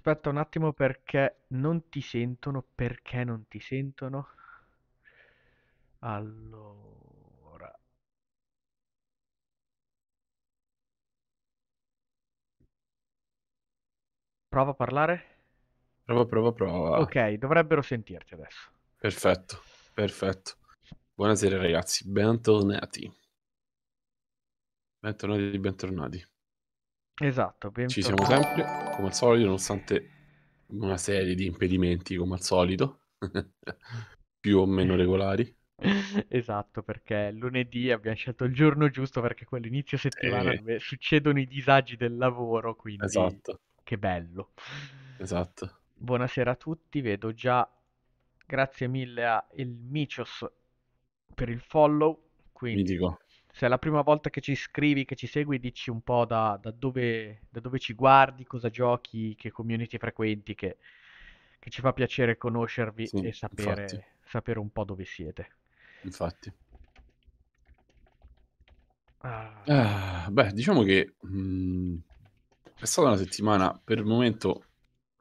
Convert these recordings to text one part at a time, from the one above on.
aspetta un attimo perché non ti sentono, perché non ti sentono? Allora. Prova a parlare? Prova, prova, prova. Ok, dovrebbero sentirti adesso. Perfetto, perfetto. Buonasera ragazzi, bentornati. Bentornati, bentornati. Esatto, ben Ci siamo sempre, come al solito, nonostante una serie di impedimenti, come al solito, più o meno regolari. Esatto, perché lunedì abbiamo scelto il giorno giusto perché quell'inizio settimana eh... succedono i disagi del lavoro, quindi esatto. che bello. Esatto. Buonasera a tutti, vedo già, grazie mille a il Micios per il follow. Quindi... Mi dico se è cioè, la prima volta che ci scrivi, che ci segui, dici un po' da, da, dove, da dove, ci guardi, cosa giochi, che community frequenti, che, che ci fa piacere conoscervi sì, e sapere, sapere, un po' dove siete. Infatti. Ah. Ah, beh, diciamo che mh, mm, è stata una settimana per il momento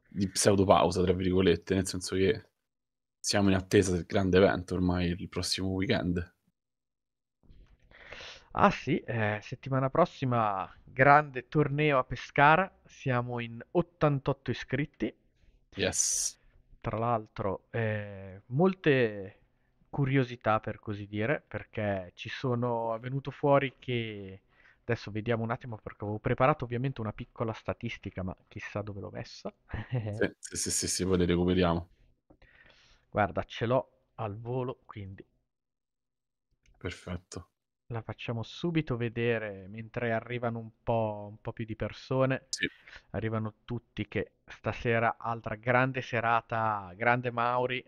di pseudopausa, tra virgolette, nel senso che siamo in attesa del grande evento ormai il prossimo weekend Ah sì, eh, settimana prossima grande torneo a Pescara, siamo in 88 iscritti. Yes. Tra l'altro, eh, molte curiosità per così dire, perché ci sono è venuto fuori che adesso vediamo un attimo perché avevo preparato ovviamente una piccola statistica, ma chissà dove l'ho messa. sì, sì, sì, sì, poi le recuperiamo. Guarda, ce l'ho al volo, quindi Perfetto la facciamo subito vedere mentre arrivano un po', un po più di persone. Sì. Arrivano tutti che stasera, altra grande serata, grande Mauri.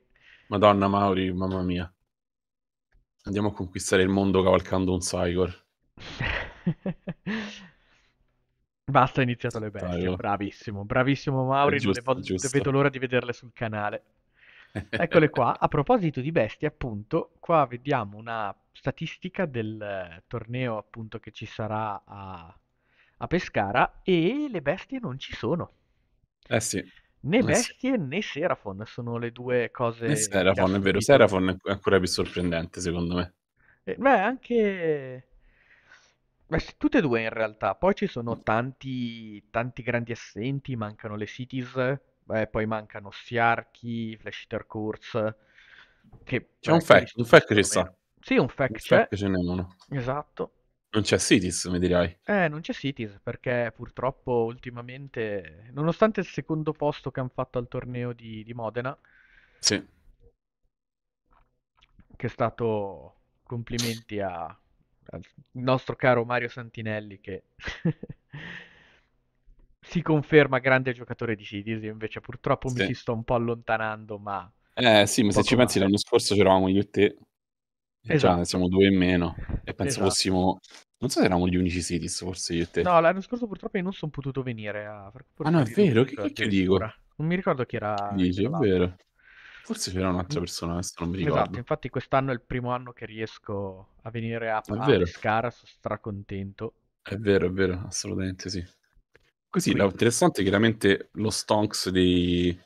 Madonna Mauri, mamma mia. Andiamo a conquistare il mondo cavalcando un Cygor. Basta, è iniziato le bestie. Bravissimo, bravissimo Mauri. Giusto, vo- vedo l'ora di vederle sul canale. Eccole qua. A proposito di bestie, appunto, qua vediamo una statistica del eh, torneo appunto che ci sarà a, a Pescara e le bestie non ci sono. Eh sì. Né eh bestie sì. né Seraphon sono le due cose. Né Serafon, è vero. Seraphon è ancora più sorprendente, secondo me. Eh, beh, anche. Beh, tutte e due in realtà. Poi ci sono mm. tanti, tanti grandi assenti, mancano le cities eh, poi mancano Siarchi, Flash Eater Kurz, che... C'è beh, un fact, un fact che ci sta. Sì, un fact un c'è. Fact ce n'è uno. Esatto. Non c'è Cities, mi dirai. Eh, non c'è Cities perché purtroppo ultimamente, nonostante il secondo posto che hanno fatto al torneo di, di Modena, sì. che è stato complimenti a, al nostro caro Mario Santinelli che si conferma grande giocatore di Cities, io invece purtroppo sì. mi ci sto un po' allontanando, ma... Eh sì, ma se ci pensi l'anno scorso c'eravamo io e te, esatto. Cioè, siamo due in meno, e penso esatto. fossimo... Non so se eravamo gli unici Cities, forse io e te. No, l'anno scorso purtroppo io non sono potuto venire a... Ah no, è vero, che cacchio dico? Non mi ricordo chi era... Dici, è vero. Forse c'era un'altra mm. persona, adesso non mi esatto, ricordo. Esatto, infatti quest'anno è il primo anno che riesco a venire a, a Pescara, sono stracontento. È vero, è vero, assolutamente sì. Così, Quindi. interessante è chiaramente lo stonks dei,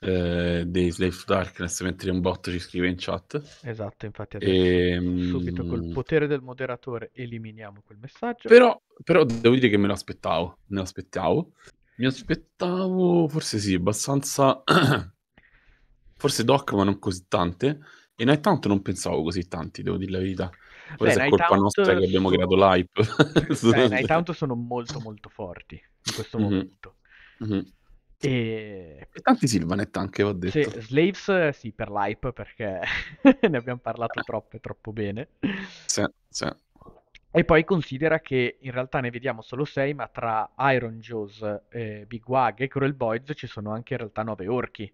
eh, dei Slave to Darkness, mentre un bot ci scrive in chat. Esatto, infatti adesso e... Ehm, subito col potere del moderatore eliminiamo quel messaggio. Però, però devo dire che me lo aspettavo, me lo aspettavo. Mi aspettavo, forse sì, abbastanza... forse doc, ma non così tante. E Night Hunt non pensavo così tanti, devo dire la verità. Forse Beh, è colpa Out... nostra che abbiamo creato l'hype. Beh, Night sono molto molto forti in questo mm-hmm. momento. Mm-hmm. E... e... tanti Silvanet anche, ho detto. Se, Slaves sì, per l'hype, perché ne abbiamo parlato troppo e troppo bene. Sì, sì. E poi considera che in realtà ne vediamo solo 6, ma tra Iron Jaws, eh, Big Wag e Cruel Boys ci sono anche in realtà 9 orchi. Eh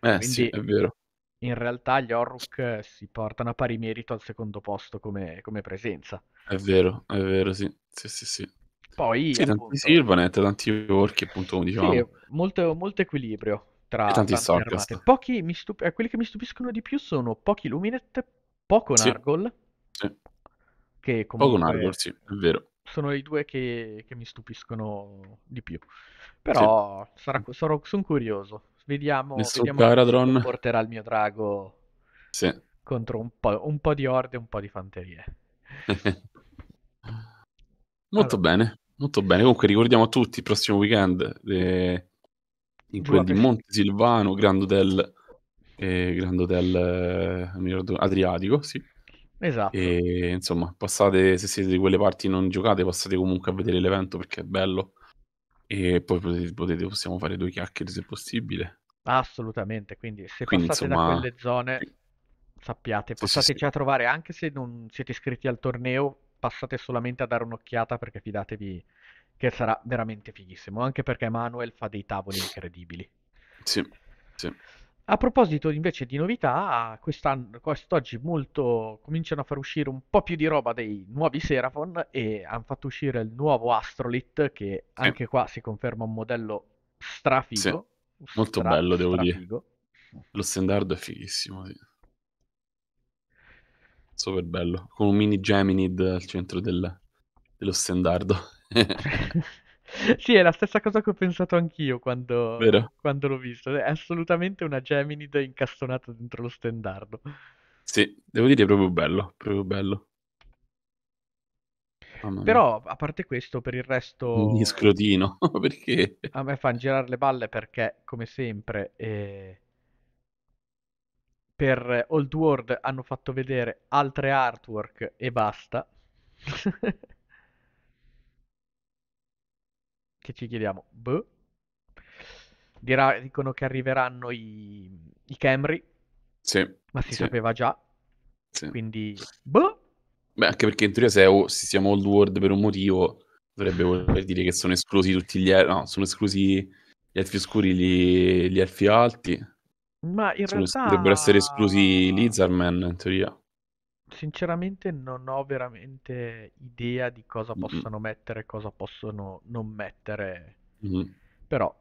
Quindi... sì, è vero in realtà gli Orruk eh, si portano a pari merito al secondo posto come, come presenza. È vero, è vero, sì, sì, sì. sì. Poi, sì, appunto... tanti Silvanet, tanti orchi, appunto, diciamo. Sì, molto, molto equilibrio tra e tanti armate. Pochi mi stup- eh, quelli che mi stupiscono di più sono pochi Luminet, poco Nargol. Sì. Che comunque poco Nargol, sì, è vero. Sono i due che, che mi stupiscono di più. Però sì. sarà, sarò, sono curioso. Vediamo, vediamo dove porterà il mio drago sì. contro un po', un po', di orde e un po' di fanterie. molto allora. bene, molto bene. Comunque ricordiamo a tutti il prossimo weekend eh, in quel di Montesilvano, Grand Hotel, eh, Grand Hotel eh, Adriatico, sì. Esatto. E, insomma, passate, se siete di quelle parti e non giocate, passate comunque a vedere l'evento perché è bello e poi potete, potete, possiamo fare due chiacchiere se possibile. Assolutamente, quindi se quindi, passate insomma... da quelle zone sappiate, sì, passateci sì, sì. a trovare, anche se non siete iscritti al torneo, passate solamente a dare un'occhiata perché fidatevi che sarà veramente fighissimo, anche perché Manuel fa dei tavoli incredibili. Sì, sì. A proposito invece di novità, quest'oggi molto cominciano a far uscire un po' più di roba dei nuovi Seraphon e hanno fatto uscire il nuovo Astrolit che anche qua si conferma un modello strafigo. Sì, molto stra- bello devo strafigo. dire. Lo standard è fighissimo. Sì. Super bello, con un mini Geminid al centro del, dello standardo. sì, è la stessa cosa che ho pensato anch'io quando, quando l'ho visto. È assolutamente una Geminid incastonata dentro lo stendardo. Sì, devo dire è proprio bello, proprio bello. Oh, Però, a parte questo, per il resto... Mi scrotino, perché? A me fanno girare le balle perché, come sempre, eh... per Old World hanno fatto vedere altre artwork e basta. che ci chiediamo, boh, Dirà, dicono che arriveranno i, i Camry, sì, ma si sì. sapeva già, sì. quindi boh. Beh, anche perché in teoria se, o, se siamo old world per un motivo, dovrebbe voler dire che sono esclusi tutti gli elfi, no, sono esclusi gli elfi oscuri, gli, gli elfi alti. Ma in sono realtà... Dovrebbero essere esclusi i Lizardman, in teoria sinceramente non ho veramente idea di cosa mm possano mettere e cosa possono non mettere. Mm-hmm. Però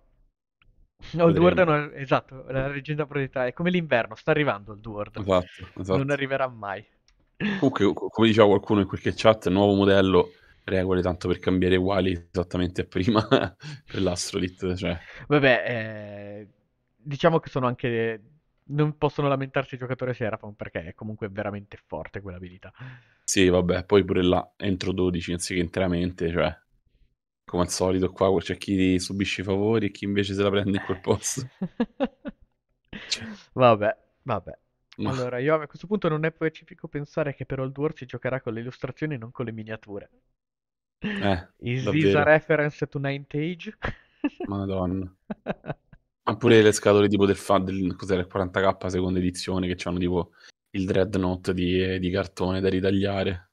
Old non... esatto, la leggenda proprietaria è come l'inverno, sta arrivando Old World. Esatto, esatto. Non arriverà mai. Comunque, come diceva qualcuno in qualche chat, nuovo modello, regole tanto per cambiare uguali esattamente a prima per l'Astrolith. Cioè. Vabbè, eh, diciamo che sono anche non possono lamentarsi il giocatore Seraphon perché è comunque veramente forte quell'abilità. Sì, vabbè, poi pure là entro 12 anziché interamente, cioè come al solito qua c'è chi subisce i favori e chi invece se la prende in quel posto. cioè. Vabbè, vabbè. Ma... Allora, io a questo punto non è pacifico pensare che per Old War si giocherà con le illustrazioni e non con le miniature. Eh, Is davvero. this a reference to Nine Age? Madonna. Ma pure le scatole tipo del, fa- del 40k seconda edizione che hanno tipo il dreadnought di, di cartone da ritagliare.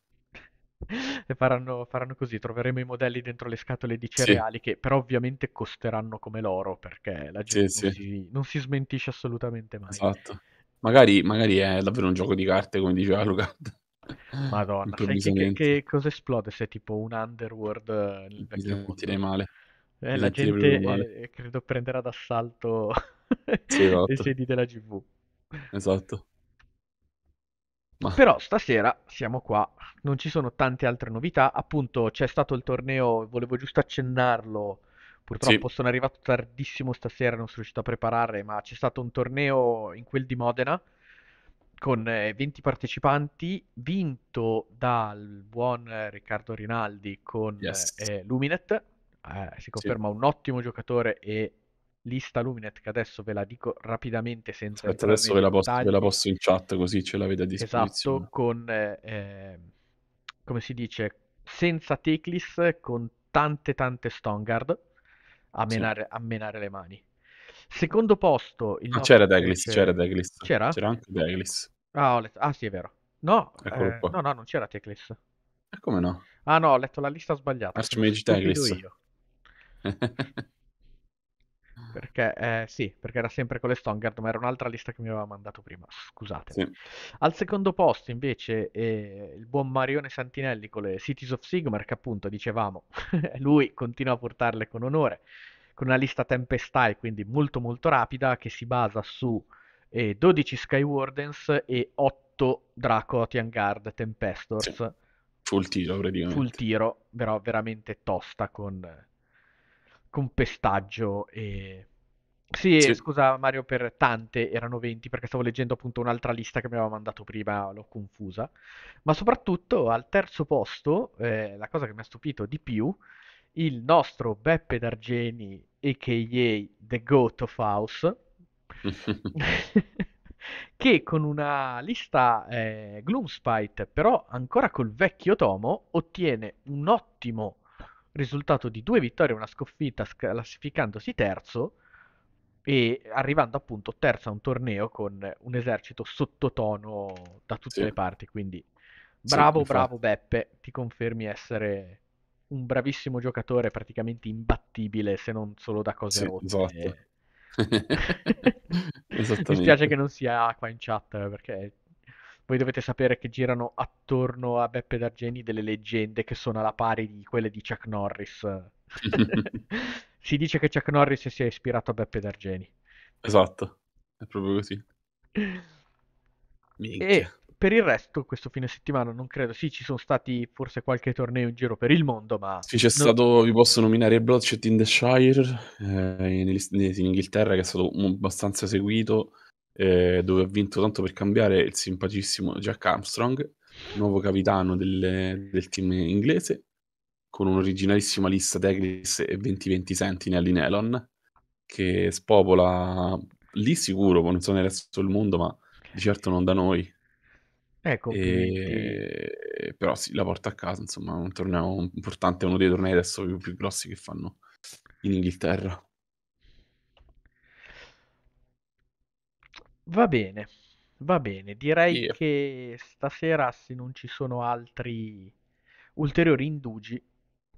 E faranno, faranno, così, troveremo i modelli dentro le scatole di cereali sì. che però ovviamente costeranno come l'oro perché la gente sì, non, sì. Si, non, si, smentisce assolutamente mai. Esatto. Magari, magari, è davvero un gioco di carte come diceva Lucard. Madonna, sai che, che, cosa esplode se è tipo un underworld nel eh, vecchio mondo? Direi male. Eh, la gente eh, credo prenderà d'assalto sì, esatto. le sedi della GV. Esatto. Ma... Però stasera siamo qua, non ci sono tante altre novità, appunto c'è stato il torneo, volevo giusto accennarlo, purtroppo sì. sono arrivato tardissimo stasera, non sono riuscito a preparare, ma c'è stato un torneo in quel di Modena con 20 eh, partecipanti, vinto dal buon eh, Riccardo Rinaldi con yes. eh, Luminet eh, si conferma sì. un ottimo giocatore e lista Luminet che adesso ve la dico rapidamente senza Aspetta, adesso ve la, posto, ve la, posto, in chat così ce l'avete a esatto, disposizione esatto con eh, come si dice senza Teclis con tante tante Stongard a menare, sì. a menare le mani secondo posto il ah, c'era Teclis c'era Deglis c'era? c'era anche Teclis ah, let... ah sì è vero no, eh, no no non c'era Teclis e come no? ah no ho letto la lista sbagliata Archmage Deglis io Ah. perché eh, sì, perché era sempre con le Stongard, ma era un'altra lista che mi aveva mandato prima, scusate. Sì. Al secondo posto invece eh, il buon Marione Santinelli con le Cities of Sigmar, che appunto dicevamo, lui continua a portarle con onore, con una lista tempestai, quindi molto molto rapida, che si basa su eh, 12 Skywardens e 8 Draco Guard Tempestors. Sì. Full tiro praticamente. Full tiro, però veramente tosta con con pestaggio e... Sì, sì, scusa Mario per tante, erano 20 perché stavo leggendo appunto un'altra lista che mi aveva mandato prima, l'ho confusa. Ma soprattutto al terzo posto, eh, la cosa che mi ha stupito di più, il nostro Beppe D'Argeni, a.k.a. The Goat of House, che con una lista eh, Gloomspite, però ancora col vecchio tomo, ottiene un ottimo risultato di due vittorie e una sconfitta, classificandosi terzo e arrivando appunto terzo a un torneo con un esercito sottotono da tutte sì. le parti. Quindi bravo, sì, bravo Beppe, ti confermi essere un bravissimo giocatore praticamente imbattibile se non solo da cose sì, rotte. Esatto. Mi spiace che non sia qua in chat perché voi dovete sapere che girano attorno a Beppe D'Argeni delle leggende che sono alla pari di quelle di Chuck Norris. si dice che Chuck Norris si è ispirato a Beppe D'Argeni. Esatto, è proprio così. Minchia. E per il resto, questo fine settimana non credo. Sì, ci sono stati forse qualche torneo in giro per il mondo, ma. Sì, c'è non... stato. Vi posso nominare il Bloodshed in the Shire eh, in, in, Inghilterra, che è stato abbastanza seguito eh, dove ha vinto tanto per cambiare il simpaticissimo Jack Armstrong, nuovo capitano del, del team inglese, con un'originalissima lista Tegris e 20-20 Sentinel in Elon, che spopola lì sicuro, non so nel resto del mondo, ma di certo non da noi. Ecco, e... però sì, la porta a casa, insomma, un torneo importante, uno dei tornei adesso più, più grossi che fanno in Inghilterra. Va bene, va bene. Direi Yeah. che stasera, se non ci sono altri ulteriori indugi,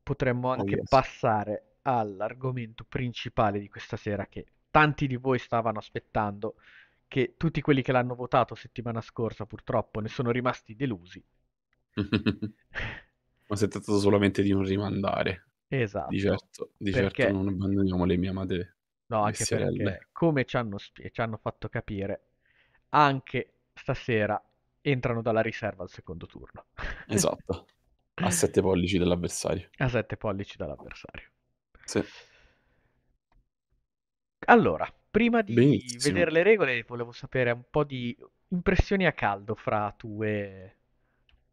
potremmo Oh, anche yes. passare all'argomento principale di questa sera che tanti di voi stavano aspettando, che tutti quelli che l'hanno votato settimana scorsa purtroppo ne sono rimasti delusi. Ma si è trattato solamente di non rimandare. Esatto. Di Esatto, certo, di certo non abbandoniamo le mie amate No, anche Missionelle. perché, come ci hanno, ci hanno fatto capire, anche stasera entrano dalla riserva al secondo turno. esatto, a sette pollici dall'avversario. A sette pollici dall'avversario. Sì. Allora, prima di Benissimo. vedere le regole, volevo sapere un po' di impressioni a caldo fra tue.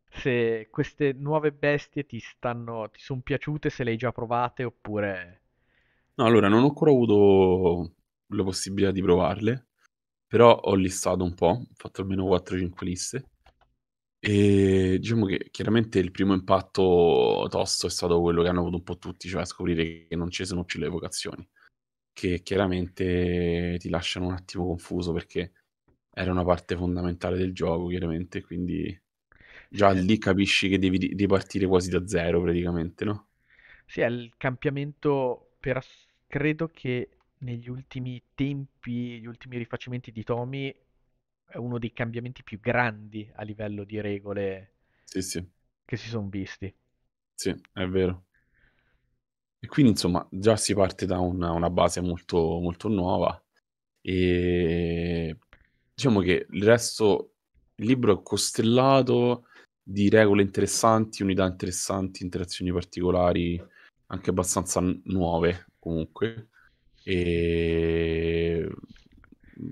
Se queste nuove bestie ti, stanno, ti sono piaciute, se le hai già provate oppure No, allora non ho ancora avuto la possibilità di provarle, però ho listato un po', ho fatto almeno 4-5 liste. E diciamo che chiaramente il primo impatto tosto è stato quello che hanno avuto un po' tutti, cioè scoprire che non ci sono più le vocazioni, che chiaramente ti lasciano un attimo confuso perché era una parte fondamentale del gioco, chiaramente, quindi già eh. lì capisci che devi ripartire quasi da zero praticamente, no? Sì, è il cambiamento per credo che negli ultimi tempi, gli ultimi rifacimenti di Tommy è uno dei cambiamenti più grandi a livello di regole sì, sì. che si sono visti. Sì, è vero. E quindi insomma già si parte da una, una base molto, molto nuova e diciamo che il resto, il libro è costellato di regole interessanti, unità interessanti, interazioni particolari anche abbastanza nuove comunque. E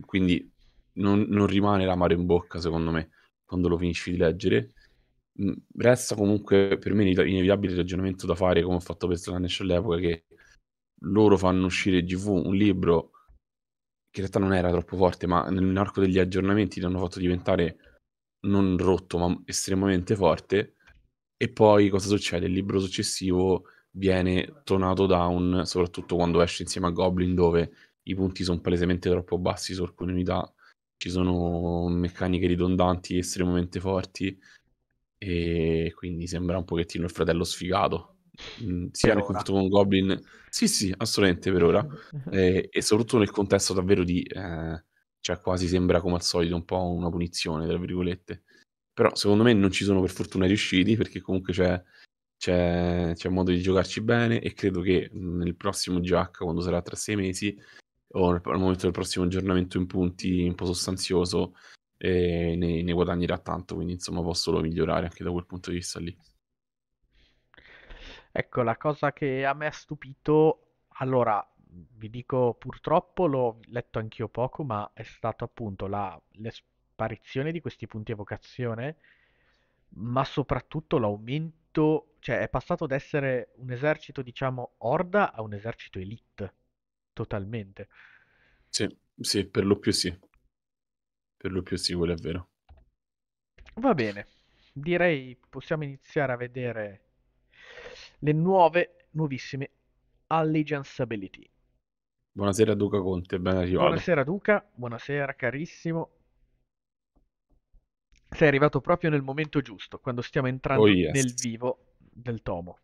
quindi non, non rimane l'amaro in bocca, secondo me, quando lo finisci di leggere. Mm, resta comunque per me inevitabile ragionamento da fare, come ho fatto per Slanish all'epoca, che loro fanno uscire GV un libro che in realtà non era troppo forte, ma nell'arco degli aggiornamenti l'hanno fatto diventare non rotto, ma estremamente forte. E poi cosa succede? Il libro successivo viene tonato down, soprattutto quando esce insieme a Goblin, dove i punti sono palesemente troppo bassi su alcune unità, ci sono meccaniche ridondanti estremamente forti, e quindi sembra un pochettino il fratello sfigato. Mm, sia nel confronto con Goblin, sì, sì, assolutamente per ora, eh, e soprattutto nel contesto davvero di. Eh, cioè quasi sembra come al solito un po' una punizione, tra virgolette. Però secondo me non ci sono per fortuna riusciti perché comunque c'è c'è, c'è modo di giocarci bene e credo che mhmm, nel prossimo Jack, quando sarà tra sei mesi, o al momento del prossimo aggiornamento in punti un po' sostanzioso, eh, ne, ne guadagnerà tanto, quindi insomma posso solo migliorare anche da quel punto di vista lì. Ecco, la cosa che a me ha stupito, allora, vi dico purtroppo, l'ho letto anch'io poco, ma è stato appunto la, l'esparizione di questi punti evocazione, ma soprattutto l'aumento esercito, cioè è passato ad essere un esercito, diciamo, orda a un esercito elite, totalmente. Sì, sì, per lo più sì. Per lo più sì, quello è vero. Va bene, direi possiamo iniziare a vedere le nuove, nuovissime Allegiance Ability. Buonasera Duca Conte, ben arrivato. Buonasera Duca, buonasera carissimo, sei arrivato proprio nel momento giusto, quando stiamo entrando oh, yes. nel vivo del tomo.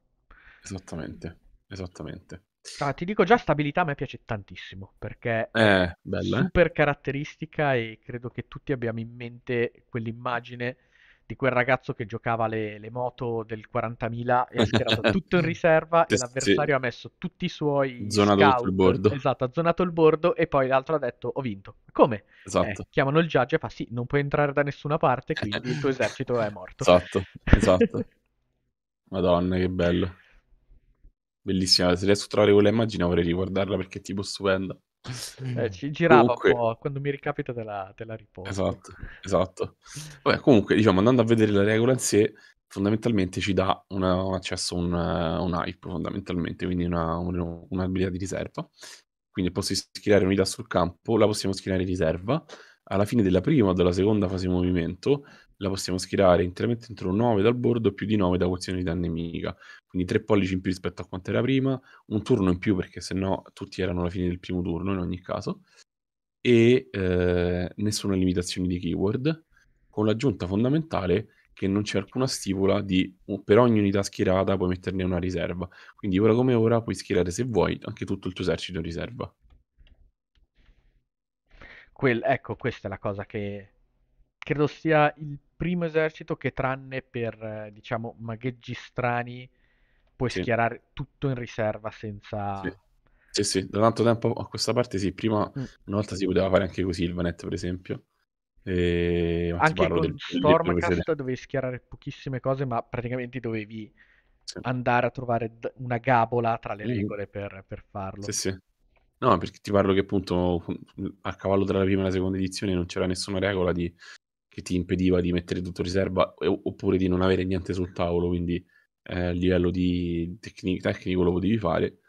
Esattamente, esattamente. Ah, ti dico già, stabilità a me piace tantissimo, perché eh, è bella, eh. super eh? caratteristica e credo che tutti abbiamo in mente quell'immagine di quel ragazzo che giocava le, le moto del 40.000 e ha schierato tutto in riserva e l'avversario sì. ha messo tutti i suoi zonato scout, il bordo. Esatto, ha zonato il bordo e poi l'altro ha detto ho vinto. Come? Esatto. Eh, chiamano il judge e fa sì, non puoi entrare da nessuna parte, quindi il tuo esercito è morto. Esatto, esatto. Madonna, che bello. Bellissima, se riesco a trovare quella immagine vorrei riguardarla perché è tipo stupenda. Eh, ci mm. girava comunque... un po', quando mi ricapita te la, te riposo. Esatto, esatto. Vabbè, comunque, diciamo, andando a vedere la regola in sé, fondamentalmente ci dà una, un accesso a un, un, hype, fondamentalmente, quindi una, un, un'abilità di riserva. Quindi posso schierare un'unità sul campo, la possiamo schierare in riserva. Alla fine della prima o della seconda fase di movimento la possiamo schierare interamente entro 9 dal bordo più di 9 da quozione nemica. Quindi 3 pollici in più rispetto a quanto era prima, un turno in più perché sennò tutti erano alla fine del primo turno in ogni caso, e eh, nessuna limitazione di keyword, con l'aggiunta fondamentale che non c'è alcuna stipula di per ogni unità schierata puoi metterne una riserva. Quindi ora come ora puoi schierare se vuoi anche tutto il tuo esercito in riserva. Quel, ecco, questa è la cosa che credo sia il primo esercito che tranne per, eh, diciamo, magheggi strani puoi sì. schierare tutto in riserva senza... Sì. Sì, sì, da tanto tempo a questa parte sì, prima mm. una volta si poteva fare anche così il Vanet per esempio. E... Ehm, anche con del, Stormcast del... dovevi schierare pochissime cose, ma praticamente dovevi sì. andare a trovare una gabola tra le regole per, per farlo. Sì, sì. No, perché ti parlo che appunto a cavallo tra la prima e la seconda edizione non c'era nessuna regola di che ti impediva di mettere tutto riserva oppure di non avere niente sul tavolo, quindi eh, a livello di tecni- tecnico lo potevi fare.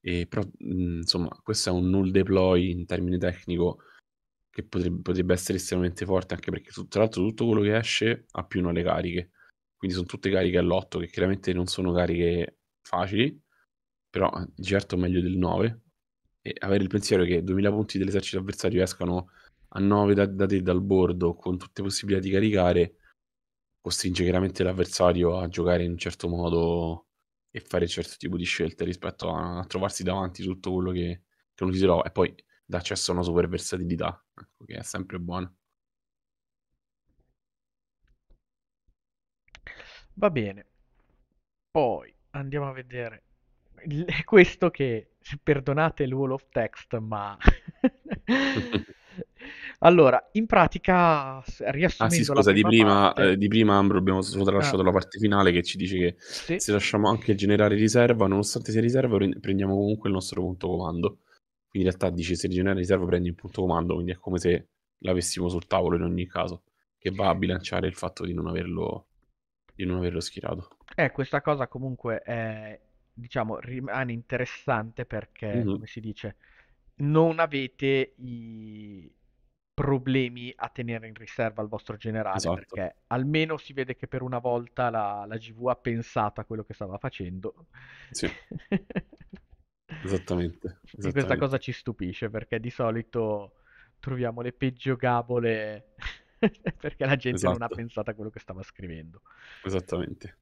E, però, mh, mm, insomma, questo è un null deploy in termini tecnico che potrebbe, potrebbe essere estremamente forte, anche perché tra l'altro tutto quello che esce ha più una le cariche. Quindi sono tutte cariche all'8 che chiaramente non sono cariche facili, però di certo meglio del 9. E avere il pensiero che 2000 punti dell'esercito avversario escano a 9 da, dal bordo con tutte le possibilità di caricare costringe chiaramente l'avversario a giocare in un certo modo e fare un certo tipo di scelte rispetto a, a trovarsi davanti tutto quello che, che uno si trova e poi dà accesso a una super versatilità ecco, che è sempre buona va bene poi andiamo a vedere questo che perdonate il wall of text ma Allora, in pratica, riassumendo... Ah sì, scusa, prima di, prima, parte... eh, di prima Ambro abbiamo solo ah. tralasciato ah. la parte finale che ci dice che sì. se lasciamo anche generare riserva, nonostante sia riserva, prendiamo comunque il nostro punto comando. Quindi in realtà dice se il generare riserva prendi il punto comando, quindi è come se l'avessimo sul tavolo in ogni caso, che va a bilanciare il fatto di non averlo, di non averlo schierato. Eh, questa cosa comunque è, diciamo, rimane interessante perché, mm-hmm. come si dice, non avete i problemi a tenere in riserva il vostro generale esatto. perché almeno si vede che per una volta la, la GV ha pensato a quello che stava facendo. Sì. esattamente, esattamente. questa cosa ci stupisce perché di solito troviamo le peggio gabole perché la gente esatto. non ha esatto. pensato a quello che stava scrivendo. Esattamente.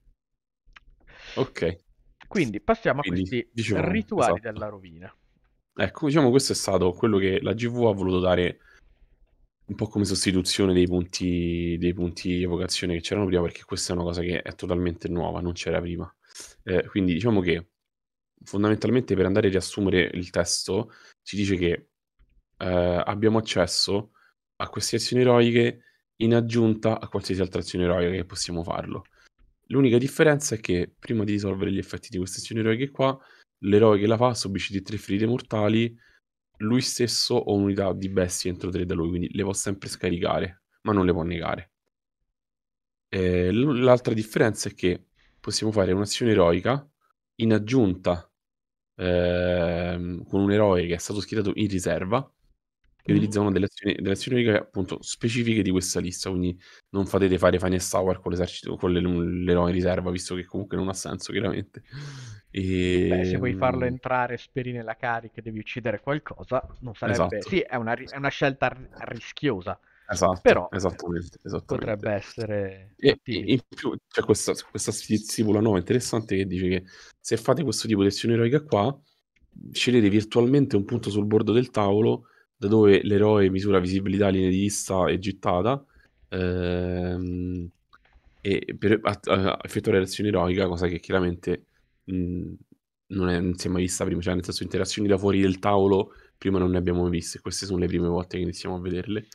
Ok. Quindi passiamo Quindi, a questi diciamo, rituali esatto. della rovina. Ecco, diciamo questo è stato quello che la GV ha voluto dare un po' come sostituzione dei punti, dei punti di evocazione che c'erano prima, perché questa è una cosa che è totalmente nuova, non c'era prima. Eh, quindi diciamo che fondamentalmente per andare a riassumere il testo, si dice che eh, abbiamo accesso a queste azioni eroiche in aggiunta a qualsiasi altra azione eroica che possiamo farlo. L'unica differenza è che prima di risolvere gli effetti di queste azioni eroiche qua, l'eroe che la fa subisce di tre ferite mortali lui stesso o un'unità di bestie entro 3 da lui, quindi le può sempre scaricare, ma non le può negare. Eh, l'altra differenza è che possiamo fare un'azione eroica in aggiunta eh, con un eroe che è stato schierato in riserva che mm. utilizzano delle azioni, delle azioni appunto specifiche di questa lista, quindi non fatete fare finest hour con, l'esercito, con le, l'eroe in riserva, visto che comunque non ha senso chiaramente. E... Beh, se vuoi farlo mm, entrare, speri nella carica, devi uccidere qualcosa, non sarebbe... Esatto. Sì, è una, è una scelta rischiosa. Esatto, però esattamente, esattamente. potrebbe essere e, in più c'è questa stipula nuova interessante che dice che se fate questo tipo di azione eroica qua scegliete virtualmente un punto sul bordo del tavolo da dove l'eroe misura visibilità, linea di vista e gittata, ehm, e per effettuare l'azione eroica, cosa che chiaramente mh, mhmm, non, è, non si è mai vista prima, cioè nel senso interazioni da fuori del tavolo prima non ne abbiamo viste, queste sono le prime volte che iniziamo a vederle.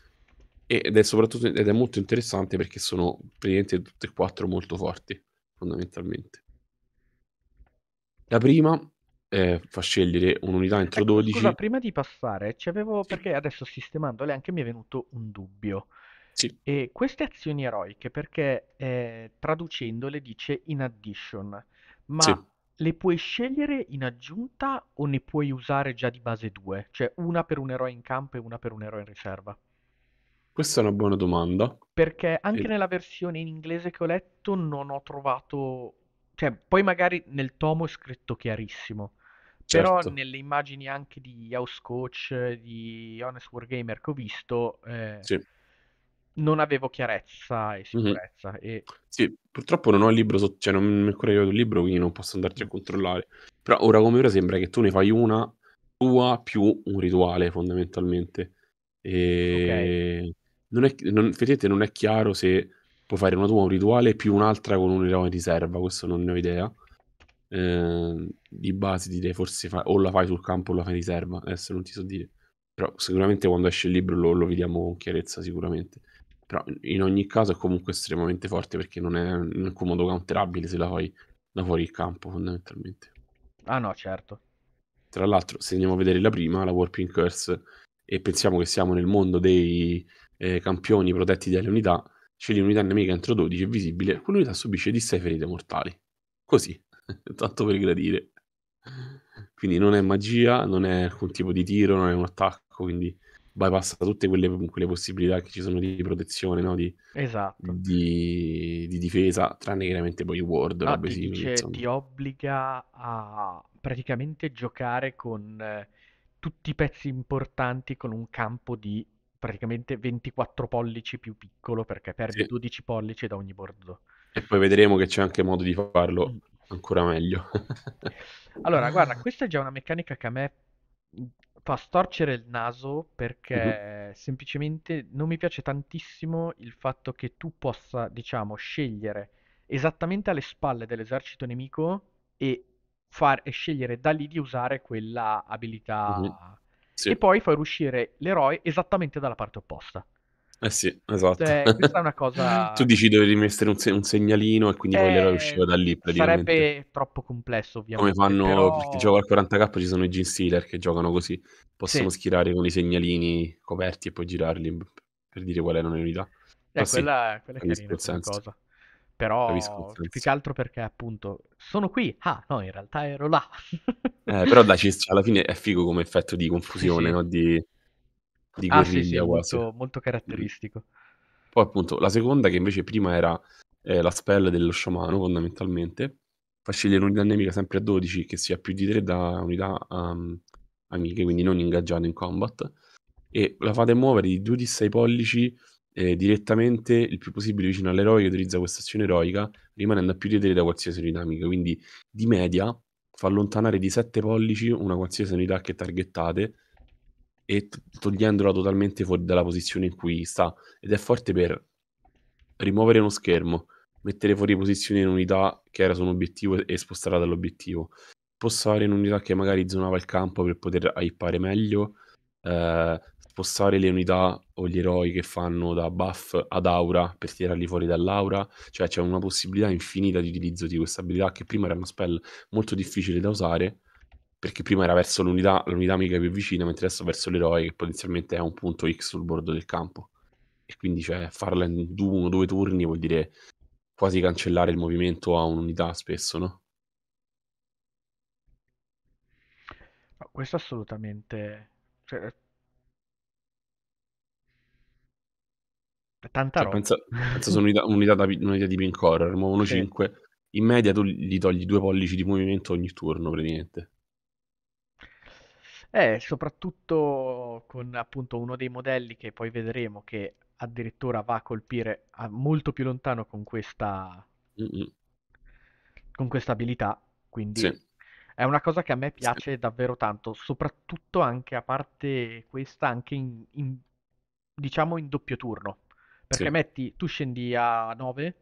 Ed è soprattutto ed è molto interessante perché sono praticamente tutte e quattro molto forti, fondamentalmente. La prima eh, fa scegliere un'unità entro ecco, 12. Scusa, prima di passare, ci avevo, sì. perché adesso sistemandole anche mi è venuto un dubbio. Sì. E queste azioni eroiche, perché eh, traducendole dice in addition, ma sì. le puoi scegliere in aggiunta o ne puoi usare già di base due? Cioè una per un eroe in campo e una per un eroe in riserva? Questa è una buona domanda. Perché anche e... nella versione in inglese che ho letto non ho trovato... Cioè, poi magari nel tomo è scritto chiarissimo, Certo. Però nelle immagini anche di House Coach, di Honest War Gamer che ho visto, eh, sì. non avevo chiarezza e sicurezza. Mm-hmm. E... Sì, purtroppo non ho il libro, so- cioè non mi è ancora arrivato il libro, quindi non posso andarti a controllare. Però ora come ora sembra che tu ne fai una tua più un rituale fondamentalmente. E... Okay. Ehm, non è, non, effettivamente non è chiaro se puoi fare una tua un rituale più un'altra con un eroe di riserva, questo non ne ho idea. Ehm, di base direi forse fa- o la fai sul campo o la fai in riserva, adesso non ti so dire, però sicuramente quando esce il libro lo, lo vediamo con chiarezza sicuramente, però in ogni caso è comunque estremamente forte perché non è in alcun modo counterabile se la fai da fuori il campo fondamentalmente. Ah no, certo. Tra l'altro, se andiamo a vedere la prima, la Warping Curse, e pensiamo che siamo nel mondo dei eh, campioni protetti dalle unità, scegli un'unità nemica entro 12 è visibile, quell'unità subisce di 6 ferite mortali. Così, tanto per gradire. Quindi non è magia, non è alcun tipo di tiro, non è un attacco, quindi bypassa tutte quelle, quelle possibilità che ci sono di protezione, no? di, esatto. di, di, difesa, tranne chiaramente poi Ward. No, ti, simili, dice, ti obbliga a praticamente giocare con eh, tutti i pezzi importanti con un campo di praticamente 24 pollici più piccolo perché perdi sì. 12 pollici da ogni bordo. E poi vedremo che c'è anche modo di farlo mm ancora meglio. allora, guarda, questa è già una meccanica che a me fa storcere il naso perché mm-hmm. semplicemente non mi piace tantissimo il fatto che tu possa, diciamo, scegliere esattamente alle spalle dell'esercito nemico e, far, e scegliere da lì di usare quella abilità. Mm-hmm. Sì. E poi far uscire l'eroe esattamente dalla parte opposta. Eh sì, esatto. Cioè, questa è una cosa... tu dici dovevi mettere un, se- un segnalino e quindi eh, poi l'era usciva da lì Sarebbe troppo complesso ovviamente. Come fanno, però... perché gioco al 40k ci sono i Gene stealer che giocano così, possono sì. schierare con i segnalini coperti e poi girarli per dire qual è la l'unità. Eh, Ma quella, sì, quella è carina come cosa. Però più che altro perché appunto sono qui, ah no in realtà ero là. eh, però dai, alla fine è figo come effetto di confusione, sì, sì. no? Di di ah, guerriglia sì, sì, molto, molto, caratteristico. Poi appunto la seconda che invece prima era eh, la spell dello sciamano fondamentalmente, fa scegliere un'unità nemica sempre a 12 che sia più di 3 da unità um, amiche, quindi non ingaggiate in combat, e la fate muovere di 2 di 6 pollici eh, direttamente il più possibile vicino all'eroe che utilizza questa azione eroica, rimanendo a più di 3 da qualsiasi unità amica, quindi di media fa allontanare di 7 pollici una qualsiasi unità che targettate e togliendola totalmente fuori dalla posizione in cui sta. Ed è forte per rimuovere uno schermo, mettere fuori posizione in unità che era su un obiettivo e, spostarla dall'obiettivo, spostare in unità che magari zonava il campo per poter hypare meglio, eh, spostare le unità o gli eroi che fanno da buff ad aura per tirarli fuori dall'aura, cioè c'è una possibilità infinita di utilizzo di questa abilità che prima era una spell molto difficile da usare perché prima era verso l'unità, l'unità amica più vicina, mentre adesso verso l'eroe che potenzialmente è un punto X sul bordo del campo. E quindi cioè, farla in uno o due turni vuol dire quasi cancellare il movimento a un'unità spesso, no? questo assolutamente... Cioè... È tanta cioè, roba. Penso, pensa su un'unità, un'unità, da, un'unità di pincorrer, muovono sì. 5, in media tu gli togli due pollici di movimento ogni turno praticamente. Eh, soprattutto con appunto uno dei modelli che poi vedremo che addirittura va a colpire a ah, molto più lontano con questa, con questa abilità, quindi è una cosa che a me piace davvero tanto, soprattutto anche a parte questa, anche in, in- diciamo in doppio turno, perché metti, tu scendi a 9,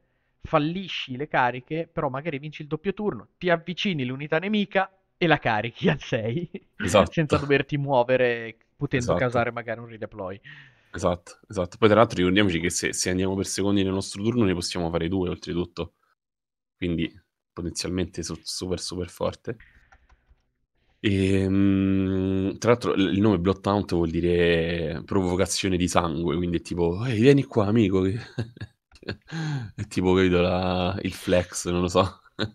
fallisci le cariche, però magari vinci il doppio turno, ti avvicini l'unità nemica, e la carichi al 6 esatto. senza doverti muovere potendo esatto. causare magari un redeploy. Esatto, esatto. Poi tra l'altro ricordiamoci che se, se, andiamo per secondi nel nostro turno ne possiamo fare due oltretutto, quindi potenzialmente super super forte. E, ehm, tra l'altro il nome Bloodhound vuol dire provocazione di sangue, quindi è tipo, ehi vieni qua amico, è tipo capito la... il flex, non lo so.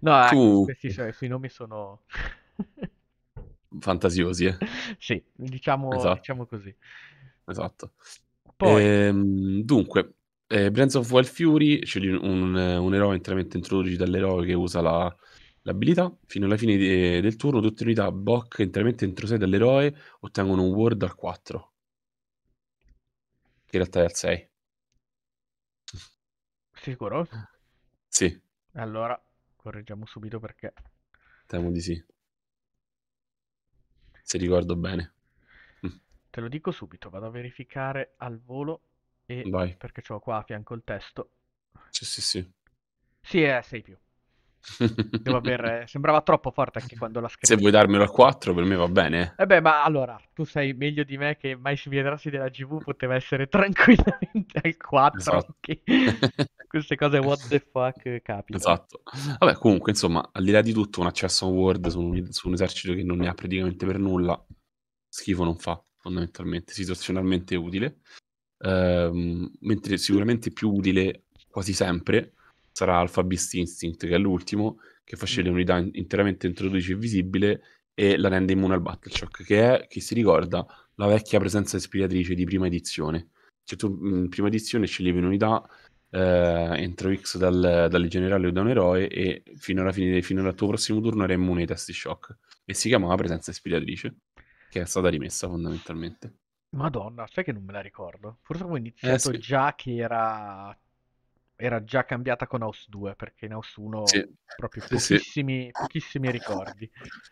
no, ah, tu... questi cioè, sui nomi sono... Fantasiosi, eh? Sì, diciamo, esatto. diciamo così. Esatto. Poi... Ehm, dunque, eh, Brands of Wild Fury, c'è cioè un, un, eroe interamente introdotto dall'eroe che usa la, l'abilità. Fino alla fine de, eh, del turno tutte le unità Bok interamente introdotte dall'eroe ottengono un ward al 4. Che in realtà è al 6. Sicuro? Sì. Allora, correggiamo subito perché... Temo di sì. Se ricordo bene. Mm. Te lo dico subito, vado a verificare al volo e... Vai. Perché ho qua a fianco il testo. Sì, sì, sì. Sì, è eh, 6 più aver... Eh, sembrava troppo forte anche quando l'ha scritto. Se vuoi darmelo a 4, per me va bene. Eh beh, ma allora, tu sai meglio di me che mai si vedrassi della GV poteva essere tranquillamente al 4. Esatto. Queste cose what the fuck capita. Esatto. Vabbè, comunque, insomma, al di là di tutto, un accesso a Word su su un esercito che non ne ha praticamente per nulla, schifo non fa, fondamentalmente, situazionalmente utile. Uh, mentre sicuramente più utile quasi sempre sarà Alpha Beast Instinct, che è l'ultimo, che fa scegliere mm. un'unità interamente introduce e visibile e la rende immune al Battle Shock, che è, chi si ricorda, la vecchia presenza espiratrice di prima edizione. Cioè tu in mm, prima edizione sceglievi un'unità eh, entro X dal, dal, generale o da un eroe e fino alla fine, fino al tuo prossimo turno era immune ai testi shock. E si chiamava presenza espiratrice, che è stata rimessa fondamentalmente. Madonna, sai che non me la ricordo. Forse avevo eh, iniziato eh, sì. già che era era già cambiata con House 2 perché in House 1 sì. proprio pochissimi, sì. pochissimi ricordi.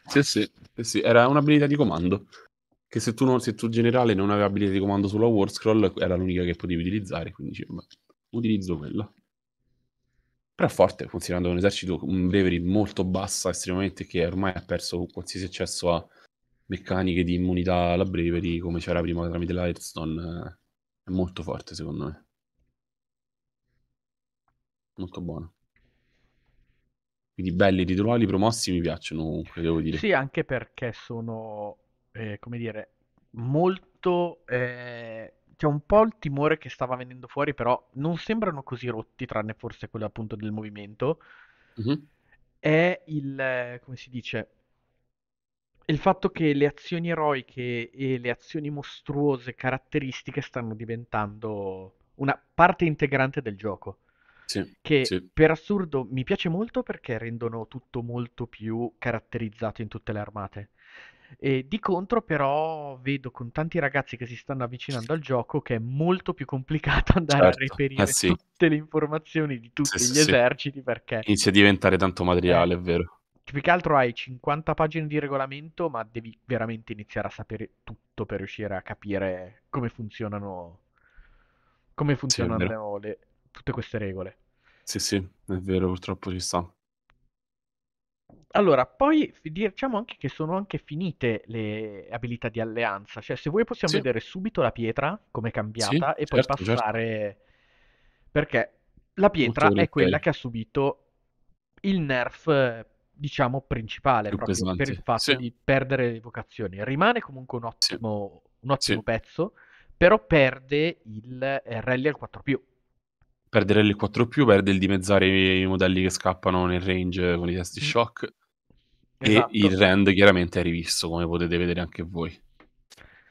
Sì, sì, sì, era un'abilità di comando che se tu, non, se tu generale non avevi abilità di comando sulla war scroll era l'unica che potevi utilizzare, quindi dicevo, utilizzo quella. Però è forte, considerando un esercito un brevery molto bassa, estremamente che ormai ha perso qualsiasi accesso a meccaniche di immunità alla brevery come c'era prima tramite la Hearthstone, eh, è molto forte secondo me molto buono. Quindi belli rituali promossi mi piacciono comunque, devo dire. Sì, anche perché sono, eh, come dire, molto... Eh, c'è un po' il timore che stava venendo fuori, però non sembrano così rotti, tranne forse quello appunto del movimento. Mm-hmm. È il, come si dice, il fatto che le azioni eroiche e le azioni mostruose caratteristiche stanno diventando una parte integrante del gioco sì, che sì. per assurdo mi piace molto perché rendono tutto molto più caratterizzato in tutte le armate. E di contro, però, vedo con tanti ragazzi che si stanno avvicinando al gioco che è molto più complicato andare certo. a reperire eh sì. tutte le informazioni di tutti sì, gli sì, eserciti perché inizia a diventare tanto materiale, eh, è vero. Più che altro hai 50 pagine di regolamento, ma devi veramente iniziare a sapere tutto per riuscire a capire come funzionano, come funzionano le, tutte queste regole. Sì, sì, è vero, purtroppo ci sta. Allora, poi diciamo anche che sono anche finite le abilità di alleanza, cioè se vuoi possiamo Sì, vedere subito la pietra come è sì, cambiata e poi certo, certo. passare... Perché la pietra Ulteriore è quella che ha subito il nerf, diciamo, principale, più proprio per il fatto Sì, di perdere le vocazioni. Rimane comunque un sì, ottimo, un ottimo sì, pezzo, però perde il eh, rally al 4+ perdere il 4 più perde il dimezzare i, i modelli che scappano nel range con i testi mm. shock. Esatto. E il rend chiaramente è rivisto, come potete vedere anche voi.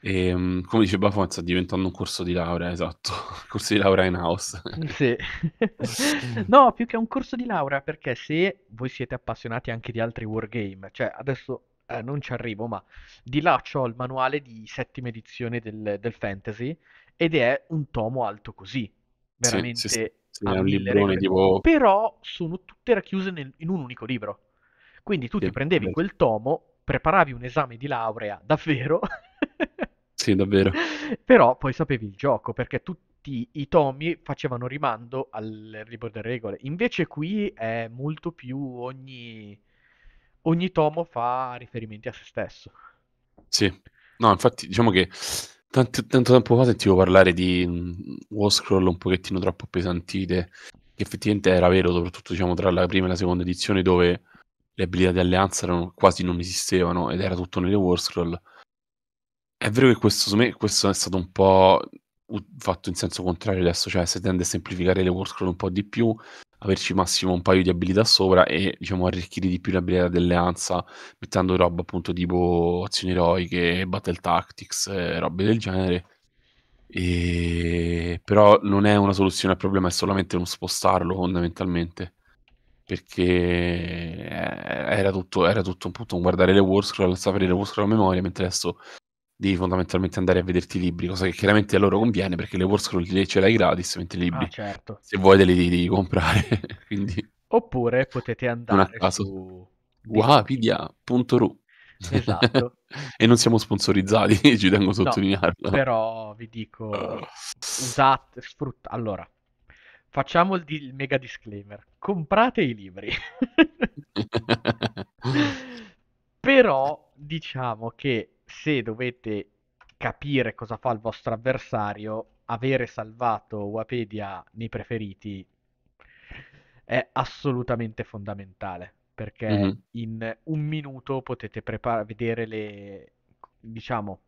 E, ehm, come dice Bafon, sta diventando un corso di laurea, esatto, un corso di laurea in house. Mm, sì. no, più che un corso di laurea, perché se voi siete appassionati anche di altri wargame, cioè adesso eh, non ci arrivo, ma di là ho il manuale di settima edizione del, del fantasy ed è un tomo alto così, veramente sì, sì, sì, a mille librone, tipo... però sono tutte racchiuse nel, in un unico libro. Quindi tu ti prendevi quel tomo, preparavi un esame di laurea, davvero. sì, davvero. Però poi sapevi il gioco, perché tutti i tomi facevano rimando al libro delle regole. Invece qui è molto più ogni... ogni tomo fa riferimenti a se stesso. Sì. No, infatti diciamo che tanto, tanto tempo fa sentivo parlare di mm, wall scroll un pochettino troppo pesantite, che effettivamente era vero, soprattutto diciamo, tra la prima e la seconda edizione, dove le abilità di alleanza erano, quasi non esistevano ed era tutto nelle wall scroll. È vero che questo, me, questo è stato un po' fatto in senso contrario adesso, cioè si tende a semplificare le wall scroll un po' di più, averci massimo un paio di abilità sopra e diciamo arricchire di più l'abilità dell'alleanza mettendo roba appunto tipo azioni eroiche, battle tactics, eh, robe del genere. E... Però non è una soluzione al problema, è solamente uno spostarlo fondamentalmente. Perché eh, era tutto, era tutto appunto un guardare le Warscroll, sapere le Warscroll a memoria, mentre adesso devi fondamentalmente andare a vederti i libri, cosa che chiaramente a loro conviene perché le War Scrolls ce l'hai gratis, mentre i ah, libri, ah, certo. se vuoi, te li devi comprare. Quindi... Oppure potete andare a su wapidia.ru esatto. e non siamo sponsorizzati, ci tengo a sottolinearlo. No, però vi dico, usate, sfrutta. Allora, facciamo il, di- il, mega disclaimer: comprate i libri. però diciamo che se dovete capire cosa fa il vostro avversario, avere salvato Wapedia nei preferiti è assolutamente fondamentale perché mm-hmm. in un minuto potete prepar- vedere le diciamo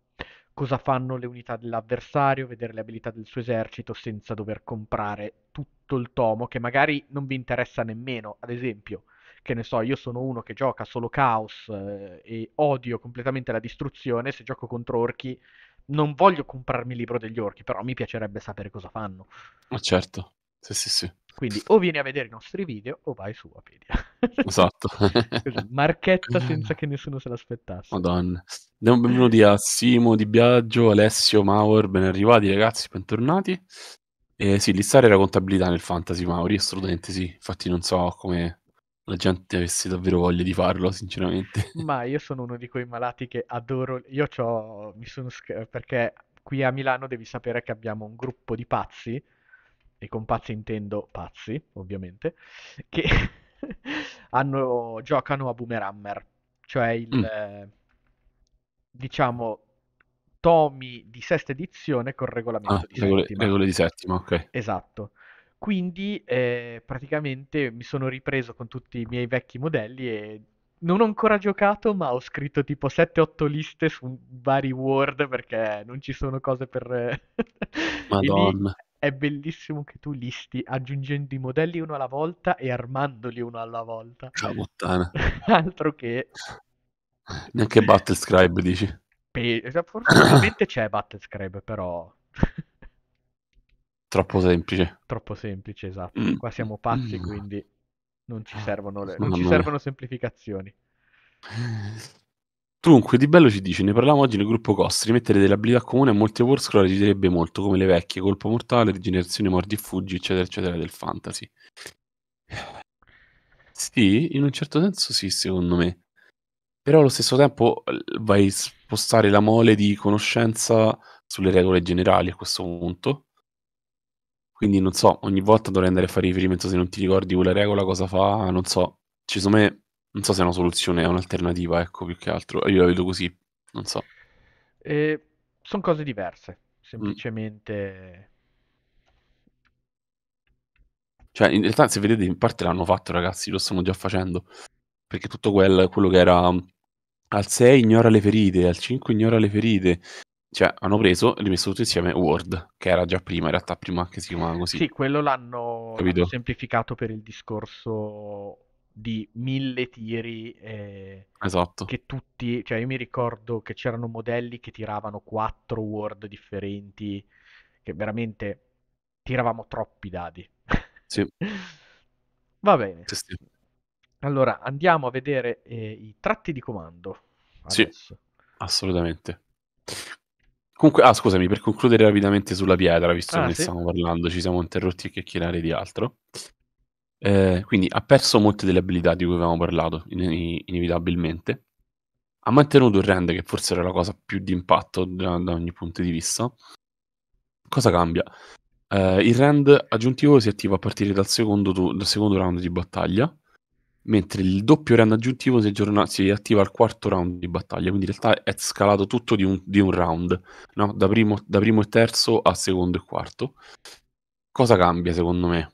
cosa fanno le unità dell'avversario, vedere le abilità del suo esercito senza dover comprare tutto il tomo che magari non vi interessa nemmeno. Ad esempio, che ne so, io sono uno che gioca solo caos eh, e odio completamente la distruzione, se gioco contro orchi non voglio comprarmi il libro degli orchi, però mi piacerebbe sapere cosa fanno. Ma ah, certo, sì sì sì. Quindi o vieni a vedere i nostri video o vai su Wikipedia. Esatto. Marchetta senza che nessuno se l'aspettasse. Madonna. Diamo benvenuti a Simo Di Biagio, Alessio, Maur, ben arrivati ragazzi, bentornati. Eh, sì, listare la contabilità nel fantasy, Mauri, assolutamente sì. Infatti non so come la gente avesse davvero voglia di farlo, sinceramente. Ma io sono uno di quei malati che adoro. Io ho. mi sono, perché qui a Milano devi sapere che abbiamo un gruppo di pazzi, e con pazzi intendo pazzi, ovviamente, che hanno, giocano a Boomerhammer, cioè il, mm. diciamo, tomi di sesta edizione con regolamento ah, di regole, settima. regole di settima, ok. Esatto. Quindi eh, praticamente mi sono ripreso con tutti i miei vecchi modelli e non ho ancora giocato, ma ho scritto tipo 7-8 liste su vari Word perché non ci sono cose per... Madonna. è bellissimo che tu listi aggiungendo i modelli uno alla volta e armandoli uno alla volta. Ciao puttana. Altro che... Neanche Battlescribe dici? Pe- fortunatamente c'è Battlescribe però... Troppo semplice. Troppo semplice, esatto. Mm. Qua siamo pazzi, mm. quindi non ci ah, servono, le... non ci servono semplificazioni. Dunque, Di Bello ci dice, ne parlavamo oggi nel gruppo Cost, rimettere delle abilità comuni a molti war scroll aiuterebbe molto, come le vecchie, colpo mortale, rigenerazione, mordi e fuggi, eccetera, eccetera, del fantasy. Sì, in un certo senso sì, secondo me. Però allo stesso tempo vai a spostare la mole di conoscenza sulle regole generali a questo punto quindi non so, ogni volta dovrei andare a fare riferimento se non ti ricordi quella regola cosa fa, non so. Ci sono me, non so se è una soluzione, è un'alternativa, ecco, più che altro. Io la vedo così, non so. Eh, sono cose diverse, semplicemente... Mm. Cioè, in realtà, se vedete, in parte l'hanno fatto, ragazzi, lo stanno già facendo. Perché tutto quel, quello che era al 6 ignora le ferite, al 5 ignora le ferite, cioè hanno preso e rimesso tutto insieme Word, che era già prima, in realtà prima che si chiamava così. Sì, quello l'hanno, l'hanno semplificato per il discorso di mille tiri eh, esatto. che tutti, cioè io mi ricordo che c'erano modelli che tiravano quattro Word differenti, che veramente tiravamo troppi dadi. Sì. Va bene. Sì, sì. Allora andiamo a vedere eh, i tratti di comando. Adesso. Sì, assolutamente. Comunque, ah, scusami, per concludere rapidamente sulla pietra, visto ah, che sì. ne stiamo parlando, ci siamo interrotti a chiacchierare di altro. Eh, quindi ha perso molte delle abilità di cui avevamo parlato, in- inevitabilmente. Ha mantenuto il rend, che forse era la cosa più di impatto da, da ogni punto di vista. Cosa cambia? Eh, il rend aggiuntivo si attiva a partire dal secondo, tu- dal secondo round di battaglia mentre il doppio round aggiuntivo si, aggiorna, si attiva al quarto round di battaglia, quindi in realtà è scalato tutto di un, di un round, no? da, primo, da, primo, e terzo a secondo e quarto. Cosa cambia secondo me?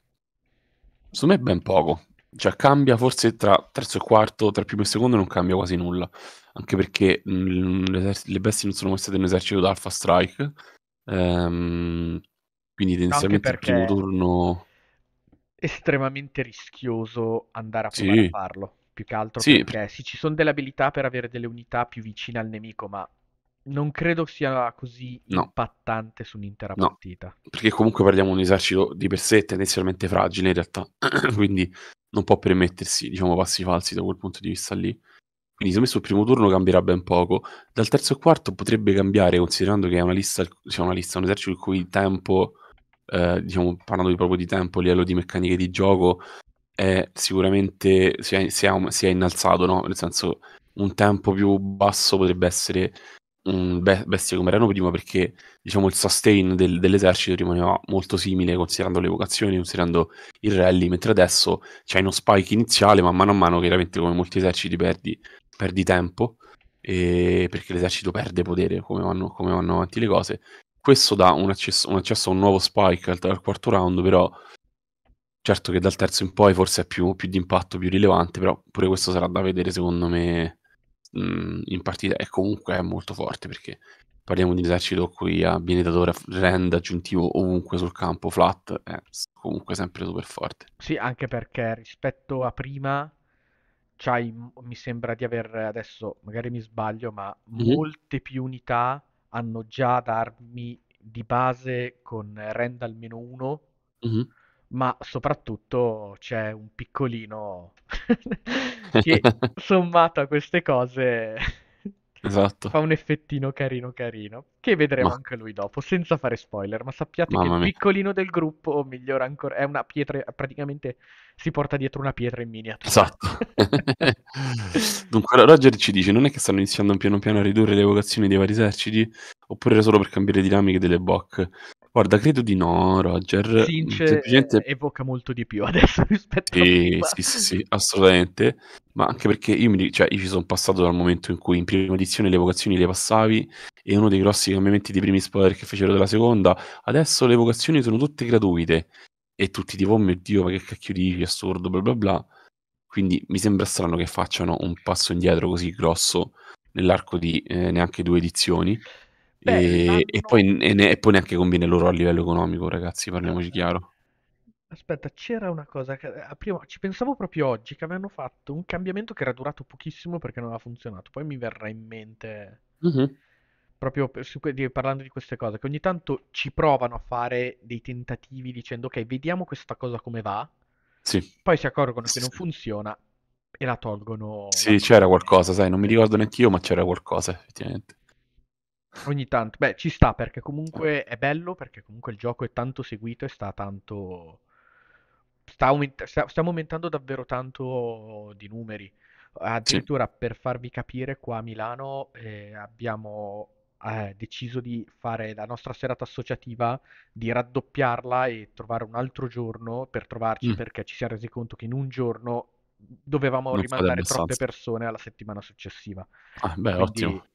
Secondo me è ben poco, cioè cambia forse tra terzo e quarto, tra primo e secondo non cambia quasi nulla, anche perché mh, mm, le, bestie non sono mai state un esercito da Alpha Strike, ehm, quindi tendenzialmente perché... il primo turno estremamente rischioso andare a provare sì. a farlo. Più che altro sì. perché sì, ci sono delle abilità per avere delle unità più vicine al nemico, ma non credo sia così no. impattante su un'intera no. partita. Perché comunque parliamo di un esercito di per sé tendenzialmente fragile in realtà, quindi non può permettersi, diciamo, passi falsi da quel punto di vista lì. Quindi se messo il primo turno cambierà ben poco. Dal terzo e quarto potrebbe cambiare, considerando che è una lista, cioè una lista, un esercito in cui il tempo eh, diciamo, parlando proprio di tempo, a livello di meccaniche di gioco, è sicuramente si è, si è, si è innalzato, no? nel senso un tempo più basso potrebbe essere un be- bestia come erano prima perché diciamo, il sustain del, dell'esercito rimaneva molto simile considerando le vocazioni, considerando il rally, mentre adesso c'è uno spike iniziale, ma mano a mano chiaramente come molti eserciti perdi, perdi tempo perché l'esercito perde potere come vanno, come vanno, avanti le cose questo dà un accesso, un accesso a un nuovo spike al, al, quarto round, però certo che dal terzo in poi forse è più, più di impatto, più rilevante, però pure questo sarà da vedere secondo me mh, mm, in partita e comunque è molto forte perché parliamo di un esercito qui a viene datore rend aggiuntivo ovunque sul campo flat è comunque sempre super forte sì anche perché rispetto a prima C'hai, mi sembra di aver adesso magari mi sbaglio ma mm-hmm. molte più unità hanno già da armi di base con rend almeno 1, mm-hmm. ma soprattutto c'è un piccolino che sommato a queste cose Esatto. Fa un effettino carino carino, che vedremo ma... anche lui dopo, senza fare spoiler, ma sappiate Mamma che il piccolino del gruppo migliora ancora, è una pietra, praticamente si porta dietro una pietra in miniatura. Esatto. Dunque Roger ci dice, non è che stanno iniziando piano piano a ridurre le evocazioni dei vari eserciti, oppure solo per cambiare dinamiche delle bocche? Guarda, credo di no, Roger. Since Semplicemente... evoca molto di più adesso rispetto e, a sì, sì, sì, assolutamente. Ma anche perché io, mi, cioè, io ci sono passato dal momento in cui in prima edizione le vocazioni le passavi e uno dei grossi cambiamenti dei primi spoiler che fecero della seconda, adesso le vocazioni sono tutte gratuite e tutti tipo, oh mio Dio, ma che cacchio dici, assurdo, bla bla bla. Quindi mi sembra strano che facciano un passo indietro così grosso nell'arco di eh, neanche due edizioni. Beh, e, tanto... e, poi, e, ne, e, poi, neanche conviene loro a livello economico, ragazzi, parliamoci chiaro. Aspetta, c'era una cosa, che, eh, prima, ci pensavo proprio oggi, che avevano fatto un cambiamento che era durato pochissimo perché non aveva funzionato, poi mi verrà in mente, uh-huh. proprio su, di, parlando di queste cose, che ogni tanto ci provano a fare dei tentativi dicendo ok, vediamo questa cosa come va, sì. poi si accorgono che non funziona e la tolgono. Sì, la c'era qualcosa, sai, non mi ricordo neanche io, ma c'era qualcosa effettivamente. Ogni tanto, beh, ci sta perché comunque eh. è bello, perché comunque il gioco è tanto seguito e sta tanto... Sta aumenta- sta- stiamo aumentando davvero tanto di numeri. Addirittura per farvi capire, qua a Milano eh, abbiamo eh, deciso di fare la nostra serata associativa, di raddoppiarla e trovare un altro giorno per trovarci Mm, perché ci siamo resi conto che in un giorno dovevamo non rimandare troppe persone alla settimana successiva. Ah, beh, Quindi ottimo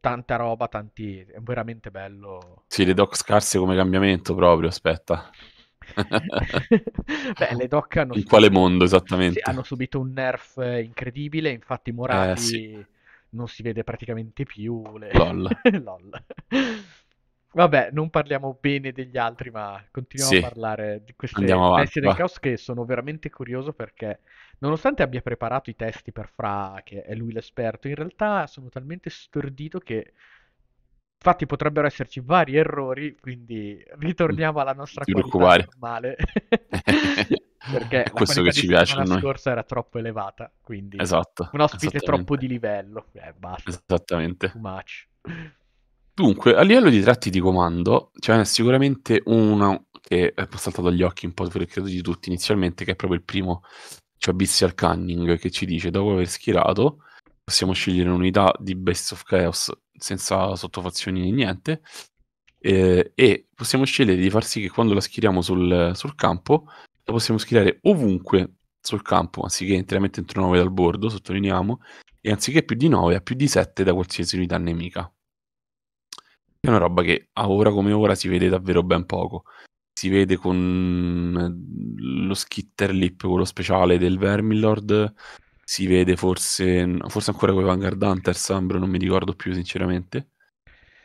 tanta roba, tanti... è veramente bello. Sì, le doc scarse come cambiamento proprio, aspetta. Beh, le doc hanno... In subito... quale mondo esattamente? Sì, hanno subito un nerf eh, incredibile, infatti Morati eh, sì. non si vede praticamente più. Le... LOL. LOL. Vabbè, non parliamo bene degli altri, ma continuiamo sì. a parlare di queste bestie del caos che sono veramente curioso perché nonostante abbia preparato i testi per Fra, che è lui l'esperto, in realtà sono talmente stordito che infatti potrebbero esserci vari errori, quindi ritorniamo alla nostra Ti qualità normale. Perché è questo che ci piace la scorsa era troppo elevata, quindi esatto, un ospite troppo di livello, eh, basta. Esattamente. Dunque, a livello di tratti di comando, c'è cioè, sicuramente uno che è saltato agli occhi un po' credo di tutti inizialmente, che è proprio il primo c'è cioè, Abyssal Cunning che ci dice dopo aver schierato possiamo scegliere un'unità di Best of Chaos senza sottofazioni né niente eh, e possiamo scegliere di far sì che quando la schieriamo sul, sul campo la possiamo schierare ovunque sul campo anziché interamente entro 9 dal bordo sottolineiamo e anziché più di 9 a più di 7 da qualsiasi unità nemica è una roba che a ora come ora si vede davvero ben poco si vede con mm, lo skitter lip, quello speciale del Vermilord, si vede forse, forse ancora con i Vanguard Hunter, Sambro, non mi ricordo più sinceramente.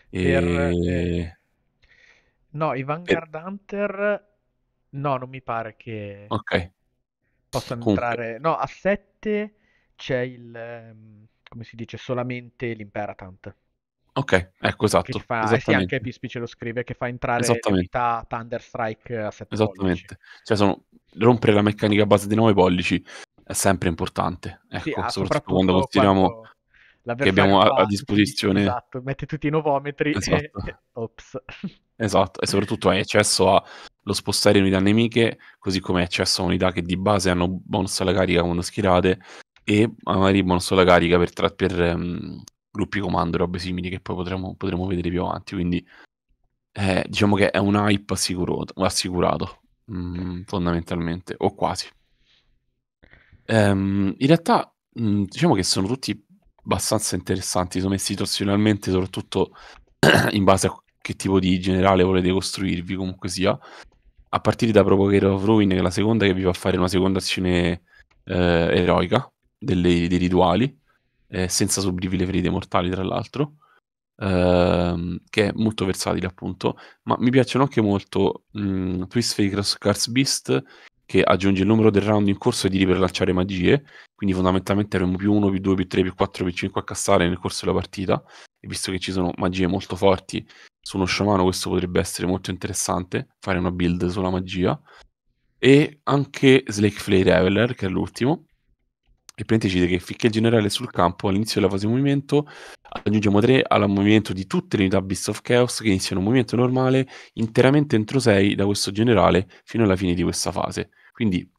E... Per... Eh, no, i Vanguard per... Hunter, no, non mi pare che okay. possano Comunque. entrare. No, a 7 c'è il, ehm, come si dice, solamente l'Imperatant. Ok, ecco esatto. Fa, eh sì, anche Pispi ce lo scrive che fa entrare l'unità Thunder Strike a 7 Esattamente. Cioè rompere la meccanica base di 9 pollici è sempre importante. Ecco, ah, sì, soprattutto, quando continuiamo che abbiamo a, a, disposizione. Esatto, mette tutti i novometri esatto. e ops. Esatto, e soprattutto hai accesso allo spostare unità nemiche, così come hai accesso a unità che di base hanno bonus alla carica quando schierate e magari bonus alla carica per, tra... per um, gruppi comando, robe simili che poi potremo, potremo vedere più avanti. Quindi eh, diciamo che è un hype assicurato, assicurato mm, fondamentalmente, o quasi. Um, in realtà mh, mm, diciamo che sono tutti abbastanza interessanti, sono messi situazionalmente, soprattutto in base a che tipo di generale volete costruirvi, comunque sia. A partire da Provocator of Ruin, che è la seconda che vi fa fare una seconda azione eh, eroica delle, dei rituali, eh, senza subire le ferite mortali tra l'altro, ehm, che è molto versatile appunto, ma mi piacciono anche molto mh, mm, Twist Fake Cards Beast che aggiunge il numero del round in corso di tiri per lanciare magie, quindi fondamentalmente avremo più 1, più 2, più 3, più 4, più 5 a cassare nel corso della partita, e visto che ci sono magie molto forti su uno sciamano questo potrebbe essere molto interessante, fare una build sulla magia, e anche Slake Flay Reveler che è l'ultimo, il presidente decide che finché il generale è sul campo all'inizio della fase di movimento aggiungiamo 3 al movimento di tutte le unità Beast of Chaos che iniziano un movimento normale interamente entro 6 da questo generale fino alla fine di questa fase quindi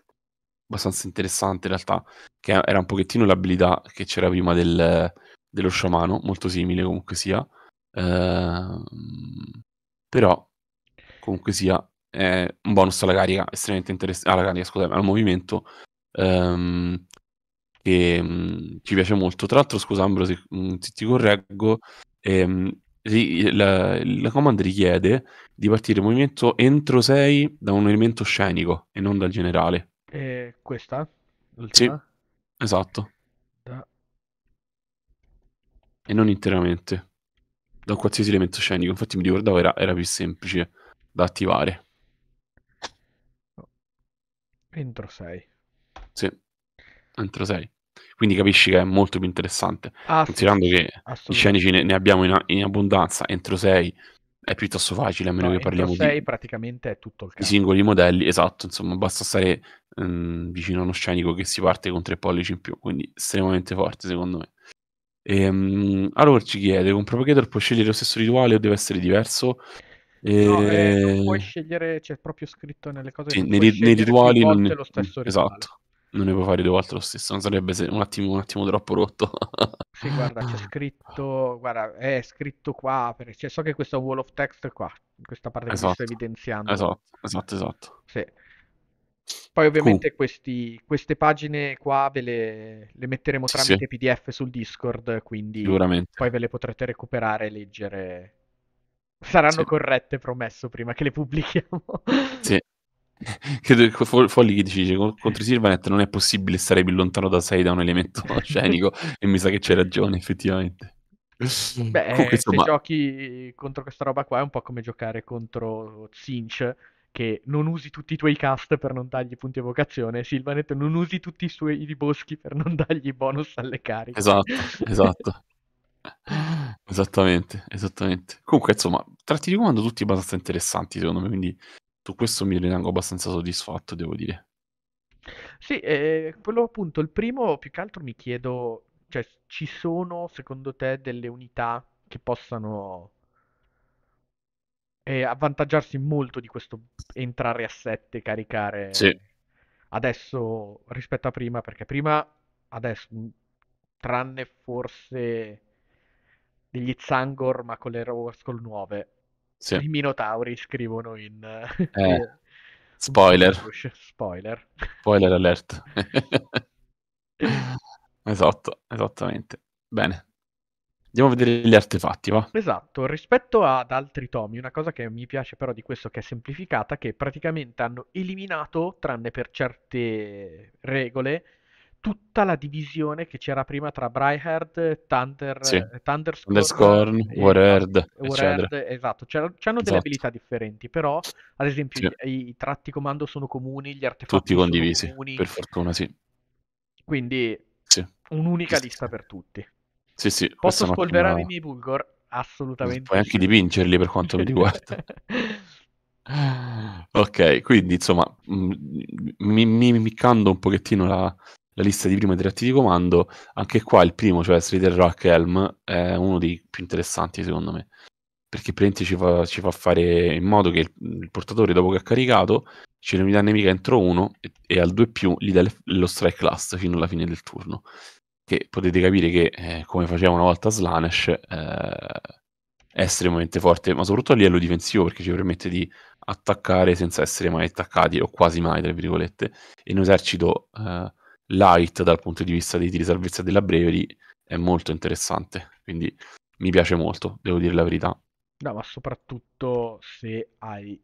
abbastanza interessante in realtà che era un pochettino l'abilità che c'era prima del, dello sciamano molto simile comunque sia eh, però comunque sia è un bonus alla carica estremamente interessante alla carica scusate al movimento ehm, che mh, mm, ci piace molto. Tra l'altro, scusa Ambro se mh, mm, ti, correggo, ehm, la, la, comand richiede di partire il movimento entro 6 da un elemento scenico e non dal generale. E questa? L'ultima? Sì, esatto. Da... E non interamente. Da qualsiasi elemento scenico. Infatti mi ricordavo era, era più semplice da attivare. Entro 6. Sì, entro 6. Quindi capisci che è molto più interessante. Ah, considerando che i scenici ne, ne abbiamo in, in, abbondanza, entro 6 è piuttosto facile, a meno no, che parliamo 6 di... praticamente è tutto il caso. I singoli modelli, esatto, insomma, basta stare mh, mhmm, vicino a uno scenico che si parte con 3 pollici in più, quindi estremamente forte secondo me. E, um, allora ci chiede, con Propagator può scegliere lo stesso rituale o deve essere diverso? E... No, eh, non ehm, puoi scegliere, c'è proprio scritto nelle cose sì, che nei, nei rituali non... lo stesso mm, rituale. Esatto non ne puoi fare due altro lo stesso, non sarebbe un attimo, un attimo troppo rotto. sì, guarda, c'è ah. scritto, guarda, è scritto qua, perché cioè, so che questo è un wall of text qua, in questa parte esatto. che sto evidenziando. Esatto, esatto, esatto. Sì. Poi ovviamente questi, queste pagine qua ve le, le metteremo tramite sì. PDF sul Discord, quindi poi ve le potrete recuperare e leggere. Saranno sì. corrette, promesso, prima che le pubblichiamo. Sì, Credo che Folli dice contro Silvanet non è possibile stare più lontano da 6 da un elemento scenico e mi sa che c'è ragione effettivamente. Beh, Comunque, eh, insomma... se giochi contro questa roba qua è un po' come giocare contro Cinch che non usi tutti i tuoi cast per non dargli punti evocazione, Silvanet non usi tutti i suoi i boschi per non dargli bonus alle cariche. Esatto, esatto. esattamente, esattamente. Comunque, insomma, tratti di comando tutti abbastanza interessanti, secondo me, quindi su questo mi ritengo abbastanza soddisfatto, devo dire. Sì, eh, quello appunto, il primo più che altro mi chiedo, cioè ci sono secondo te delle unità che possano eh, avvantaggiarsi molto di questo entrare a 7, caricare sì. adesso rispetto a prima, perché prima, adesso, mm, tranne forse degli Zangor ma con le Roscol nuove, sì. i minotauri scrivono in... Eh, spoiler. spoiler. Spoiler alert. esatto, esattamente. Bene. Andiamo a vedere gli artefatti, va? Esatto, rispetto ad altri tomi, una cosa che mi piace però di questo che è semplificata, che praticamente hanno eliminato, tranne per certe regole, tutta la divisione che c'era prima tra Bryhard, Thunder, sì. Thunderscorn, Thunderscorn e, Warheard, esatto, c'hanno delle esatto. abilità differenti, però ad esempio sì. i, i, tratti comando sono comuni, gli artefatti tutti condivisi, comuni, per fortuna sì. Quindi sì. un'unica lista per tutti. Sì, sì, Posso spolverare i miei Bulgor? Assolutamente. Puoi anche dipingerli per quanto mi riguarda. ok, quindi insomma, mimicando mi, mi, un pochettino la, la lista di primo atti di comando, anche qua il primo, cioè Slater Rock Helm, è uno dei più interessanti secondo me, perché praticamente ci fa, ci fa fare in modo che il, il, portatore dopo che ha caricato ce ne unità nemica entro uno e, e al 2 più gli dà lo strike last fino alla fine del turno. Che potete capire che, eh, come faceva una volta Slanesh, eh, è estremamente forte, ma soprattutto a livello difensivo perché ci permette di attaccare senza essere mai attaccati o quasi mai, tra virgolette, in un esercito... Eh, light dal punto di vista di tiri salvezza della Brevery è molto interessante, quindi mi piace molto, devo dire la verità. No, ma soprattutto se hai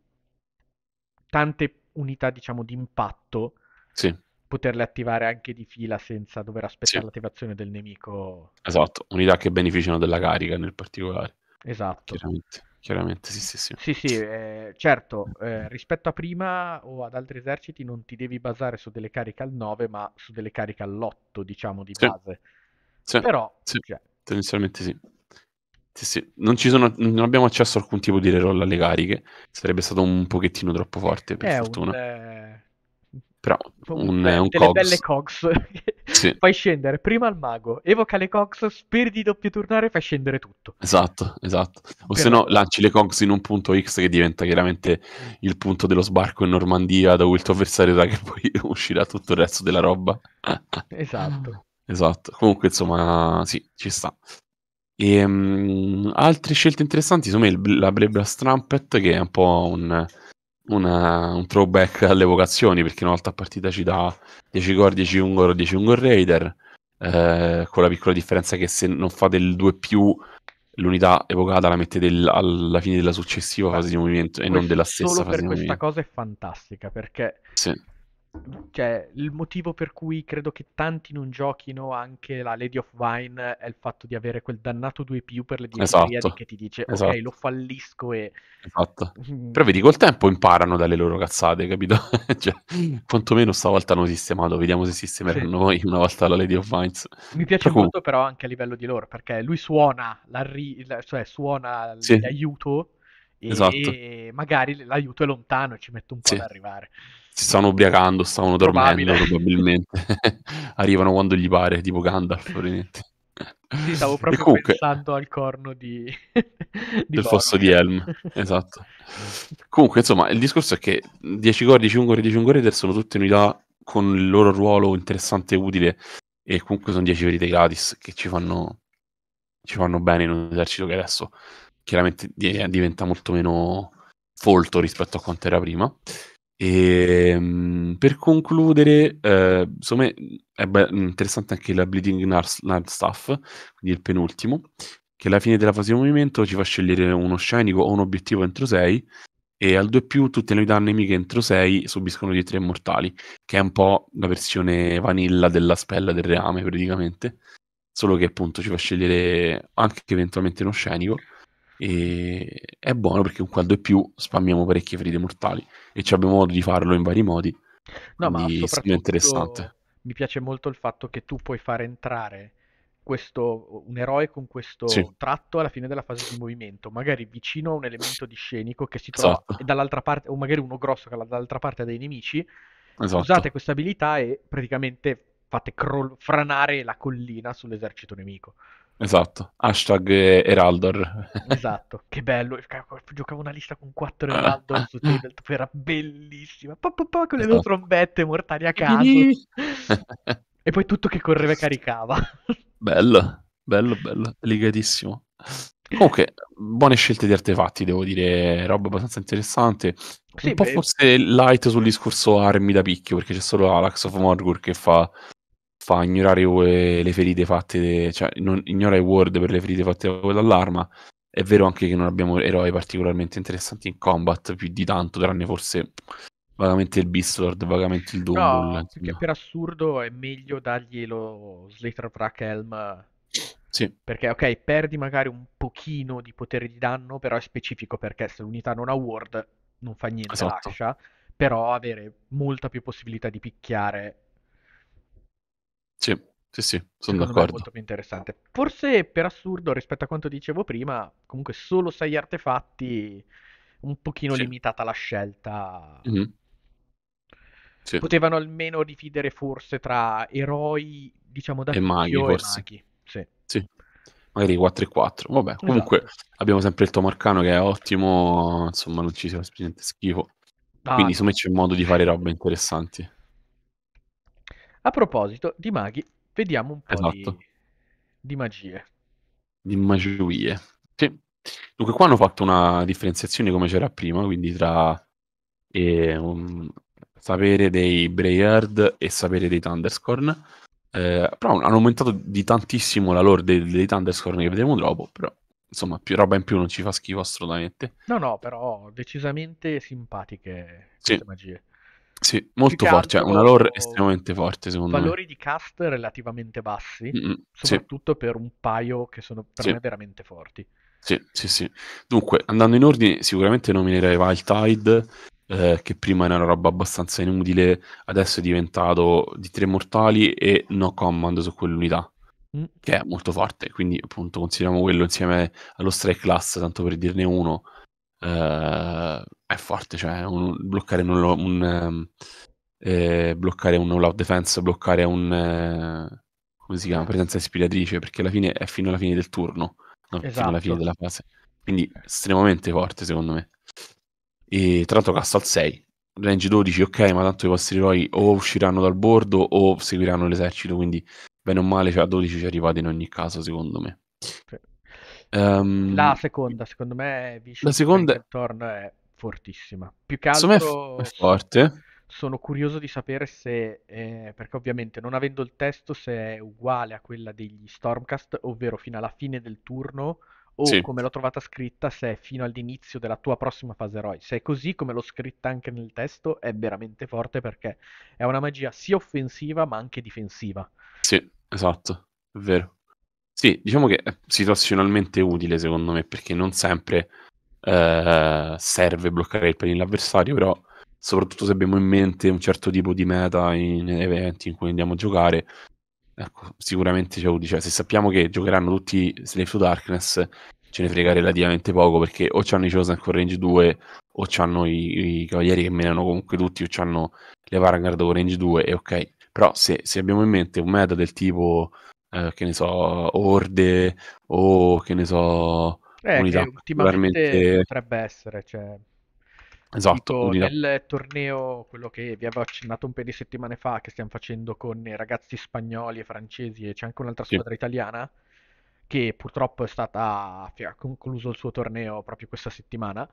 tante unità, diciamo, di impatto, sì. poterle attivare anche di fila senza dover aspettare sì. l'attivazione del nemico. Esatto, unità che beneficiano della carica nel particolare. Esatto. Chiaramente chiaramente, sì, sì, sì. Sì, sì, eh, certo, eh, rispetto a prima o ad altri eserciti non ti devi basare su delle cariche al 9, ma su delle cariche all'8, diciamo, di sì. base. Sì. Però, sì. Cioè... tendenzialmente sì. Sì, sì. Non, sono, non, abbiamo accesso a alcun tipo di reroll alle cariche, sarebbe stato un pochettino troppo forte, per È eh, fortuna. Un, eh però un, Beh, un delle cogs. belle cogs. sì. Fai scendere prima il mago, evoca le cogs, speri di doppio turnare e fai scendere tutto. Esatto, esatto. O Però... se no lanci le cogs in un punto X che diventa chiaramente il punto dello sbarco in Normandia dove il tuo avversario sa che poi uscirà tutto il resto della roba. esatto. Esatto. Comunque insomma, sì, ci sta. E, um, altre scelte interessanti, insomma, il, la Blebla Strumpet che è un po' un una, un throwback alle vocazioni, perché una volta a partita ci dà 10 core, 10 Ungor, 10 Ungor Raider, eh, con la piccola differenza che se non fate il 2 più l'unità evocata la mettete il, alla fine della successiva fase di movimento e non della stessa fase di movimento. Solo per questa cosa è fantastica, perché sì cioè, il motivo per cui credo che tanti non giochino anche la Lady of Vine è il fatto di avere quel dannato 2 più per le 10 esatto. che ti dice ok esatto. lo fallisco e esatto. Mm. però vedi col tempo imparano dalle loro cazzate capito cioè, quantomeno stavolta hanno sistemato vediamo se sistemeranno sì. noi una volta la Lady of Vines mi piace però molto comunque... però anche a livello di loro perché lui suona l'arri... cioè suona sì. l'aiuto e esatto. magari l'aiuto è lontano e ci mette un po' sì. ad arrivare si stavano ubriacando, stavano dormendo Probabile. probabilmente. Arrivano quando gli pare, tipo Gandalf, veramente. Sì, stavo proprio e pensando al corno di... di del Boromir. fosso di Helm, esatto. comunque, insomma, il discorso è che 10 core, 10 ungori, 10 ungori sono tutte unità con il loro ruolo interessante e utile e comunque sono 10 verite gratis che ci fanno, ci fanno bene in un esercito che adesso chiaramente eh, diventa molto meno folto rispetto a quanto era prima. E, ehm, per concludere, eh, insomma, è be- interessante anche la Bleeding Night Staff, quindi il penultimo, che alla fine della fase di movimento ci fa scegliere uno scenico o un obiettivo entro 6 e al 2 più tutte le unità nemiche entro 6 subiscono di 3 mortali, che è un po' la versione vanilla della spella del reame praticamente, solo che appunto ci fa scegliere anche eventualmente uno scenico e è buono perché quando è più spammiamo parecchie ferite mortali e abbiamo modo di farlo in vari modi. No, ma soprattutto interessante. mi piace molto il fatto che tu puoi far entrare questo, un eroe con questo sì. tratto alla fine della fase di movimento, magari vicino a un elemento di scenico che si trova esatto. dall'altra parte, o magari uno grosso che è dall'altra parte dei nemici. Esatto. Usate questa abilità e praticamente fate cro- franare la collina sull'esercito nemico. Esatto, hashtag eh, Eraldor. Esatto, che bello, cioè, giocavo una lista con quattro Eraldor su Tabletop, era bellissima, po, po, po, con le due esatto. trombette mortali a caso. e poi tutto che correva e caricava. bello, bello, bello, ligatissimo. Comunque, buone scelte di artefatti, devo dire, roba abbastanza interessante. Sì, un po' beh... forse light sul discorso armi da picchio, perché c'è solo Alax of Morgur che fa fa ignorare le ferite fatte, cioè non, ignora i Ward per le ferite fatte da dall'arma. È vero anche che non abbiamo eroi particolarmente interessanti in combat più di tanto, tranne forse vagamente il Beastlord, vagamente il Doom. No, che per assurdo è meglio dargli lo Slater Frack Helm. Sì. Perché, ok, perdi magari un pochino di potere di danno, però è specifico perché se l'unità non ha ward non fa niente, esatto. lascia. Però avere molta più possibilità di picchiare sì, sì, sì, sono d'accordo. È molto più interessante. Forse per assurdo rispetto a quanto dicevo prima, comunque solo sei artefatti, un pochino sì. limitata la scelta. Mm-hmm. Sì. Potevano almeno dividere forse tra eroi, diciamo, da e maghi, forse. e maghi. Sì. sì. Magari 4 e 4. Vabbè, esatto. comunque abbiamo sempre il Tomarcano che è ottimo, insomma, non ci sia niente schifo. Ah, Quindi, insomma, c'è modo di fare robe interessanti. A proposito di maghi, vediamo un po' esatto. di, di magie. Di magie. Sì. Dunque qua hanno fatto una differenziazione come c'era prima, quindi tra eh, um, sapere dei Brayard e sapere dei Thunderscorn. Eh, però hanno aumentato di tantissimo la lore dei, dei Thunderscorn che vedremo dopo, però insomma più roba in più non ci fa schifo assolutamente. No, no, però decisamente simpatiche queste sì. magie. Sì, molto forte, cioè una lore estremamente forte secondo valori me. Valori di cast relativamente bassi, mm, soprattutto sì. per un paio che sono per sì. me veramente forti. Sì, sì, sì. Dunque, andando in ordine, sicuramente nominerei Wild Tide, eh, che prima era una roba abbastanza inutile, adesso è diventato di tre mortali e no command su quell'unità, mm. che è molto forte, quindi appunto consideriamo quello insieme allo Strike Class, tanto per dirne uno, eh, è forte, cioè un, bloccare, un, un, ehm, eh, bloccare un all defense, bloccare un... Eh, come si chiama? Presenza ispiratrice, perché alla fine è fino alla fine del turno, non esatto. fino alla fine esatto. della fase. Quindi estremamente forte secondo me. E tra l'altro casta al 6, range 12, ok, ma tanto i vostri eroi o usciranno dal bordo o seguiranno l'esercito, quindi bene o male, cioè a 12 ci arrivate in ogni caso, secondo me. Okay. Um, la seconda, secondo me, Vicious la seconda... Return è fortissima. Più che altro... Secondo me è forte. Sono curioso di sapere se, eh, perché ovviamente non avendo il testo, se è uguale a quella degli Stormcast, ovvero fino alla fine del turno, o sì. come l'ho trovata scritta, se è fino all'inizio della tua prossima fase eroi. Se è così, come l'ho scritta anche nel testo, è veramente forte perché è una magia sia offensiva ma anche difensiva. Sì, esatto, è vero. Sì, diciamo che è situazionalmente utile secondo me, perché non sempre eh, serve bloccare il piede dell'avversario, però soprattutto se abbiamo in mente un certo tipo di meta in eventi in cui andiamo a giocare, ecco, sicuramente c'è utile. Cioè, se sappiamo che giocheranno tutti Slave to Darkness, ce ne frega relativamente poco, perché o hanno i Chosen con range 2, o hanno i, i cavalieri che menano comunque tutti, o hanno le Varangard con range 2, e ok. Però se, se abbiamo in mente un meta del tipo eh, che ne so, orde o che ne so, eh, unità particolarmente... potrebbe essere, cioè... Esatto, tipo, nel torneo, quello che vi avevo accennato un paio di settimane fa, che stiamo facendo con i ragazzi spagnoli e francesi, e c'è anche un'altra squadra sì. italiana, che purtroppo è stata, ha concluso il suo torneo proprio questa settimana.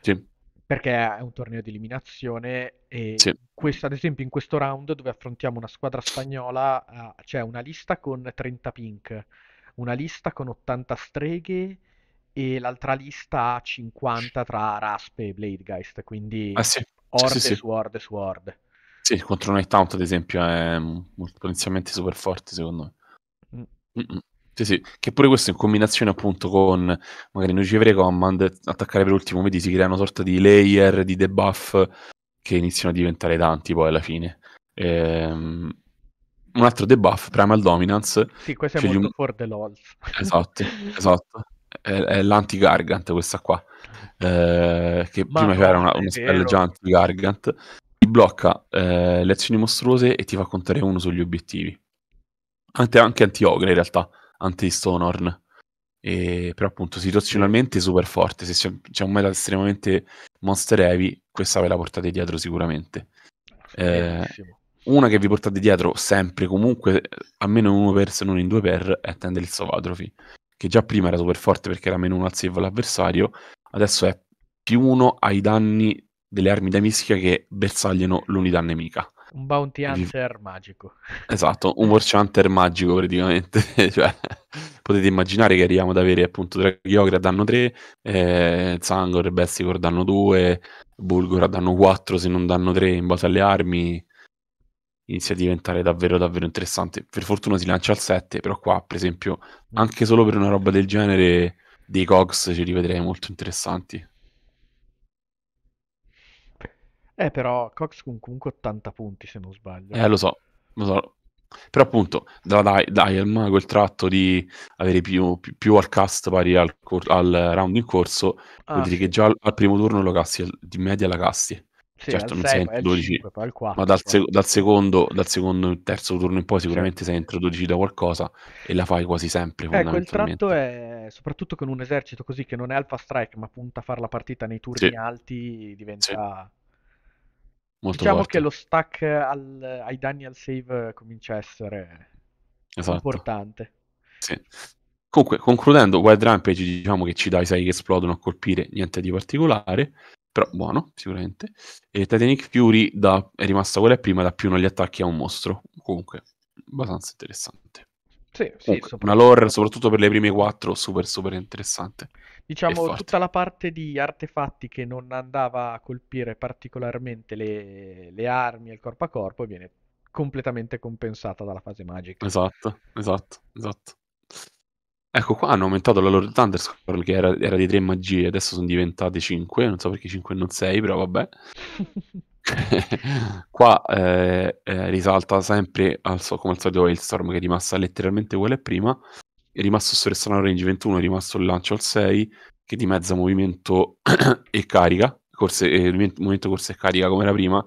Sì perché è un torneo di eliminazione e sì. questo, ad esempio in questo round dove affrontiamo una squadra spagnola eh, c'è una lista con 30 pink, una lista con 80 streghe e l'altra lista ha 50 tra Raspe e Bladegeist, quindi ah, sì. horde, sì, sì, Sword, Sword. Sì, contro Night Out ad esempio è potenzialmente super forte secondo me. Mm. Sì, sì, che pure questo in combinazione appunto con magari non ci avrei command, attaccare per ultimo, vedi, si crea una sorta di layer di debuff che iniziano a diventare tanti poi alla fine. Ehm, un altro debuff, Primal Dominance. Sì, questo è molto un... for the lols. Esatto, esatto. È, è l'anti-Gargant questa qua, eh, che Ma prima c'era una, una spell già anti-Gargant. Ti blocca eh, le azioni mostruose e ti fa contare uno sugli obiettivi. Anche, anche anti-Ogre in realtà anti-Stonorn. E, però appunto situazionalmente super forte, se c'è, c'è, un meta estremamente monster heavy, questa ve la portate dietro sicuramente. Eh, una che vi portate dietro sempre, comunque, almeno in uno per se non in due per, è Tendel Sovatrophy, che già prima era super forte perché era meno 1 al save all'avversario, adesso è più 1 ai danni delle armi da mischia che bersagliano l'unità nemica. Un bounty hunter di... magico. Esatto, un watch hunter magico praticamente. cioè, potete immaginare che arriviamo ad avere appunto tre a danno 3, eh, Zangor e Bessigor danno 2, Bulgor a danno 4 se non danno 3 in base alle armi. Inizia a diventare davvero davvero interessante. Per fortuna si lancia al 7, però qua per esempio anche solo per una roba del genere dei Cogs ci rivedrei molto interessanti. Eh, però Cox con comunque 80 punti, se non sbaglio. Eh, lo so, lo so. Però appunto, dai, dai al mago il tratto di avere più, più, più al cast pari al, cor- al round in corso, ah, vuol dire sì. che già al, al, primo turno lo cassi, di media la cassi. Sì, certo, non 6, sei entro 12, 5, 4, ma dal, se- dal secondo, dal secondo e terzo turno in poi sicuramente certo. sei entro 12 da qualcosa e la fai quasi sempre. Eh, ecco, quel tratto è, soprattutto con un esercito così che non è alfa strike ma punta a fare la partita nei turni sì. alti, diventa... Sì Molto diciamo forte. che lo stack al, ai danni al save comincia a essere esatto. importante. Sì. Comunque, concludendo, Wild Rampage diciamo che ci dà i 6 che esplodono a colpire, niente di particolare, però buono, sicuramente. E Titanic Fury da, è rimasta quella prima, da più non gli attacchi a un mostro. Comunque, abbastanza interessante. Sì, sì, Comunque, una lore, soprattutto per le prime 4, super, super interessante. Diciamo tutta la parte di artefatti che non andava a colpire particolarmente le, le armi e il corpo a corpo viene completamente compensata dalla fase magica. Esatto, esatto, esatto. Ecco qua hanno aumentato la loro Thunder che era, era, di 3 magie, adesso sono diventate 5, non so perché 5 non 6, però vabbè. qua eh, eh, risalta sempre al so, come al solito Hailstorm che è rimasta letteralmente uguale a prima, è rimasto Soresano range 21, è rimasto il lancio al 6, che di dimezza movimento e carica, corse, eh, movimento corsa e carica come era prima,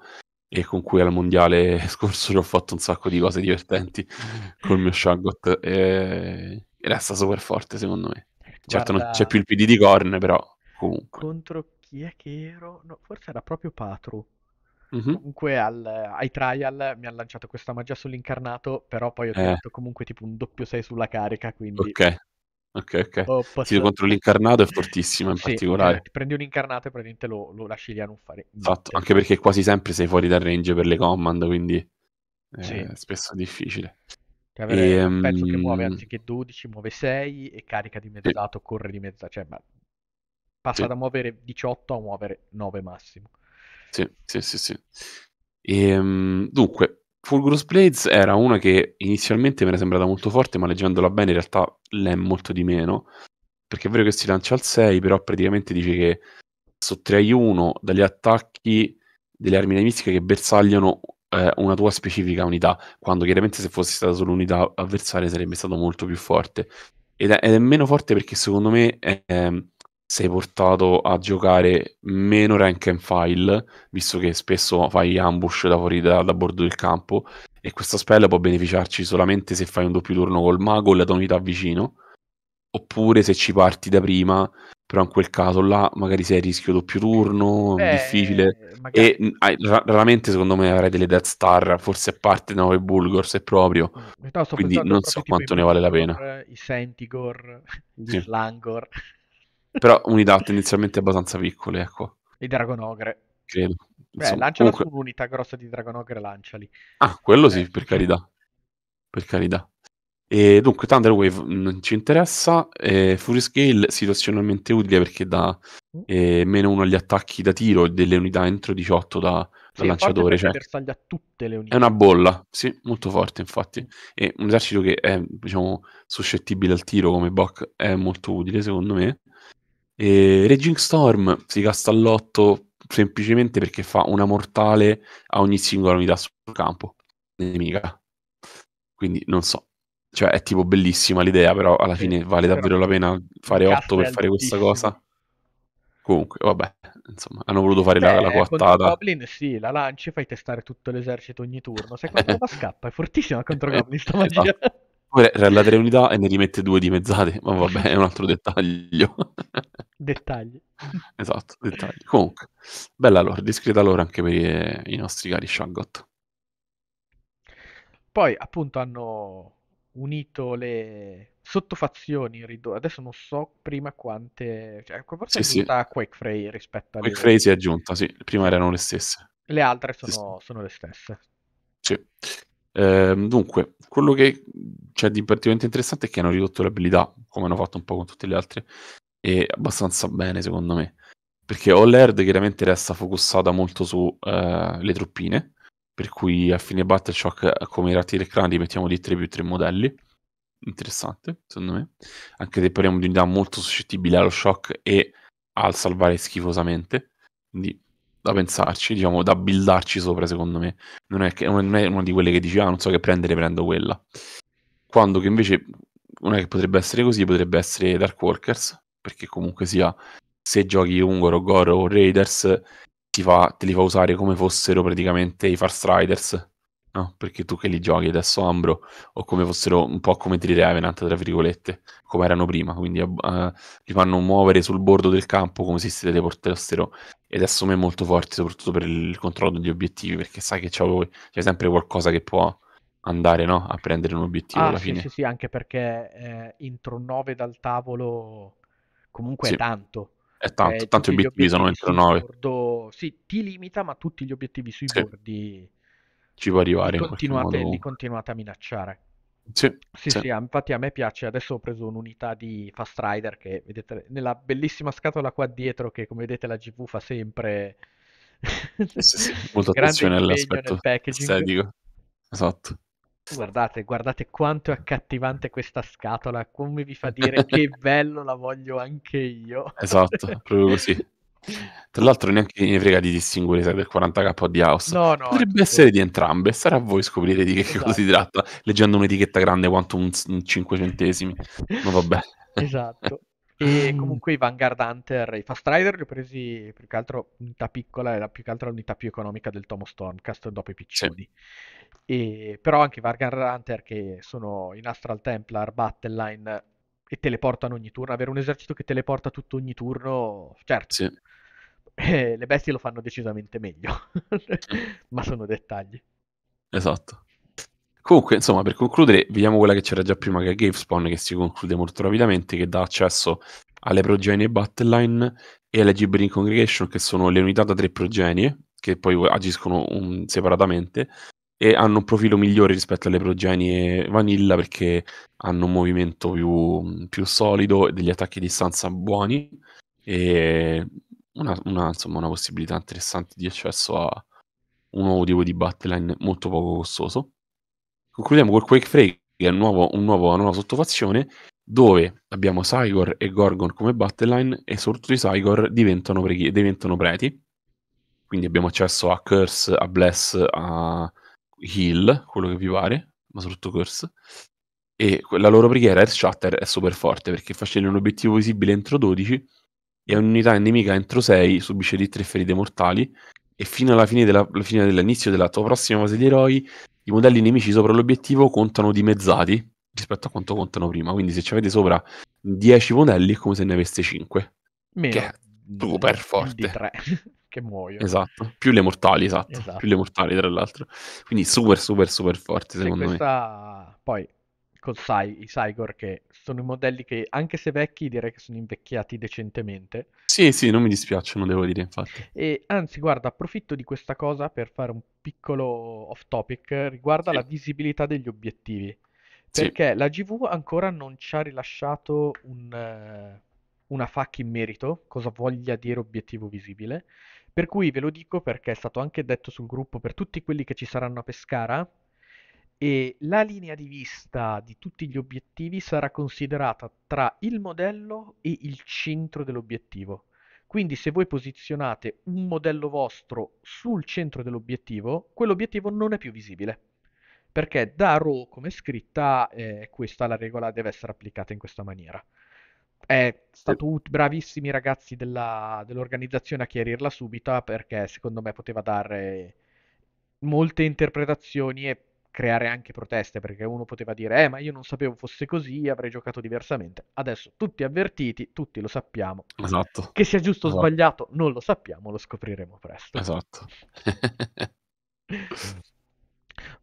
e con cui al mondiale scorso ho fatto un sacco di cose divertenti con il mio Shaggot, e resta super forte secondo me. Certo Guarda... non c'è più il PD di Corn, però comunque. Contro chi è che ero? No, forse era proprio Patru Mm-hmm. Comunque al, ai trial mi ha lanciato questa magia sull'incarnato, però poi ho eh. tirato eh. comunque tipo un doppio 6 sulla carica, quindi... Ok, ok, ok. posso... Sì, contro l'incarnato è fortissimo in sì, particolare. Eh, ti prendi un incarnato e praticamente lo, lo lasci lì a non fare Esatto, anche perché quasi sempre sei fuori dal range per le command, quindi eh, sì. è spesso difficile. Cioè, avere e, un pezzo um... che muove ehm anziché 12, muove 6 e carica di mezzato, sì. corre di mezzato, cioè ma... passa da muovere 18 a muovere 9 massimo. Sì, sì, sì, sì. Ehm, dunque, Fulgurus Blades era una che inizialmente mi era sembrata molto forte, ma leggendola bene in realtà l'è molto di meno. Perché è vero che si lancia al 6, però praticamente dice che sottrai 1 dagli attacchi delle armi nemiche che bersagliano eh, una tua specifica unità, quando chiaramente se fossi stata solo un'unità avversaria sarebbe stato molto più forte. Ed è, ed è meno forte perché secondo me è, ehm, sei portato a giocare meno rank and file, visto che spesso fai ambush da fuori da, da bordo del campo, e questa spell può beneficiarci solamente se fai un doppio turno col mago o la tua unità vicino, oppure se ci parti da prima, però in quel caso là magari sei a rischio doppio turno, Beh, difficile, magari... e r- raramente secondo me avrai delle Death Star, forse a parte no, Bulgor, se proprio, mm, no, quindi non so quanto ne vale la pena. I Sentigor, gli sì. Slangor... Però unità tendenzialmente abbastanza piccole, ecco. I Dragonogre. Credo. Beh, lanciala comunque... su un'unità grossa di Dragonogre, lanciali. Ah, quello sì, eh. per carità. Per carità. E dunque Thunder Wave non ci interessa, eh, Fury Scale situazionalmente utile perché dà mm. eh, meno uno agli attacchi da tiro e delle unità entro 18 da, sì, da lanciatore. Cioè, bersaglia tutte le unità. È una bolla, sì, molto forte infatti. E un esercito che è diciamo, suscettibile al tiro come Bok è molto utile secondo me. E Raging Storm si casta all'otto semplicemente perché fa una mortale a ogni singola unità sul campo nemica. Quindi non so, cioè è tipo bellissima l'idea, però alla fine vale davvero la pena fare 8 per fare questa cosa. Comunque, vabbè, insomma, hanno voluto fare Beh, la, la coattata. Goblin sì, la lanci, fai testare tutto l'esercito ogni turno. Se qualcosa scappa, è fortissima contro eh, Goblin sta magia. Esatto. Rella tre unità e ne rimette due dimezzate. ma vabbè, è un altro dettaglio. dettagli. Esatto, dettagli. Comunque, bella lore, discreta lore anche per i nostri cari Shaggot. Poi, appunto, hanno unito le sottofazioni adesso non so prima quante cioè, forse sì, è aggiunta sì. Frey rispetto a Quake Frey si è aggiunta, sì, prima erano le stesse le altre sono, sì, sono le stesse sì Ehm, dunque, quello che c'è cioè, di particolarmente interessante è che hanno ridotto le abilità, come hanno fatto un po' con tutte le altre, e abbastanza bene secondo me. Perché All-Herd chiaramente resta focussata molto sulle eh, truppine, per cui a fine Battle Shock come i rattiere crani mettiamo di 3 più 3 modelli. Interessante, secondo me. Anche se parliamo di unità molto suscettibile allo shock e al salvare schifosamente. Quindi da pensarci, diciamo, da buildarci sopra, secondo me. Non è, che, non è una di quelle che dici, ah, non so che prendere, prendo quella. Quando che invece una che potrebbe essere così potrebbe essere Dark Walkers, perché comunque sia, se giochi Ungoro, Gor o Raiders, ti fa, te li fa usare come fossero praticamente i Far Striders, no? Perché tu che li giochi adesso Ambro, o come fossero un po' come Tri Revenant, tra virgolette, come erano prima, quindi uh, li fanno muovere sul bordo del campo come se si teleportassero ed è secondo me molto forte soprattutto per il controllo degli obiettivi perché sai che c'è, c'è sempre qualcosa che può andare no? a prendere un obiettivo ah, alla sì, fine. Sì, sì, anche perché eh, entro 9 dal tavolo comunque sì. è tanto. È cioè, tanto, eh, tanti obiettivi, obiettivi sono entro 9. Bordo... Sì, ti limita, ma tutti gli obiettivi sui sì. bordi ci può arrivare. Li continuate, li continuate a minacciare. Sì, sì, sì. sì, infatti a me piace, adesso ho preso un'unità di Fast Rider che vedete nella bellissima scatola qua dietro che come vedete la GV fa sempre sì, sì, molta attenzione all'aspetto estetico. Esatto. Guardate, guardate quanto è accattivante questa scatola, come vi fa dire che bello la voglio anche io. Esatto, proprio così. Tra l'altro neanche ne frega di distinguere se è del 40k o di house. No, no, Potrebbe eh, essere eh. di entrambe, sarà a voi scoprire di che esatto. cosa si esatto. tratta, leggendo un'etichetta grande quanto un, 5 centesimi. Ma vabbè. Esatto. E comunque i Vanguard Hunter, i Fast Rider li ho presi più che altro unità piccola, era più che altro l'unità più economica del Tomo Stormcast dopo i piccioni. Sì. però anche i Vanguard Hunter che sono in Astral Templar, Battleline e teleportano ogni turno, avere un esercito che teleporta tutto ogni turno, certo. Sì eh, le bestie lo fanno decisamente meglio, ma sono dettagli. Esatto. Comunque, insomma, per concludere, vediamo quella che c'era già prima che è Gavespawn, che si conclude molto rapidamente, che dà accesso alle progenie Battleline e alle Gibbering Congregation, che sono le unità da tre progenie, che poi agiscono un, separatamente, e hanno un profilo migliore rispetto alle progenie vanilla perché hanno un movimento più, più solido e degli attacchi a distanza buoni e una, una, insomma, una possibilità interessante di accesso a un nuovo tipo di battleline molto poco costoso. Concludiamo col Quake Free, che è un nuovo, un nuovo, una nuova sottofazione dove abbiamo Saigor e Gorgon come battleline e soprattutto i Saigor diventano, pre- diventano preti. Quindi abbiamo accesso a Curse, a Bless, a Heal, quello che vi pare, ma soprattutto Curse. E la loro preghiera Earth Shatter è super forte perché facendo un obiettivo visibile entro 12 e ogni nemica entro 6 subisce di 3 ferite mortali e fino alla fine, della, alla fine dell'inizio della tua prossima fase di eroi i modelli nemici sopra l'obiettivo contano dimezzati rispetto a quanto contano prima quindi se ci avete sopra 10 modelli è come se ne aveste 5 Meno. che è super forte di 3 che muoio esatto più le mortali esatto. esatto. più le mortali tra l'altro quindi super super super forte secondo questa... me poi con Cy- i Cygor che sono i modelli che anche se vecchi direi che sono invecchiati decentemente. Sì, sì, non mi non devo dire, infatti. E anzi, guarda, approfitto di questa cosa per fare un piccolo off topic riguardo sì. alla visibilità degli obiettivi. Perché sì. la GV ancora non ci ha rilasciato un, eh, una FAC in merito, cosa voglia dire obiettivo visibile. Per cui ve lo dico perché è stato anche detto sul gruppo per tutti quelli che ci saranno a Pescara, e la linea di vista di tutti gli obiettivi sarà considerata tra il modello e il centro dell'obiettivo. Quindi se voi posizionate un modello vostro sul centro dell'obiettivo, quell'obiettivo non è più visibile. Perché da row come scritta eh, questa la regola deve essere applicata in questa maniera. È stato ut- bravissimi ragazzi della, dell'organizzazione a chiarirla subito perché secondo me poteva dare molte interpretazioni e creare anche proteste, perché uno poteva dire, eh, ma io non sapevo fosse così, avrei giocato diversamente. Adesso tutti avvertiti, tutti lo sappiamo. Esatto. Che sia giusto o esatto. sbagliato, non lo sappiamo, lo scopriremo presto. Esatto.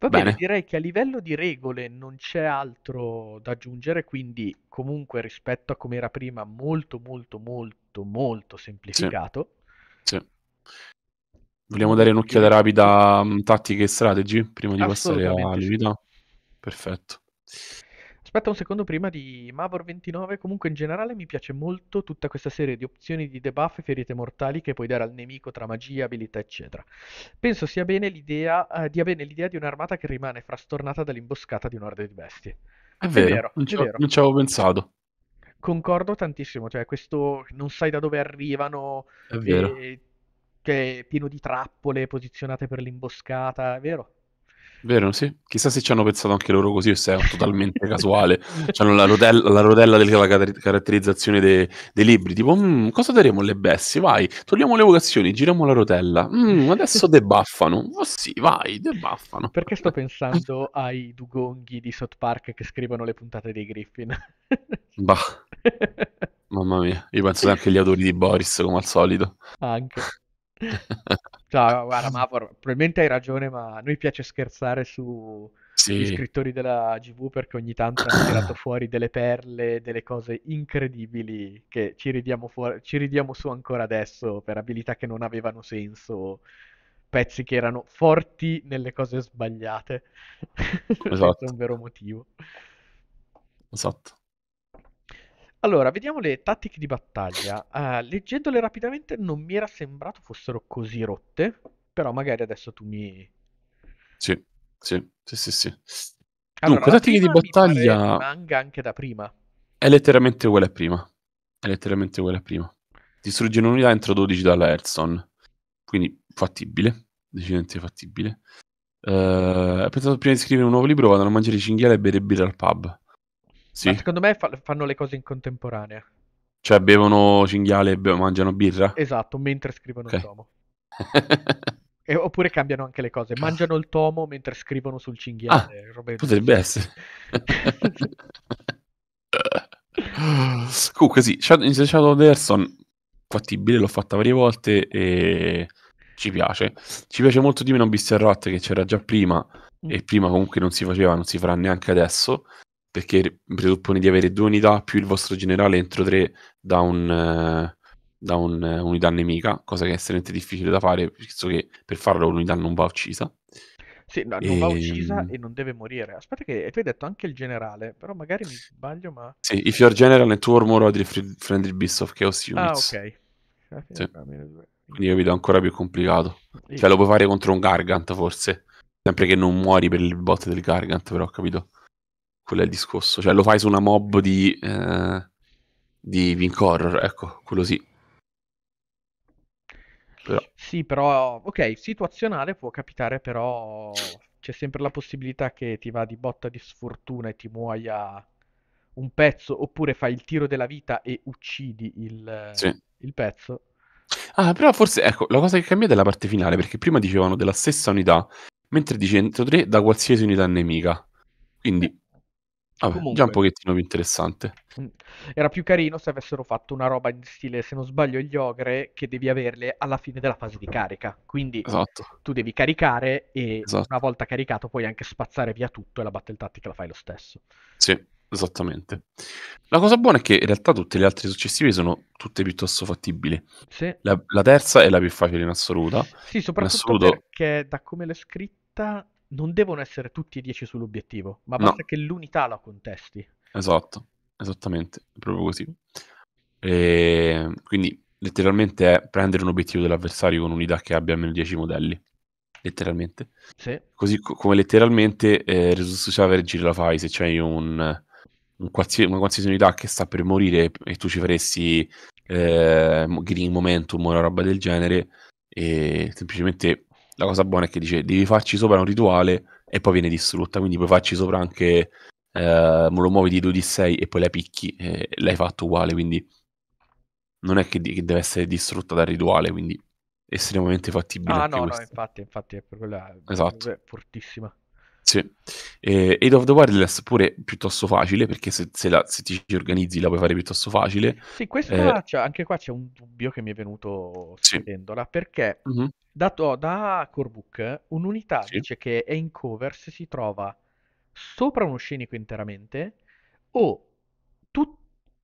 Va bene, bene, direi che a livello di regole non c'è altro da aggiungere, quindi comunque rispetto a come era prima molto molto molto molto semplificato. Sì. sì. Vogliamo dare un'occhiata rapida a mm, tattiche e strategy prima di passare alle novità? Perfetto. Aspetta un secondo prima di Mavor 29. Comunque, in generale, mi piace molto tutta questa serie di opzioni di debuff e ferite mortali che puoi dare al nemico tra magia, abilità, eccetera. Penso sia bene l'idea, eh, dia bene l'idea di un'armata che rimane frastornata dall'imboscata di un'orda di bestie. È, è vero, vero, non ci avevo pensato concordo tantissimo, cioè questo non sai da dove arrivano, è vero cioè pieno di trappole posizionate per l'imboscata, vero? Vero, sì. Chissà se ci hanno pensato anche loro così o se è totalmente casuale. C'hanno la rodella, la rodella della caratterizzazione de- dei libri, tipo, mm, cosa daremo alle bestie? Vai, togliamo le vocazioni, giriamo la rotella. Mm, adesso debuffano. Oh sì, vai, debuffano. Perché sto pensando ai dugonghi di South Park che scrivono le puntate dei Griffin? bah. Mamma mia, io penso anche agli autori di Boris, come al solito. Anche. Ciao, guarda, Mavor, probabilmente hai ragione, ma a noi piace scherzare su, sì. scrittori della GV perché ogni tanto hanno tirato fuori delle perle, delle cose incredibili che ci ridiamo, fuori, ci ridiamo, su ancora adesso per abilità che non avevano senso, pezzi che erano forti nelle cose sbagliate, esatto. senza un vero motivo. Esatto. Allora, vediamo le tattiche di battaglia. Eh, leggendole rapidamente non mi era sembrato fossero così rotte, però magari adesso tu mi... Sì, sì, sì, sì. sì. Allora, Dunque, tattiche di battaglia... Manga anche da prima. È letteralmente uguale a prima. È letteralmente uguale a prima. Distruggono un'unità entro 12 dalla Hearthstone. Quindi fattibile, decisamente fattibile. Uh, eh, ho pensato prima di scrivere un nuovo libro, vado a mangiare cinghiale e bere birra al pub. Sì. Ma secondo me fa- fanno le cose in contemporanea. Cioè bevono cinghiale e be- mangiano birra? Esatto, mentre scrivono okay. il tomo. e, oppure cambiano anche le cose. Mangiano il tomo mentre scrivono sul cinghiale. Ah, potrebbe essere. Comunque sì, in Shadow of the Earthstone fattibile, l'ho fatta varie volte e ci piace. Ci piace molto di meno Beast Rot che c'era già prima mm. e prima comunque non si faceva, non si farà neanche adesso perché presuppone di avere due unità più il vostro generale entro tre da, un, eh, da un, un'unità eh, nemica, cosa che è estremamente difficile da fare, visto che per farlo un'unità non va uccisa. Sì, no, non e... va ehm, uccisa e non deve morire. Aspetta che tu hai detto anche il generale, però magari mi sbaglio, ma... Sì, if your general and two or more of friendly beast of chaos ah, units. Ah, ok. Sì. Quindi do ancora più complicato. Cioè lo puoi fare contro un Gargant, forse. Sempre che non muori per il bot del Gargant, però, capito? quello è il discorso. Cioè, lo fai su una mob di, eh, di Vincorror, ecco, quello sì. Però. Sì, però, ok, situazionale può capitare, però c'è sempre la possibilità che ti va di botta di sfortuna e ti muoia un pezzo, oppure fai il tiro della vita e uccidi il, sì. il pezzo. Ah, però forse, ecco, la cosa che cambia è la parte finale, perché prima dicevano della stessa unità, mentre dice 103 da qualsiasi unità nemica. Quindi Vabbè, Comunque, già un pochettino più interessante. Mm. Era più carino se avessero fatto una roba in stile, se non sbaglio, gli ogre che devi averle alla fine della fase di carica. Quindi esatto. tu devi caricare e esatto. una volta caricato puoi anche spazzare via tutto e la battle tattica la fai lo stesso. Sì, esattamente. La cosa buona è che in realtà tutte le altre successive sono tutte piuttosto fattibili. Sì. La, la terza è la più facile in assoluta. Sì, soprattutto assoluto... perché da come l'è scritta non devono essere tutti e 10 sull'obiettivo, ma basta no. che l'unità la contesti. Esatto, esattamente, proprio così. E quindi letteralmente è prendere un obiettivo dell'avversario con un'unità che abbia meno 10 modelli. Letteralmente. Sì. Così co- come letteralmente eh, Resource Average la fai se c'hai un, un qualsiasi, una qualsiasi unità che sta per morire e tu ci faresti eh, Green Momentum o una roba del genere e semplicemente la cosa buona è che dice devi farci sopra un rituale e poi viene distrutta, quindi puoi farci sopra anche eh, lo muovi di 2 di 6 e poi la picchi e l'hai fatto uguale, quindi non è che, che deve essere distrutta dal rituale, quindi estremamente fattibile. Ah no, questo. no, infatti, infatti è per quella esatto. è fortissima. Sì. Eh, Aid of the Wireless pure piuttosto facile, perché se, se, la, se, ti organizzi la puoi fare piuttosto facile. Sì, questa, eh... anche qua c'è un dubbio che mi è venuto scrivendola, sì. perché mm-hmm. da, da Corebook un'unità sì. dice che è in cover se si trova sopra uno scenico interamente o tutto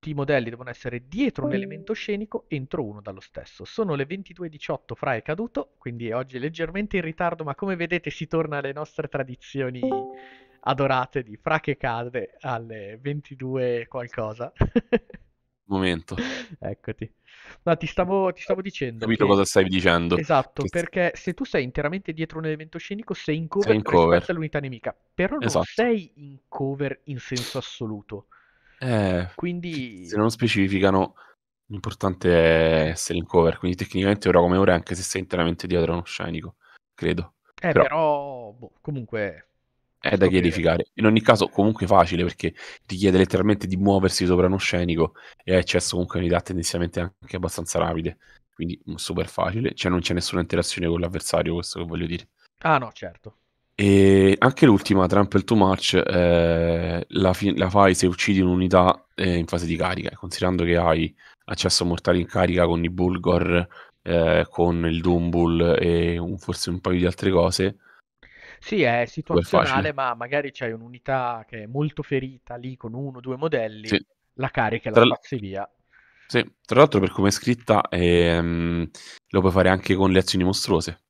tutti i modelli devono essere dietro un elemento scenico, entro uno dallo stesso. Sono le 22.18, Fra è caduto, quindi oggi leggermente in ritardo, ma come vedete si torna alle nostre tradizioni adorate di Fra che cade alle 22 qualcosa. Momento. Eccoti. No, ti stavo, ti stavo dicendo. Ho capito che... cosa stai dicendo. Esatto, che... perché se tu sei interamente dietro un elemento scenico, sei in cover, sei in cover. rispetto all'unità nemica, però non esatto. sei in cover in senso assoluto. Eh, Quindi... Se non specificano, l'importante è essere in cover, quindi tecnicamente ora come ora, anche se sei interamente dietro uno scenico, credo. Eh, però, però boh, comunque... È da chiarificare. In ogni caso, comunque facile, perché ti chiede letteralmente di muoversi sopra uno scenico e hai accesso comunque a unità tendenzialmente anche abbastanza rapide. Quindi super facile, cioè non c'è nessuna interazione con l'avversario, questo che voglio dire. Ah no, certo. E anche l'ultima, Trump e March, eh, la, fi- la, fai se uccidi un'unità eh, in fase di carica, considerando che hai accesso mortale in carica con i Bulgor, eh, con il Dumbull e un, forse un paio di altre cose. Sì, è situazionale, è ma magari c'hai un'unità che è molto ferita lì con uno o due modelli, sì. la carica e la spazzi via. Sì, tra l'altro per come è scritta ehm, lo puoi fare anche con le azioni mostruose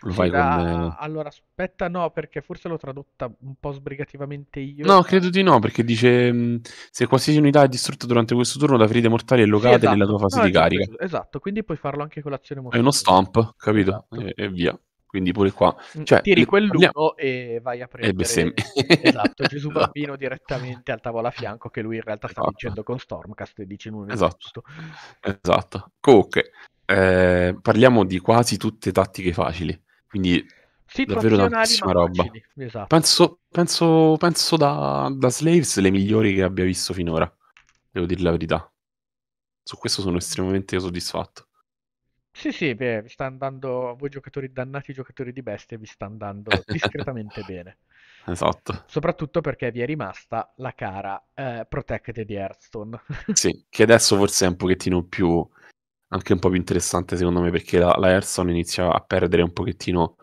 lo fai con... Allora, aspetta, no, perché forse l'ho tradotta un po' sbrigativamente io. No, credo di no, perché dice mm, se qualsiasi unità è distrutta durante questo turno da ferite mortali è locate sì, esatto. nella tua fase no, di esatto, carica. Questo. Esatto, quindi puoi farlo anche con l'azione mortale. È uno stomp, capito? Esatto. E, e, via. Quindi pure qua. Mm, cioè, Tiri quell'uno parliamo... e vai a eh, prendere... E bestemmi. esatto, Gesù Bambino direttamente al tavolo a fianco che lui in realtà sta esatto. vincendo con Stormcast e dice nulla. un esatto. Esatto. Comunque. Eh, parliamo di quasi tutte tattiche facili. Quindi davvero tantissima roba. esatto. Penso, penso, penso da, da, Slaves le migliori che abbia visto finora, devo dire la verità. Su questo sono estremamente soddisfatto. Sì, sì, beh, vi sta andando, voi giocatori dannati, giocatori di bestie, vi sta andando discretamente bene. Esatto. Soprattutto perché vi è rimasta la cara eh, Protected di Hearthstone. sì, che adesso forse è un pochettino più anche un po' più interessante secondo me perché la, la Airson inizia a perdere un pochettino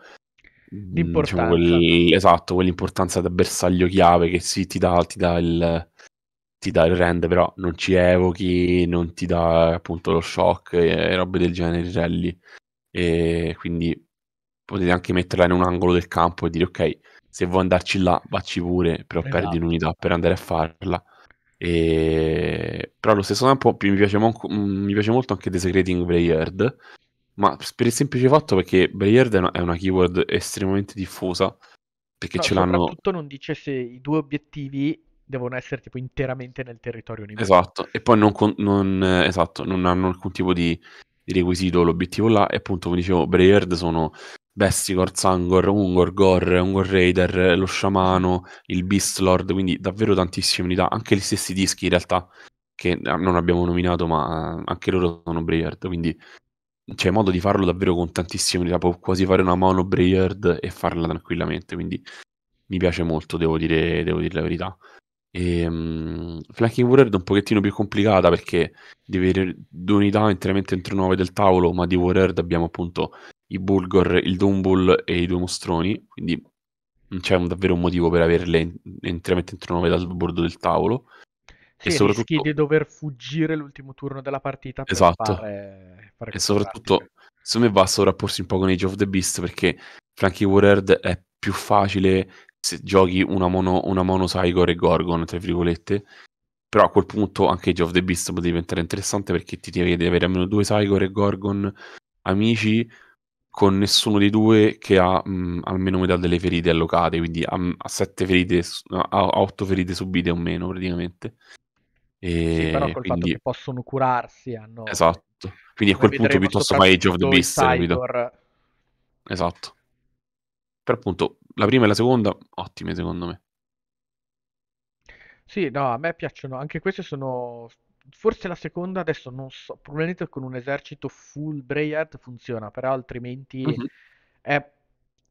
mm, diciamo, l'importanza. Diciamo, quel, esatto, quell'importanza da bersaglio chiave che sì, ti dà, ti dà il ti dà il rend, però non ci evochi, non ti dà appunto lo shock e, e robe del genere, rally. E quindi potete anche metterla in un angolo del campo e dire ok, se vuoi andarci là, vacci pure, però esatto. perdi un'unità per andare a farla. E... Però allo stesso tempo mi piace, manco, mm, mi piace molto anche Desecrating Brayard, ma per il semplice fatto perché Brayard è una, keyword estremamente diffusa, perché no, ce soprattutto l'hanno... Soprattutto non dice se i due obiettivi devono essere tipo interamente nel territorio universo. Esatto, e poi non, con, non, esatto, non hanno alcun tipo di, di requisito l'obiettivo là, e appunto come dicevo, Brayard sono Vestigor, Zangor, Ungor, Gor, Ungor Raider, lo sciamano, il Beast Lord, quindi davvero tantissime unità, anche gli stessi dischi in realtà, che ah, non abbiamo nominato, ma eh, anche loro sono Brayard, quindi c'è modo di farlo davvero con tantissime unità, può quasi fare una mono Brayard e farla tranquillamente, quindi mi piace molto, devo dire, devo dire la verità. E, um, Flanking Warrior è un pochettino più complicata perché devi avere due unità interamente entro 9 del tavolo, ma di Warrior abbiamo appunto i Bulgor, il Dumbul e i due mostroni, quindi non c'è un, davvero un motivo per averle interamente entro 9 dal bordo del tavolo. Sì, e soprattutto... rischi di dover fuggire l'ultimo turno della partita per esatto. fare, fare E soprattutto, pratiche. secondo me va a sovrapporsi un po' con Age of the Beast perché Frankie Warhard è più facile se giochi una mono, una mono Saigor e Gorgon, tra virgolette, però a quel punto anche Age of the Beast può diventare interessante perché ti devi avere almeno due Saigor e Gorgon amici con nessuno dei due che ha mh, mm, almeno metà delle ferite allocate, quindi ha, mm, ha sette ferite, ha otto ferite subite o meno praticamente. E sì, però col quindi... che possono curarsi hanno... Esatto, quindi Come a quel punto piuttosto fai Age of the Beast. Cyber... Esatto. Per appunto la prima e la seconda ottime secondo me. Sì, no, a me piacciono, anche queste sono forse la seconda adesso non so, probabilmente con un esercito full Brayard funziona, però altrimenti uh-huh. è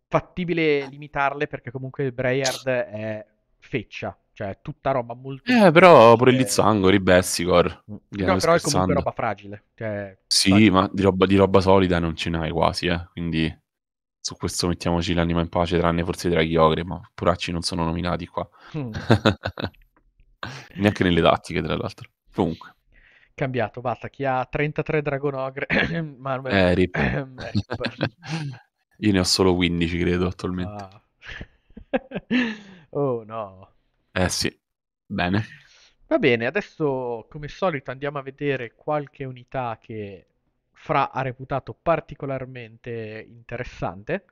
fattibile limitarle perché comunque il Brayard è feccia, cioè è tutta roba molto... Eh, però pure gli i Bessicor. Mm, no, però scherzando. è comunque roba fragile. Cioè, sì, fragile. ma di roba, di roba, solida non ce n'hai quasi, eh, quindi su questo mettiamoci l'anima in pace, tranne forse tra ogre, ma Puracci non sono nominati qua. Mm. Neanche nelle tattiche, tra l'altro. Comunque. Cambiato, basta. Chi ha 33 Dragon Ogre, Manuel... Eh, rip. rip. Eh, Io ne ho solo 15, credo, attualmente. Ah. oh no. Eh sì, bene. Va bene, adesso come solito andiamo a vedere qualche unità che Fra ha reputato particolarmente interessante.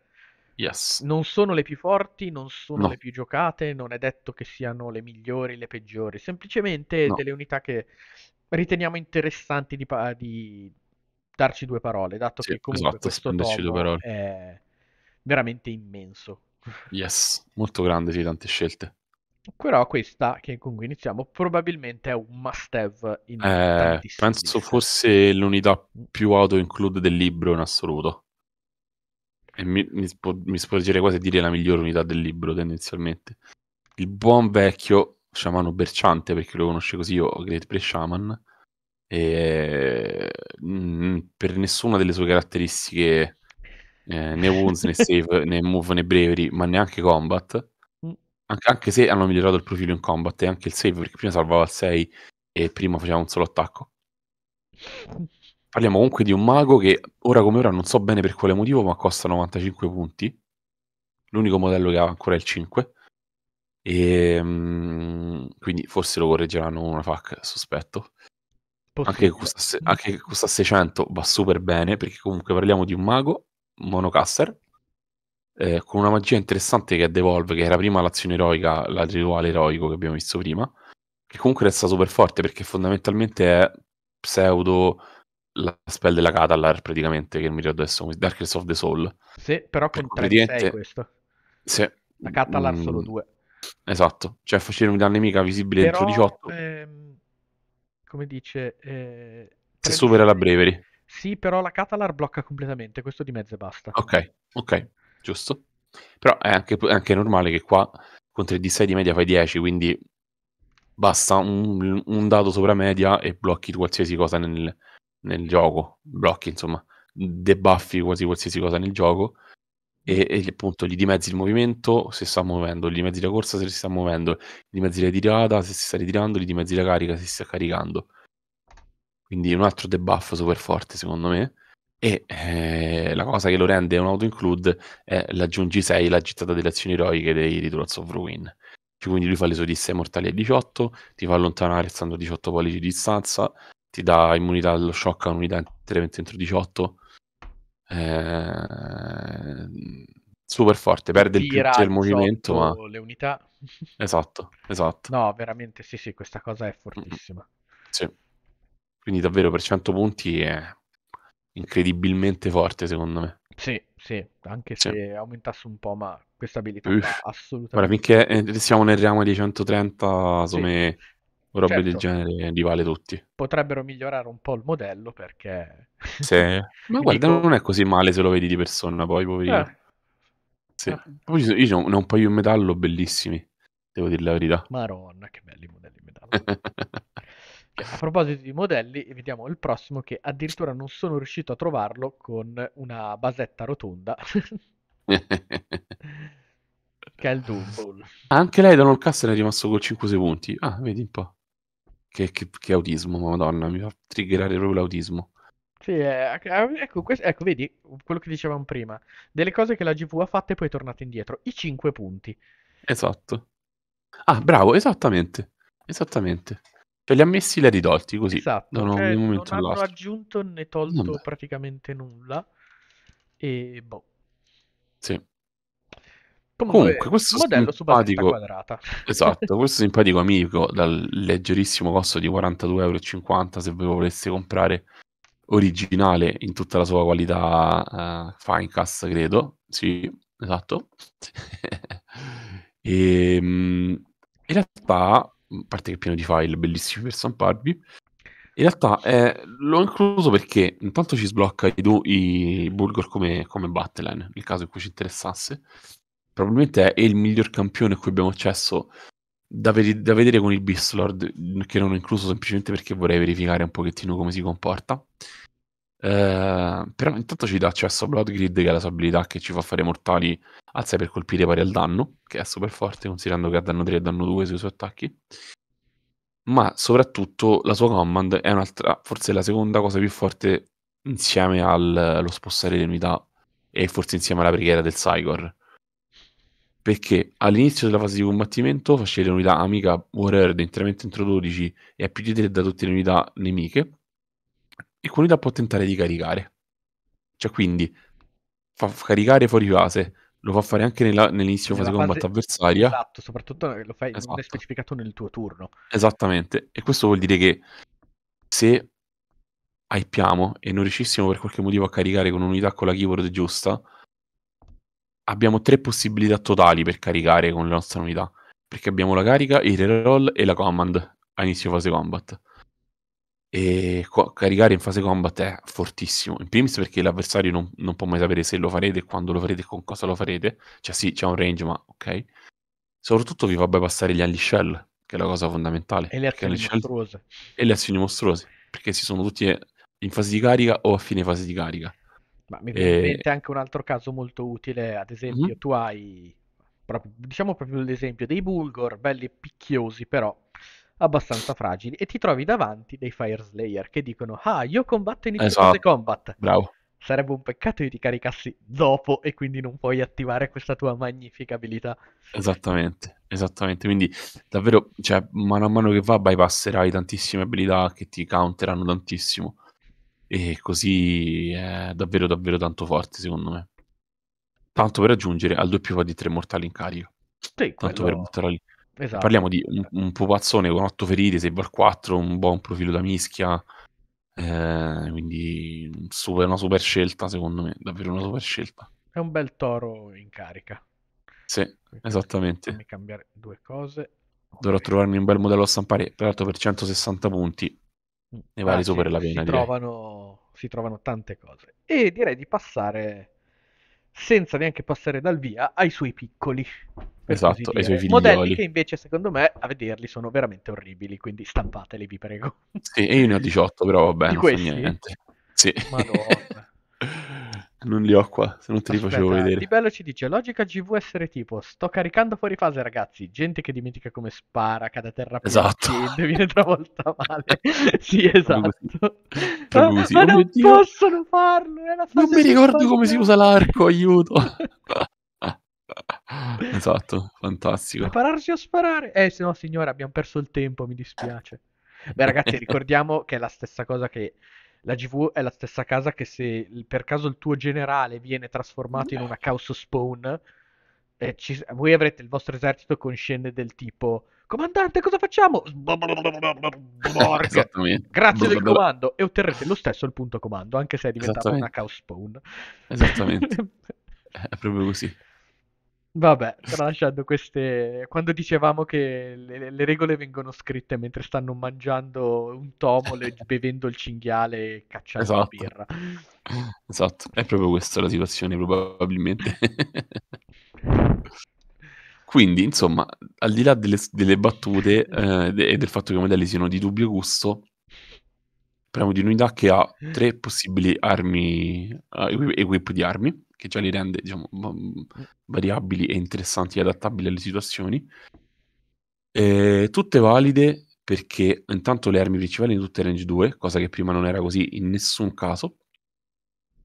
Yes. Non sono le più forti, non sono no. le più giocate, non è detto che siano le migliori, le peggiori, semplicemente no. delle unità che riteniamo interessanti di, pa- di darci due parole, dato sì, che comunque esatto, questo tomo è veramente immenso. Yes, molto grande, sì, tante scelte. Però questa, che con cui iniziamo, probabilmente è un must-have in eh, Penso fosse l'unità mm. più auto-include del libro in assoluto e mi, mi, mi sporgerei quasi a dire la migliore unità del libro tendenzialmente. Il buon vecchio sciamano Berciante, perché lo conosce così io, Great Pre-Shaman, e, mh, mm, per nessuna delle sue caratteristiche, eh, né wounds, né save, né move, né bravery, ma neanche combat, mm. anche, anche se hanno migliorato il profilo in combat e anche il save, perché prima salvava al 6 e prima faceva un solo attacco. Parliamo comunque di un mago che ora come ora non so bene per quale motivo, ma costa 95 punti. L'unico modello che ha ancora è il 5. E, ehm, quindi forse lo correggeranno una FAC, sospetto. Anche che, costasse, anche che, costa 600 va super bene, perché comunque parliamo di un mago, monocaster, eh, con una magia interessante che è Devolve, che era prima l'azione eroica, la rituale eroico che abbiamo visto prima, che comunque resta super forte perché fondamentalmente è pseudo la spell della Catalar praticamente che mi ricordo adesso Darkness of the Soul sì però con 3 questo sì la Catalar mm, solo 2 esatto cioè facendo una nemica visibile però, dentro 18 ehm, come dice eh, se supera la Brevery sì però la Catalar blocca completamente questo di mezzo e basta ok ok giusto però è anche, è anche normale che qua con 3d6 di media fai 10 quindi basta un, un dato sopra media e blocchi qualsiasi cosa nel, nel gioco, blocchi insomma, debuffi quasi qualsiasi cosa nel gioco e, e, appunto gli dimezzi il movimento se sta muovendo, gli dimezzi la corsa se si sta muovendo, gli dimezzi la tirata se si sta ritirando, gli dimezzi la carica se si sta caricando. Quindi un altro debuff super forte secondo me. E eh, la cosa che lo rende un auto-include è l'aggiungi 6 la gittata delle azioni eroiche dei Rituals of Ruin. Cioè, quindi lui fa le sue disse mortali a 18, ti fa allontanare stando a 18 pollici di distanza, ti dà immunità allo shock a un'unità interamente entro 18. Eh, super forte, perde il più il movimento. Ma... Le unità. Esatto, esatto. No, veramente sì, sì, questa cosa è fortissima. Sì. Quindi davvero per 100 punti è incredibilmente forte secondo me. Sì, sì, anche sì. se aumentasse un po', ma questa abilità Uff, assolutamente... Guarda, finché eh, siamo nel ramo di 130, insomma, sì robe certo. del genere li vale tutti. Potrebbero migliorare un po' il modello perché... Sì, ma guarda, dico... non è così male se lo vedi di persona poi, poverino. Eh. Sì. Ah. Poi io, io ne ho un paio in metallo bellissimi, devo dire la verità. Maronna, che belli i modelli di metallo. a proposito di modelli, vediamo il prossimo che addirittura non sono riuscito a trovarlo con una basetta rotonda. che è il Doomfall. Anche lei da non è rimasto con 5 punti. Ah, vedi un po'. Che, che, che autismo, madonna, mi fa triggerare proprio l'autismo. Sì, eh, ecco, questo, ecco, vedi quello che dicevamo prima. Delle cose che la GV ha fatte e poi è tornata indietro. I 5 punti. Esatto. Ah, bravo, esattamente. Esattamente. Cioè li ha messi e li ha ridotti così. Esatto. Da cioè, non hanno all'altro. aggiunto né tolto Vabbè. praticamente nulla. E boh. Sì. Comunque, Comunque questo modello simpatico, quadrata. Esatto, questo simpatico amico dal leggerissimo costo di 42,50 euro se ve lo voleste comprare originale in tutta la sua qualità uh, eh, Finecast, credo. Sì, esatto. e, ehm, in realtà, a parte che è pieno di file bellissimi per stamparvi, in realtà eh, l'ho incluso perché intanto ci sblocca i, do, i burger come, come Battleline, nel caso in cui ci interessasse, probabilmente è il miglior campione a cui abbiamo accesso da, veri- da vedere con il Beast Lord, che non ho incluso semplicemente perché vorrei verificare un pochettino come si comporta. Uh, però intanto ci dà accesso a Bloodgrid che è la sua abilità che ci fa fare mortali al 6 per colpire pari al danno che è super forte considerando che ha danno 3 e danno 2 sui suoi attacchi ma soprattutto la sua command è un'altra forse la seconda cosa più forte insieme allo spostare le unità e forse insieme alla preghiera del Saigor perché all'inizio della fase di combattimento faceva le unità amica warrior di interamente entro 12 e a più di 3 da tutte le unità nemiche e quell'unità può tentare di caricare cioè quindi fa caricare fuori fase lo fa fare anche nella, nell'inizio nella fase di combattimento avversaria esatto, soprattutto lo fai esatto. specificato nel tuo turno esattamente, e questo vuol dire che se hypiamo e non riuscissimo per qualche motivo a caricare con un'unità con la keyword giusta abbiamo tre possibilità totali per caricare con le nostre unità. Perché abbiamo la carica, il reroll e la command a inizio fase combat. E co- caricare in fase combat è fortissimo. In primis perché l'avversario non, non può mai sapere se lo farete, quando lo farete e con cosa lo farete. Cioè sì, c'è un range, ma ok. Soprattutto vi fa bypassare gli shell, che è la cosa fondamentale. E le azioni mostruose. Shell... E le azioni mostruose, perché si sono tutti in fase di carica o a fine fase di carica. Ma mi viene in eh, mente anche un altro caso molto utile, ad mm-hmm. esempio mm-hmm. tu hai, proprio, diciamo proprio l'esempio dei Bulgor, belli e picchiosi però abbastanza fragili, e ti trovi davanti dei Fire Slayer che dicono ah io combatto in esatto. combat. Bravo. Sarebbe un peccato che ti caricassi dopo e quindi non puoi attivare questa tua magnifica abilità. Esattamente, esattamente. Quindi davvero, cioè, mano a mano che va bypasserai tantissime abilità che ti counteranno tantissimo e così è davvero davvero tanto forte secondo me. Tanto per aggiungere al doppio fa di tre mortali in carico Sì, tanto quello... per buttarla lì. Esatto. Parliamo di un, un pupazzone con otto ferite, 6x4, un buon profilo da mischia, eh, quindi super, una super scelta secondo me, davvero una super scelta. È un bel toro in carica. Sì, quindi esattamente. cambiare due cose. Dovrò trovarmi un bel modello a stampare, peraltro per 160 punti, ne vale ah, super sì, la pena. Si trovano, si trovano tante cose. E direi di passare, senza neanche passare dal via, ai suoi piccoli. Esatto, ai suoi figlioli. Modelli che invece secondo me a vederli sono veramente orribili, quindi stampateli vi prego. Sì, io ne ho 18 però vabbè, Di non questi? fa niente. Sì. Madonna. Non li ho qua, se non te li Aspetta, facevo vedere. Di bello ci dice: Logica GVSR tipo. Sto caricando fuori fase, ragazzi. Gente che dimentica come spara, cade a terra. Esatto. Gente, viene travolta male. sì, esatto. Prelusi. Ah, ma, ma oh non possono farlo. non mi ricordo come si usa l'arco. Aiuto. esatto, fantastico. Prepararsi a sparare. Eh, se no, signora, abbiamo perso il tempo. Mi dispiace. Beh, ragazzi, ricordiamo che è la stessa cosa che la GV è la stessa casa che se per caso il tuo generale viene trasformato in una Chaos Spawn, eh, ci, voi avrete il vostro esercito con scene del tipo Comandante, cosa facciamo? Grazie del comando e otterrete lo stesso il punto comando, anche se è diventata una Chaos Spawn. Esattamente. è proprio così. Vabbè, tralasciando queste... Quando dicevamo che le, le regole vengono scritte mentre stanno mangiando un tomolo bevendo il cinghiale e cacciando la Esatto. birra. Esatto, è proprio questa la situazione probabilmente. Quindi, insomma, al di là delle, delle battute eh, e del fatto che i modelli siano di dubbio gusto, parliamo di un'unità che ha tre possibili armi, eh, equip di armi che già li rende diciamo, eh. variabili e interessanti e adattabili alle situazioni. Eh, tutte valide perché intanto le armi principali sono tutte range 2, cosa che prima non era così in nessun caso.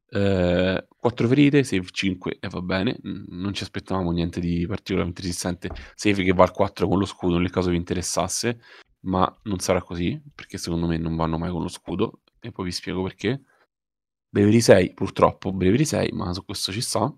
Eh, 4 ferite, save 5 e eh, va bene, non ci aspettavamo niente di particolarmente resistente. Save che va al 4 con lo scudo nel caso vi interessasse, ma non sarà così perché secondo me non vanno mai con lo scudo e poi vi spiego perché. Bravery 6, purtroppo Bravery 6, ma su questo ci sta.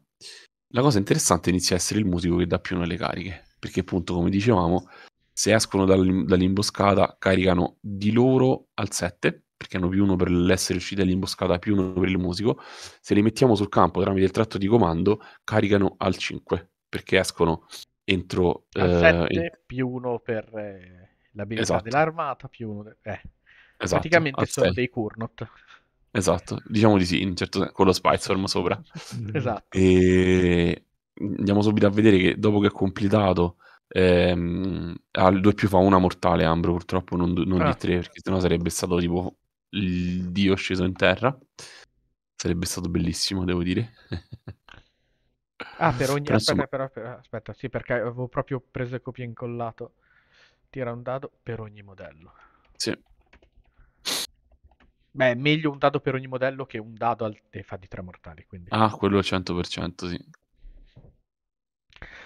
La cosa interessante inizia a essere il musico che dà più nelle cariche, perché appunto, come dicevamo, se escono dall'imboscata caricano di loro al 7, perché hanno più uno per l'essere usciti dall'imboscata, più uno per il musico. Se li mettiamo sul campo tramite il tratto di comando, caricano al 5, perché escono entro... Al eh, 7 in... più uno per eh, l'abilità esatto. dell'armata, più uno... Eh. Esatto, praticamente sono 6. dei Kurnot. Esatto, diciamo di sì, in certo senso, con lo Spyform sopra. Mm. esatto. E andiamo subito a vedere che dopo che ha completato ehm, al 2 più fa una mortale Ambro, purtroppo non, non ah. di 3, perché sennò sarebbe stato tipo il dio sceso in terra. Sarebbe stato bellissimo, devo dire. ah, per ogni... Però, aspetta, però, però, aspetta, sì, perché avevo proprio preso e copia e incollato. Tira un dado per ogni modello. Sì, Beh, è meglio un dado per ogni modello che un dado al... e di tre mortali. Quindi. Ah, quello 100%, sì.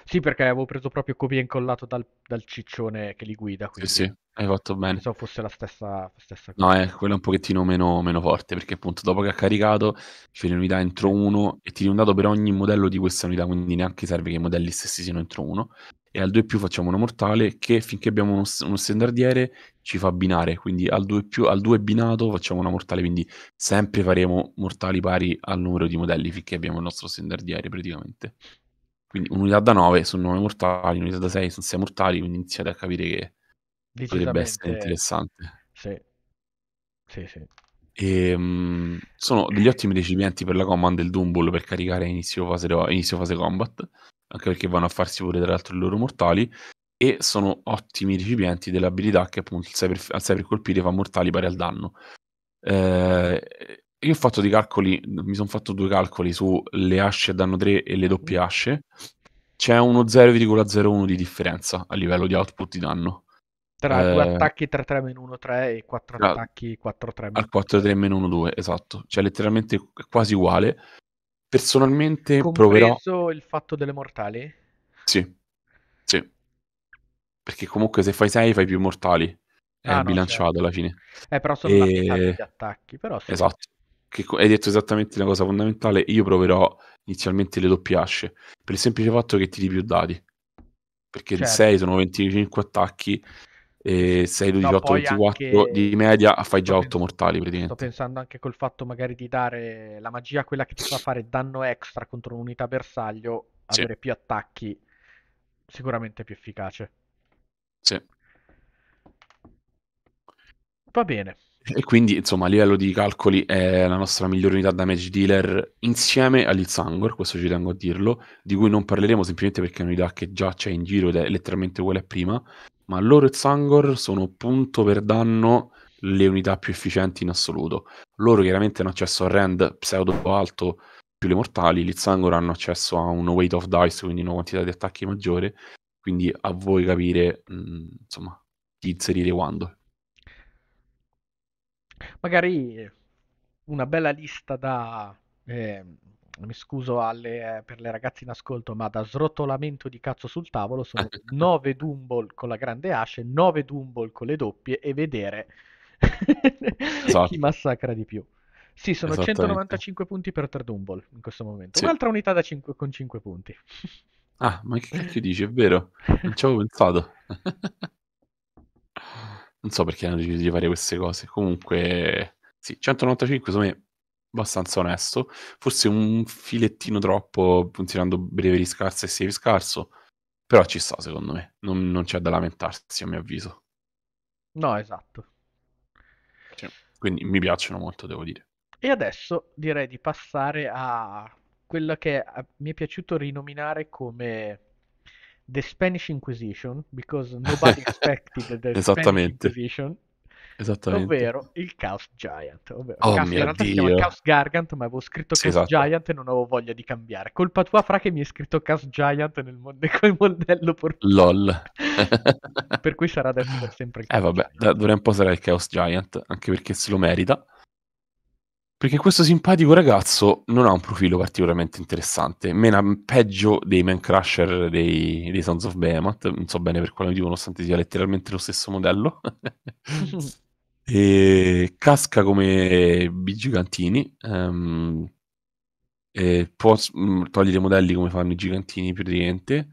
Sì, perché avevo preso proprio copia e incollato dal, dal ciccione che li guida. Quindi... Sì, sì, hai fatto bene. Pensavo fosse la stessa, stessa cosa. No, eh, è quello un pochettino meno, meno, forte, perché appunto dopo che ha caricato c'è l'unità entro uno e tiri un dado per ogni modello di questa unità, quindi neanche serve che i modelli stessi siano entro uno e al 2 più facciamo una mortale che finché abbiamo uno, uno standardiere ci fa binare, quindi al 2, più, al 2 binato facciamo una mortale, quindi sempre faremo mortali pari al numero di modelli finché abbiamo il nostro standardiere praticamente. Quindi un'unità da 9 sono 9 mortali, un'unità da 6 sono 6 mortali, quindi iniziate a capire che potrebbe essere interessante. Sì, sì, sì. E, um, sono degli ottimi recipienti per la command del Dumble per caricare inizio fase, inizio fase combat anche perché vanno a farsi pure tra l'altro i loro mortali, e sono ottimi recipienti dell'abilità che appunto il cyber, al cyber colpire fa mortali pari al danno. Eh, io ho fatto dei calcoli, mi sono fatto due calcoli sulle asce a danno 3 e le doppie asce, c'è uno 0,01 di differenza a livello di output di danno. Tra eh, due attacchi 3-3-1-3 e 4 attacchi 4 3 Al 4-3-1-2, esatto. Cioè letteralmente quasi uguale. Personalmente Compreso proverò... il fatto delle mortali? Sì. Sì. Perché comunque se fai 6 fai più mortali. È ah, bilanciato no, certo. alla fine. Eh, però sono e... di attacchi, però sì. Esatto. Che hai detto esattamente la cosa fondamentale. Io proverò inizialmente le doppie asce, per il semplice fatto che tiri più dati. Perché certo. il 6 sono 25 attacchi e 6, 12, no, 24 anche... di media, fai già 8 mortali praticamente. Sto pensando anche col fatto magari di dare la magia quella che ti fa fare danno extra contro un'unità bersaglio, sì. avere più attacchi, sicuramente più efficace. Sì. Va bene. E quindi, insomma, a livello di calcoli è la nostra migliore unità damage dealer insieme agli questo ci tengo a dirlo, di cui non parleremo semplicemente perché è un'unità che già c'è in giro ed è letteralmente uguale a prima ma loro e Zangor sono punto per danno le unità più efficienti in assoluto. Loro chiaramente hanno accesso a rend pseudo alto più le mortali, gli Zangor hanno accesso a un weight of dice, quindi una quantità di attacchi maggiore, quindi a voi capire mh, mm, insomma chi inserire quando. Magari una bella lista da... Eh mi scuso alle, eh, per le ragazze in ascolto, ma da srotolamento di cazzo sul tavolo sono 9 Dumble con la grande asce, 9 Dumble con le doppie e vedere esatto. chi massacra di più. Sì, sono 195 punti per 3 Dumble in questo momento. Sì. Un'altra unità 5, con 5 punti. Ah, ma che cacchio dici? È vero, non ci avevo pensato. non so perché hanno deciso di fare queste cose. Comunque, sì, 195 secondo me abbastanza onesto, forse un filettino troppo considerando mm, Brevery scarso e Save scarso, però ci sta secondo me, non, non c'è da lamentarsi a mio avviso. No, esatto. Cioè, quindi mi piacciono molto, devo dire. E adesso direi di passare a quello che mi è piaciuto rinominare come The Spanish Inquisition, because nobody expected the Spanish Inquisition. Esattamente. Ovvero il Chaos Giant. Ovvero, oh Chaos, mio Dio. Si chiama Chaos Gargant, ma avevo scritto Chaos esatto. Giant e non avevo voglia di cambiare. Colpa tua, Fra, che mi hai scritto Chaos Giant nel monde- quel mondello portato. LOL. per cui sarà adesso per sempre il eh, Chaos Eh vabbè, Giant. dovrei un po' sarà il Chaos Giant, anche perché se lo merita. Perché questo simpatico ragazzo non ha un profilo particolarmente interessante, meno peggio dei Man Crusher dei, dei Sons of Behemoth, non so bene per quale motivo, nonostante sia letteralmente lo stesso modello. E casca come gigantini. Um, e può mm, togliere modelli come fanno i gigantini praticamente.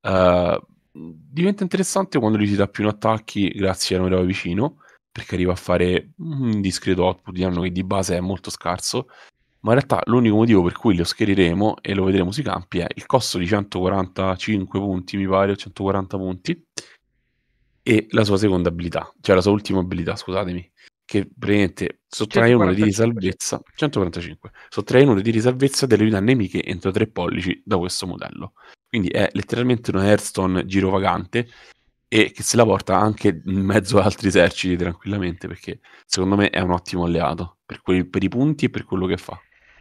Uh, diventa interessante quando gli si dà più in attacchi grazie a un eroe vicino perché arriva a fare un discreto output di anno che di base è molto scarso ma in realtà l'unico motivo per cui lo scheriremo e lo vedremo sui campi è il costo di 145 punti mi pare o 140 punti e la sua seconda abilità, cioè la sua ultima abilità, scusatemi, che praticamente sottrae un di salvezza 145 sottrae un di salvezza delle unità nemiche entro 3 pollici da questo modello quindi è letteralmente una Hearthstone girovagante e che se la porta anche in mezzo ad altri eserciti tranquillamente perché secondo me è un ottimo alleato per, quei, per i punti e per quello che fa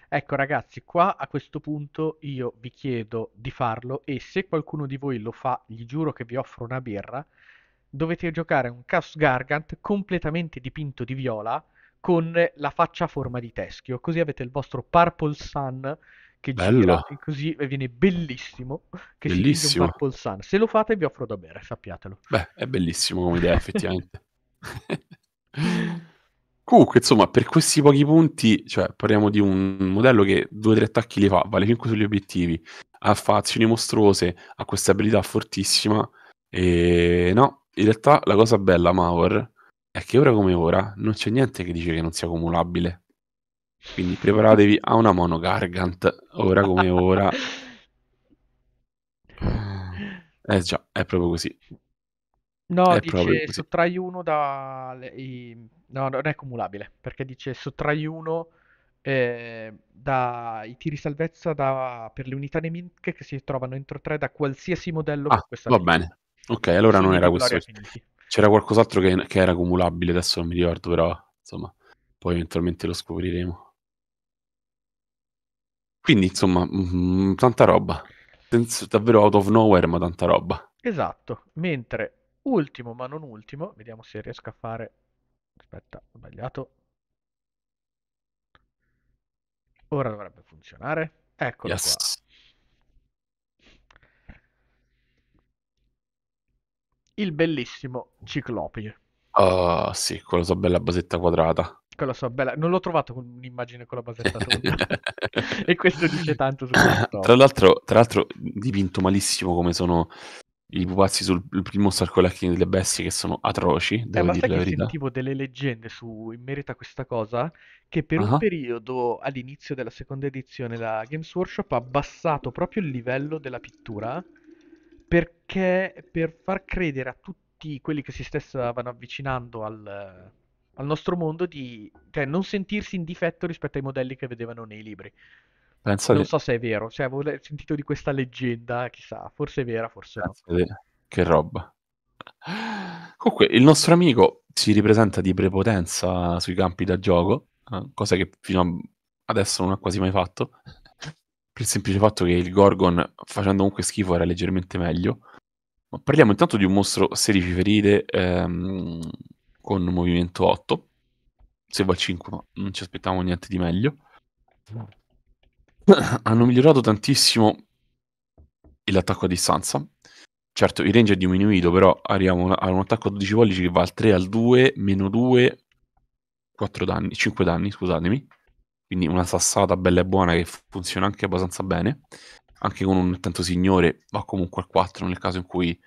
Ecco ragazzi, qua a questo punto io vi chiedo di farlo e se qualcuno di voi lo fa, gli giuro che vi offro una birra dovete giocare un Chaos Gargant completamente dipinto di viola con la faccia a forma di teschio. Così avete il vostro Purple Sun che Bello. gira e così e viene bellissimo. Che bellissimo. si un Purple Sun. Se lo fate vi offro da bere, sappiatelo. Beh, è bellissimo come idea, effettivamente. Comunque, insomma, per questi pochi punti, cioè, parliamo di un modello che due o tre attacchi li fa, vale 5 sugli obiettivi, ha fa azioni mostruose, ha questa abilità fortissima, e no, in realtà la cosa bella, Maur, è che ora come ora non c'è niente che dice che non sia cumulabile. Quindi preparatevi a una mono Gargant, ora come ora. Eh già, è proprio così. No, è dice sottrai uno da... No, non è cumulabile, perché dice sottrai uno eh, dai tiri salvezza da... per le unità nemiche che si trovano entro tre da qualsiasi modello. Ah, va linea. bene, Ok, allora non era questo. C'era qualcos'altro che, che, era cumulabile, adesso non mi ricordo, però insomma, poi eventualmente lo scopriremo. Quindi, insomma, mh, mm, tanta roba. Senso, davvero out of nowhere, ma tanta roba. Esatto. Mentre ultimo, ma non ultimo, vediamo se riesco a fare. Aspetta, ho sbagliato. Ora dovrebbe funzionare. Eccolo yes. qua. il bellissimo Ciclopi. oh, sì, con la sua bella basetta quadrata. Con la sua bella... Non l'ho trovato con un'immagine con la basetta tonda. e questo dice tanto su Tra l'altro, tra l'altro, dipinto malissimo come sono i pupazzi sul primo sarcolacchino delle bestie che sono atroci, eh, devo dire la verità. sentivo delle leggende su, in merito a questa cosa che per uh-huh. un periodo all'inizio della seconda edizione la Games Workshop ha abbassato proprio il livello della pittura perché per far credere a tutti quelli che si stessero avvicinando al, al nostro mondo di cioè, non sentirsi in difetto rispetto ai modelli che vedevano nei libri. Penso non che... so se è vero, cioè, avevo sentito di questa leggenda, chissà, forse è vera, forse no. Che roba. Comunque, il nostro amico si ripresenta di prepotenza sui campi da gioco, eh, cosa che fino adesso non ha quasi mai fatto per il semplice fatto che il Gorgon, facendo comunque schifo, era leggermente meglio. Ma parliamo intanto di un mostro 16 ferite ehm, con movimento 8. Se va 5, ma non ci aspettavamo niente di meglio. Hanno migliorato tantissimo l'attacco a distanza. Certo, il range è diminuito, però arriviamo a un attacco a 12 pollici che va al 3, al 2, meno 2, 4 danni, 5 danni, scusatemi quindi una sassata bella e buona che funziona anche abbastanza bene, anche con un tanto signore, ma comunque al 4 nel caso in cui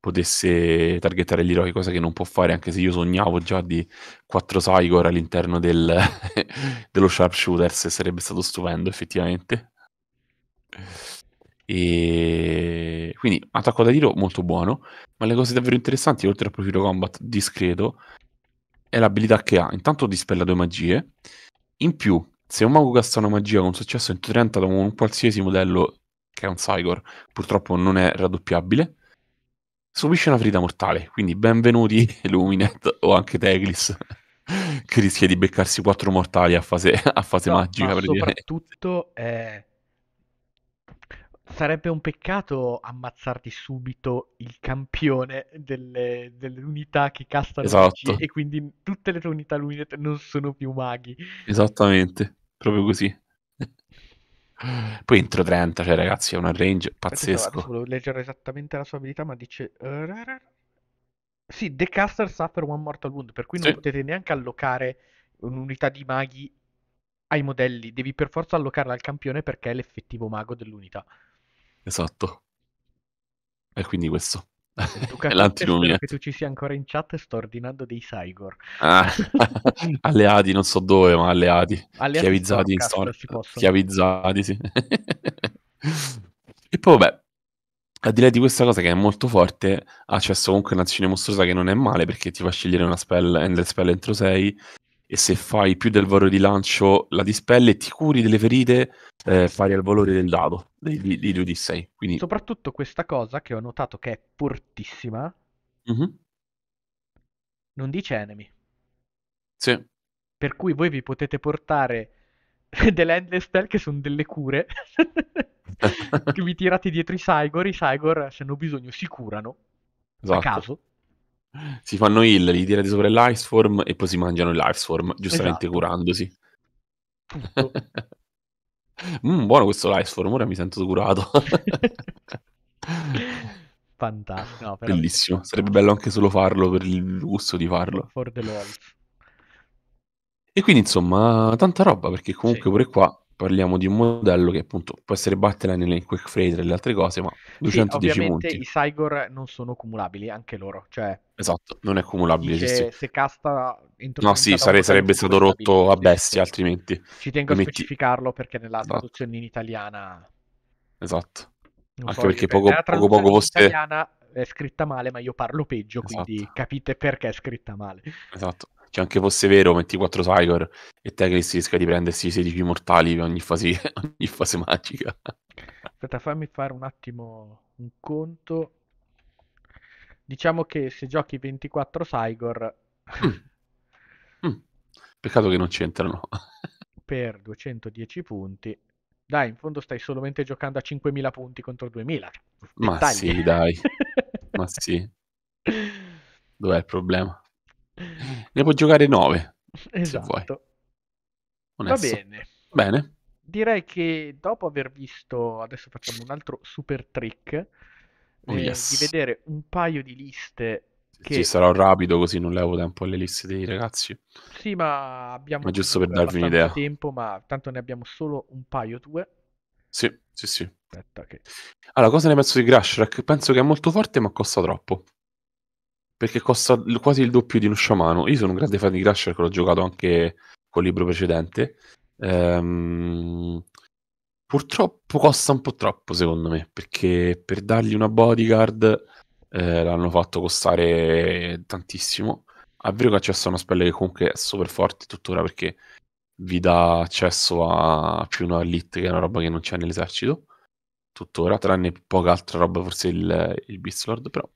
potesse targettare gli eroi, cosa che non può fare, anche se io sognavo già di 4 Saigor all'interno del, dello Sharpshooters, sarebbe stato stupendo effettivamente. E quindi attacco da tiro molto buono, ma le cose davvero interessanti, oltre al profilo combat discreto, è l'abilità che ha. Intanto dispella due magie, in più se un mago casta una magia con successo 130 da un qualsiasi modello che è un Cygor, purtroppo non è raddoppiabile, subisce una ferita mortale. Quindi benvenuti Luminet o anche Teglis, che rischia di beccarsi 4 mortali a fase, a fase no, magica. Ma soprattutto eh, sarebbe un peccato ammazzarti subito il campione delle, delle unità che castano esatto. magie, e quindi tutte le tue unità Luminet non sono più maghi. Esattamente. Proprio così. Poi entro 30, cioè ragazzi, è un range pazzesco. Volevo leggere esattamente la sua abilità, ma dice... Sì, The Caster suffer one mortal wound, per cui non sì. potete neanche allocare un'unità di maghi ai modelli, devi per forza allocarla al campione perché è l'effettivo mago dell'unità. Esatto. E quindi questo. È l'antinomia. Che tu ci sia ancora in chat sto ordinando dei Saigor. Ah, alleati, non so dove, ma alleati. alleati chiavizzati, in storia. Chiavizzati, sì. e poi vabbè, al di là di questa cosa che è molto forte, accesso comunque a un'azione mostruosa che non è male perché ti fa scegliere una spell, end spell entro 6 e se fai più del valore di lancio la dispelle, ti curi delle ferite eh, pari al valore del dado di, di, di 6. Quindi... Soprattutto questa cosa che ho notato che è fortissima, mm-hmm. non dice enemy. Sì. Per cui voi vi potete portare delle Endless Tell che sono delle cure che vi tirate dietro i Saigor, i Saigor se hanno bisogno si curano esatto. a caso si fanno heal, gli tirate sopra l'iceform e poi si mangiano l'iceform, giustamente esatto. curandosi. mm, buono questo lifeform, ora mi sento curato. Fantastico. No, Bellissimo, sarebbe bello anche solo farlo per il gusto di farlo. For the love. E quindi insomma, tanta roba perché comunque sì. pure qua parliamo di un modello che appunto può essere Battleline nel Quick Freighter e le altre cose, ma 210 sì, ovviamente punti. i Saigor non sono cumulabili, anche loro, cioè... Esatto, non è cumulabile. Dice, sì, Se casta No, sì, sare- sarebbe stato rotto a bestia, altrimenti... Ci tengo a metti... specificarlo perché nella esatto. traduzione in italiana... Esatto. anche perché poco, per... poco poco fosse... Italiana è scritta male, ma io parlo peggio, esatto. quindi capite perché è scritta male. Esatto c'è cioè, anche fosse vero 24 Psychor e Tegris rischia di prendersi 16 mortali per ogni fase, ogni fase magica. Aspetta, fammi fare un attimo un conto. Diciamo che se giochi 24 Saigor... Mm. Mm. Peccato che non c'entrano. per 210 punti. Dai, in fondo stai solamente giocando a 5.000 punti contro 2.000. Ma Dettagli. sì, dai. Ma sì. Dov'è il problema? Ne puoi giocare 9. Esatto. Va bene. Bene. Direi che dopo aver visto, adesso facciamo un altro super trick, eh, oh, eh, yes. di vedere un paio di liste che... Sì, sarò rapido così non levo tempo alle liste dei ragazzi. Sì, ma abbiamo... Ma giusto per darvi un'idea. tempo, ma tanto ne abbiamo solo un paio, due. Sì, sì, sì. Aspetta che... Allora, cosa ne penso di Grashrek? Penso che è molto forte ma costa troppo perché costa quasi il doppio di uno sciamano. Io sono un grande fan di Crusher, perché l'ho giocato anche col libro precedente. Ehm, purtroppo costa un po' troppo, secondo me, perché per dargli una bodyguard eh, l'hanno fatto costare tantissimo. È vero che accesso a una spella che comunque è super forte tuttora perché vi dà accesso a più una elite che è una roba che non c'è nell'esercito tuttora, tranne poca altra roba, forse il, il Beastlord, però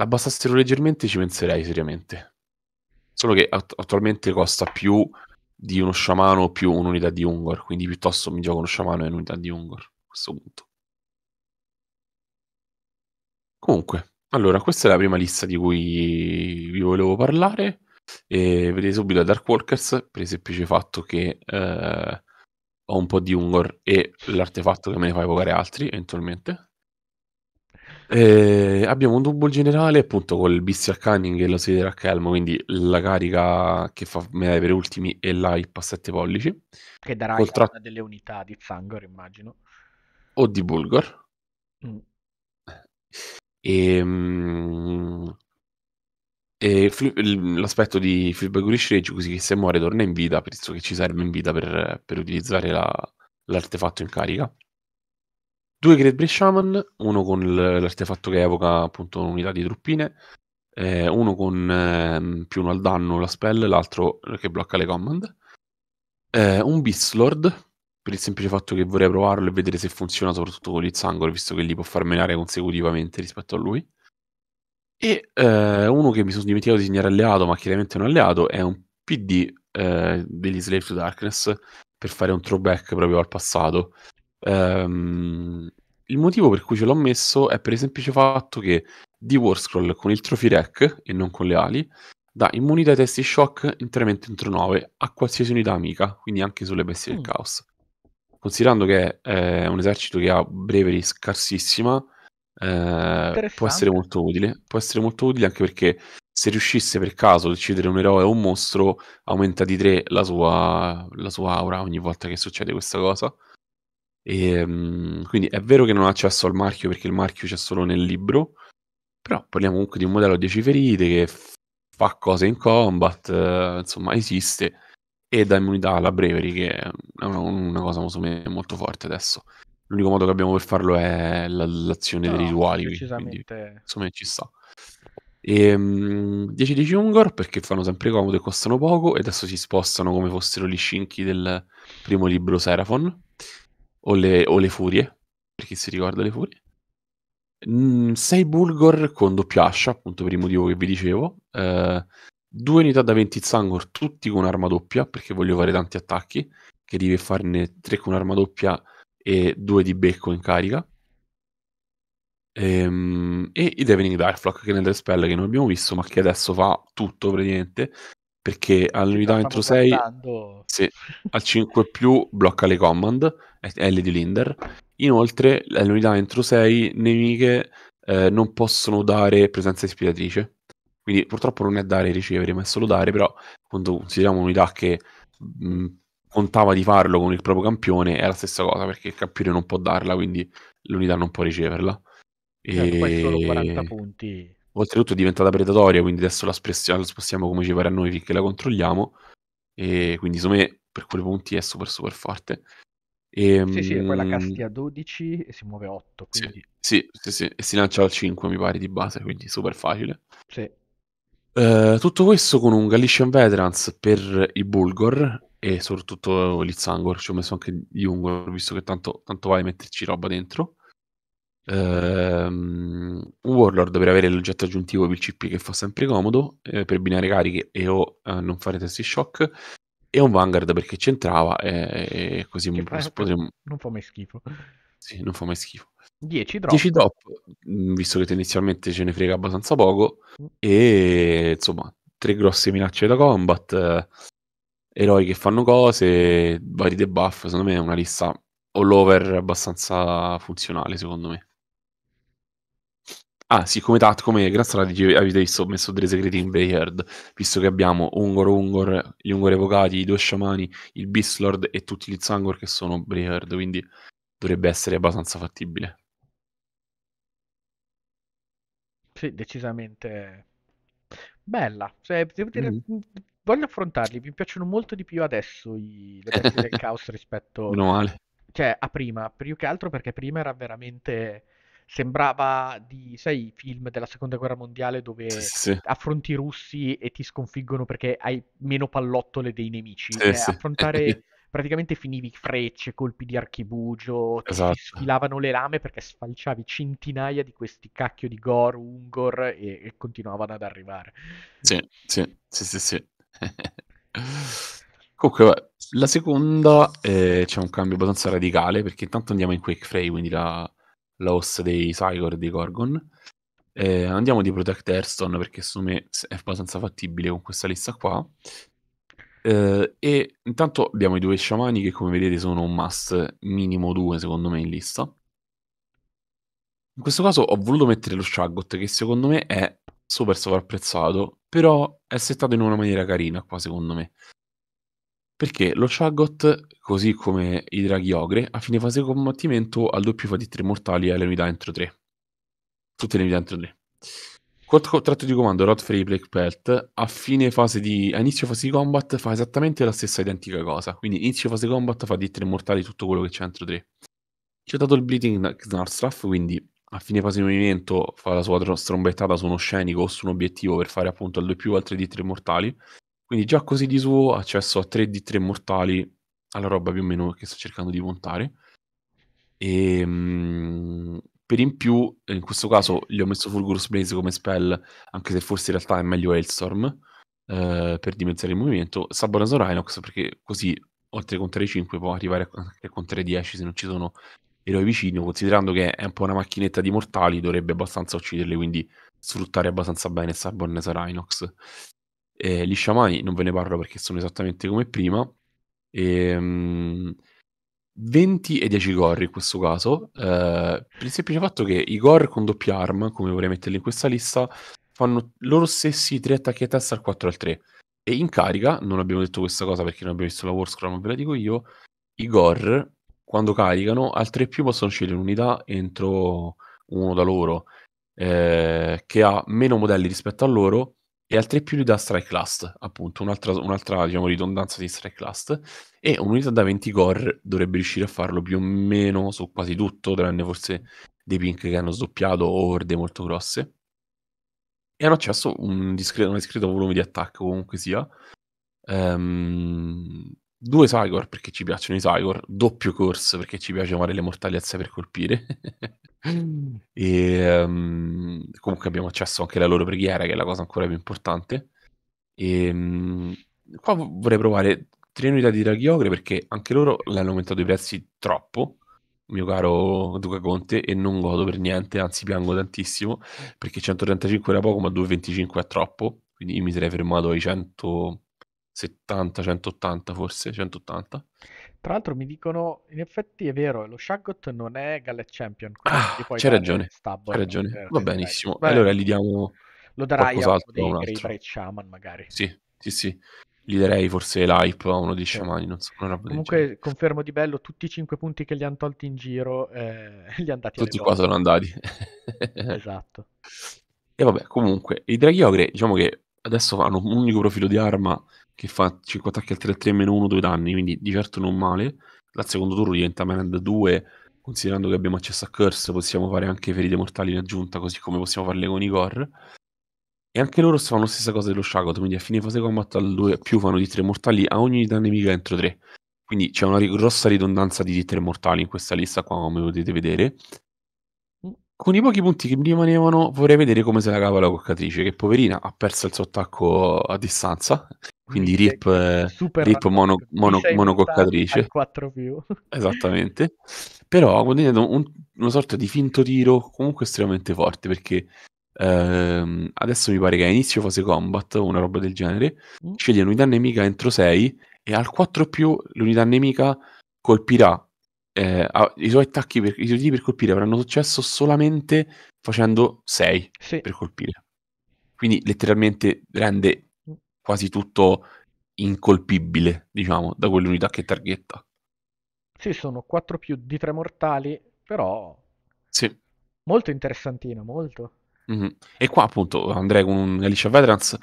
l'abbassassero leggermente ci penserei seriamente. Solo che att- attualmente costa più di uno sciamano più un'unità di Ungor, quindi piuttosto mi gioco uno sciamano e un'unità di Ungor a questo punto. Comunque, allora, questa è la prima lista di cui vi volevo parlare. E vedete subito a Dark Walkers per il semplice fatto che eh, ho un po' di Ungor e l'artefatto che me ne fa evocare altri eventualmente. Eh, abbiamo un double generale appunto con col Bestial Cunning e lo la a Rachelmo, quindi la carica che fa medaglia per ultimi e l'hype a 7 pollici. Che darà Oltre... una delle unità di Zangor, immagino. O di Bulgor. Mm. Ehm, e, mh, e flip, l'aspetto di Flipper Gurish Rage, così che se muore torna in vita, penso che ci serve in vita per, per utilizzare la, l'artefatto in carica due Great Breath Shaman, uno con l'artefatto che evoca appunto un'unità di truppine, eh, uno con eh, più uno al danno la spell, l'altro che blocca le command, eh, un Beastlord, per il semplice fatto che vorrei provarlo e vedere se funziona soprattutto con gli Zangor, visto che li può far menare consecutivamente rispetto a lui. E eh, uno che mi sono dimenticato di segnare alleato, ma chiaramente è un alleato, è un PD eh, degli Slave to Darkness, per fare un throwback proprio al passato Ehm, il motivo per cui ce l'ho messo è per il semplice fatto che di Warscroll con il Trophy Rack e non con le ali dà immunità ai testi shock interamente entro 9 a qualsiasi unità amica, quindi anche sulle bestie mm. del caos. Considerando che è un esercito che ha brevery scarsissima, eh, può essere molto utile. Può essere molto utile anche perché se riuscisse per caso ad uccidere un eroe o un mostro, aumenta di 3 la sua, la sua aura ogni volta che succede questa cosa. E, ehm, quindi è vero che non ha accesso al marchio perché il marchio c'è solo nel libro, però parliamo comunque di un modello a 10 ferite che fa cose in combat, eh, insomma esiste e dà immunità alla Bravery che è una, una cosa molto forte adesso. L'unico modo che abbiamo per farlo è l'azione no, dei rituali, quindi insomma ci sta. E, um, 10 di Jungor perché fanno sempre comodo e costano poco e adesso si spostano come fossero gli scinchi del primo libro Seraphon o le, o le furie, per chi si ricorda le furie. 6 mhmm, Bulgor con doppia ascia, appunto per il motivo che vi dicevo. Eh, due unità da 20 Zangor, tutti con arma doppia, perché voglio fare tanti attacchi, che devi farne 3 con arma doppia e 2 di becco in carica. Ehm, e i Devening Darkflock, che è nel spell che non abbiamo visto, ma che adesso fa tutto praticamente, perché all'unità entro 6 se, al 5 più blocca le command L di Linder inoltre all'unità entro 6 nemiche eh, non possono dare presenza ispiratrice quindi purtroppo non è dare e ricevere ma è solo dare però quando consideriamo un'unità che mh, contava di farlo con il proprio campione è la stessa cosa perché il campione non può darla quindi l'unità non può riceverla e... Certo, poi solo 40 punti oltretutto è diventata predatoria, quindi adesso la, spres- la spostiamo come ci pare a noi finché la controlliamo. E quindi secondo me per quei punti è super super forte. E, sì, sì, poi la ehm, casti a 12 e si muove 8. Quindi... Sì, sì, sì, sì, e si lancia al 5 mi pare di base, quindi super facile. Sì. Uh, tutto questo con un Galician Veterans per i Bulgor e soprattutto l'Izzangor, ci ho messo anche gli visto che tanto, tanto vale metterci roba dentro. Ehm, un warlord per avere l'oggetto aggiuntivo per il CP che fa sempre comodo, eh, per binare cariche e o eh, non fare testi shock, e un Vanguard perché c'entrava e, eh, e così che fa, potremmo... Non fa mai schifo. Sì, non fa mai schifo. 10 drop. 10 drop, mm, visto che tendenzialmente ce ne frega abbastanza poco, mm. e insomma, tre grosse minacce da combat, eh, eroi che fanno cose, vari debuff, secondo me è una lista all over abbastanza funzionale, secondo me. Ah sì, come, tat- come Grand Strategy avete visto, ho messo delle segreti in Bayard, visto che abbiamo Ungor Ungor, gli Ungor evocati, i due sciamani, il Beastlord e tutti gli Zangor che sono Bayard, quindi dovrebbe essere abbastanza fattibile. Sì, decisamente bella. Cioè, devo dire, mm-hmm. mm. voglio affrontarli, mi piacciono molto di più adesso i... le del caos rispetto... Meno male. Cioè, a prima, più che altro perché prima era veramente sembrava di, sai, i film della seconda guerra mondiale dove sì, affronti i russi e ti sconfiggono perché hai meno pallottole dei nemici. Sì, eh, affrontare praticamente finivi frecce, colpi di archibugio, esatto. ti sfilavano le lame perché sfalciavi centinaia di questi cacchio di gore, Ungor e, e continuavano ad arrivare. Sì, sì, sì, sì. sì. Comunque, la seconda eh, c'è un cambio abbastanza radicale perché intanto andiamo in Quake Frey, quindi la, la host dei Cycor dei Gorgon. Eh, andiamo di Protect Airstone perché su me è abbastanza fattibile con questa lista qua. Eh, e intanto abbiamo i due sciamani che come vedete sono un must minimo 2 secondo me in lista. In questo caso ho voluto mettere lo Shaggot che secondo me è super sovrapprezzato, però è settato in una maniera carina qua secondo me perché lo Shaggot, così come i draghi ogre, a fine fase di combattimento al doppio fa di 3 mortali e alle unità entro 3. Tutte le unità entro 3. Col tratto di comando Rod Black Belt, a fine fase di, a inizio fase di combat fa esattamente la stessa identica cosa. Quindi inizio fase di combat fa di 3 mortali tutto quello che c'è entro 3. Ci ha dato il Bleeding Knarstraff, quindi a fine fase di movimento fa la sua strombettata su uno scenico o su un obiettivo per fare appunto al 2 più al 3 di 3 mortali quindi già così di suo accesso a 3 di 3 mortali alla roba più o meno che sto cercando di montare. E, ehm, mh, per in più, eh, in questo caso gli ho messo Fulgurus Blaze come spell, anche se forse in realtà è meglio Hailstorm, eh, per dimezzare il movimento. Sabonazo Rhinox, perché così, oltre a contare 5, può arrivare anche a contare 10 se non ci sono eroi vicini, considerando che è un po' una macchinetta di mortali, dovrebbe abbastanza ucciderli, quindi sfruttare abbastanza bene Sabonazo Rhinox. Eh, gli sciamani non ve ne parlo perché sono esattamente come prima. Ehm, e, um, 20 e 10 gore in questo caso, eh, per il semplice fatto che i gore con doppia arm, come vorrei metterli in questa lista, fanno loro stessi 3 attacchi a testa al 4 al 3. E in carica, non abbiamo detto questa cosa perché non abbiamo visto la War ma ve la dico io, i gore quando caricano al 3 più possono scegliere un'unità entro uno da loro, eh, che ha meno modelli rispetto a loro e altre più gli dà strike last, appunto, un'altra, un'altra diciamo, ridondanza di strike last, e un'unità da 20 core dovrebbe riuscire a farlo più o meno su quasi tutto, tranne forse dei pink che hanno sdoppiato o orde molto grosse. E hanno accesso un discreto, un discreto volume di attacco comunque sia. Um, due Sigor perché ci piacciono i Sigor, doppio Course perché ci piace fare le mortali a 6 per colpire. E, um, comunque abbiamo accesso anche alla loro preghiera, che è la cosa ancora più importante. E, um, qua vorrei provare tre unità di ragliogre perché anche loro l'hanno aumentato i prezzi troppo, mio caro Duca Conte, e non godo per niente, anzi piango tantissimo, perché 135 era poco ma 225 è troppo, quindi io mi sarei fermato ai 170, 180 forse, 180. Tra l'altro mi dicono, in effetti è vero, lo Shaggot non è Gallet Champion. Ah, c'è ragione, Stabber, c'è ragione. Per... Va benissimo. Beh, allora gli diamo Lo darai a uno dei Great Shaman magari. Sì, sì, sì. Gli darei forse l'hype a uno dei sì. sciamani, non so. Non Comunque confermo di bello tutti i 5 punti che gli hanno tolti in giro, eh, li hanno dati Tutti qua sono andati. esatto. E vabbè, comunque, i Draghi Ogre, diciamo che adesso hanno un unico profilo di arma che fa 5 attacchi al 3-3 meno 1, 2 danni, quindi di certo non male. Al secondo turno diventa Manand 2, considerando che abbiamo accesso a Curse, possiamo fare anche ferite mortali in aggiunta, così come possiamo farle con i core. E anche loro fanno la stessa cosa dello Shagot, quindi a fine fase combat al 2 più fanno di 3 mortali a ogni unità nemica entro 3. Quindi c'è una grossa ridondanza di 3 mortali in questa lista qua, come potete vedere. Con i pochi punti che mi rimanevano vorrei vedere come se la cava la coccatrice, che poverina ha perso il suo attacco a distanza, quindi rip, eh, rip mono, mono, monococcatrice. 4 più. Esattamente. Però guadagnando un, una sorta di finto tiro comunque estremamente forte perché ehm, adesso mi pare che a inizio fase combat o una roba del genere mm. sceglie un'unità nemica entro 6 e al 4 più l'unità nemica colpirà eh, i suoi attacchi per, i suoi tiri per colpire avranno successo solamente facendo 6 sì. per colpire. Quindi letteralmente rende quasi tutto incolpibile, diciamo, da quell'unità che targhetta. Sì, sono 4 più di 3 mortali, però... Sì. Molto interessantino, molto. Mm-hmm. E qua appunto andrei con un Alicia Veterans.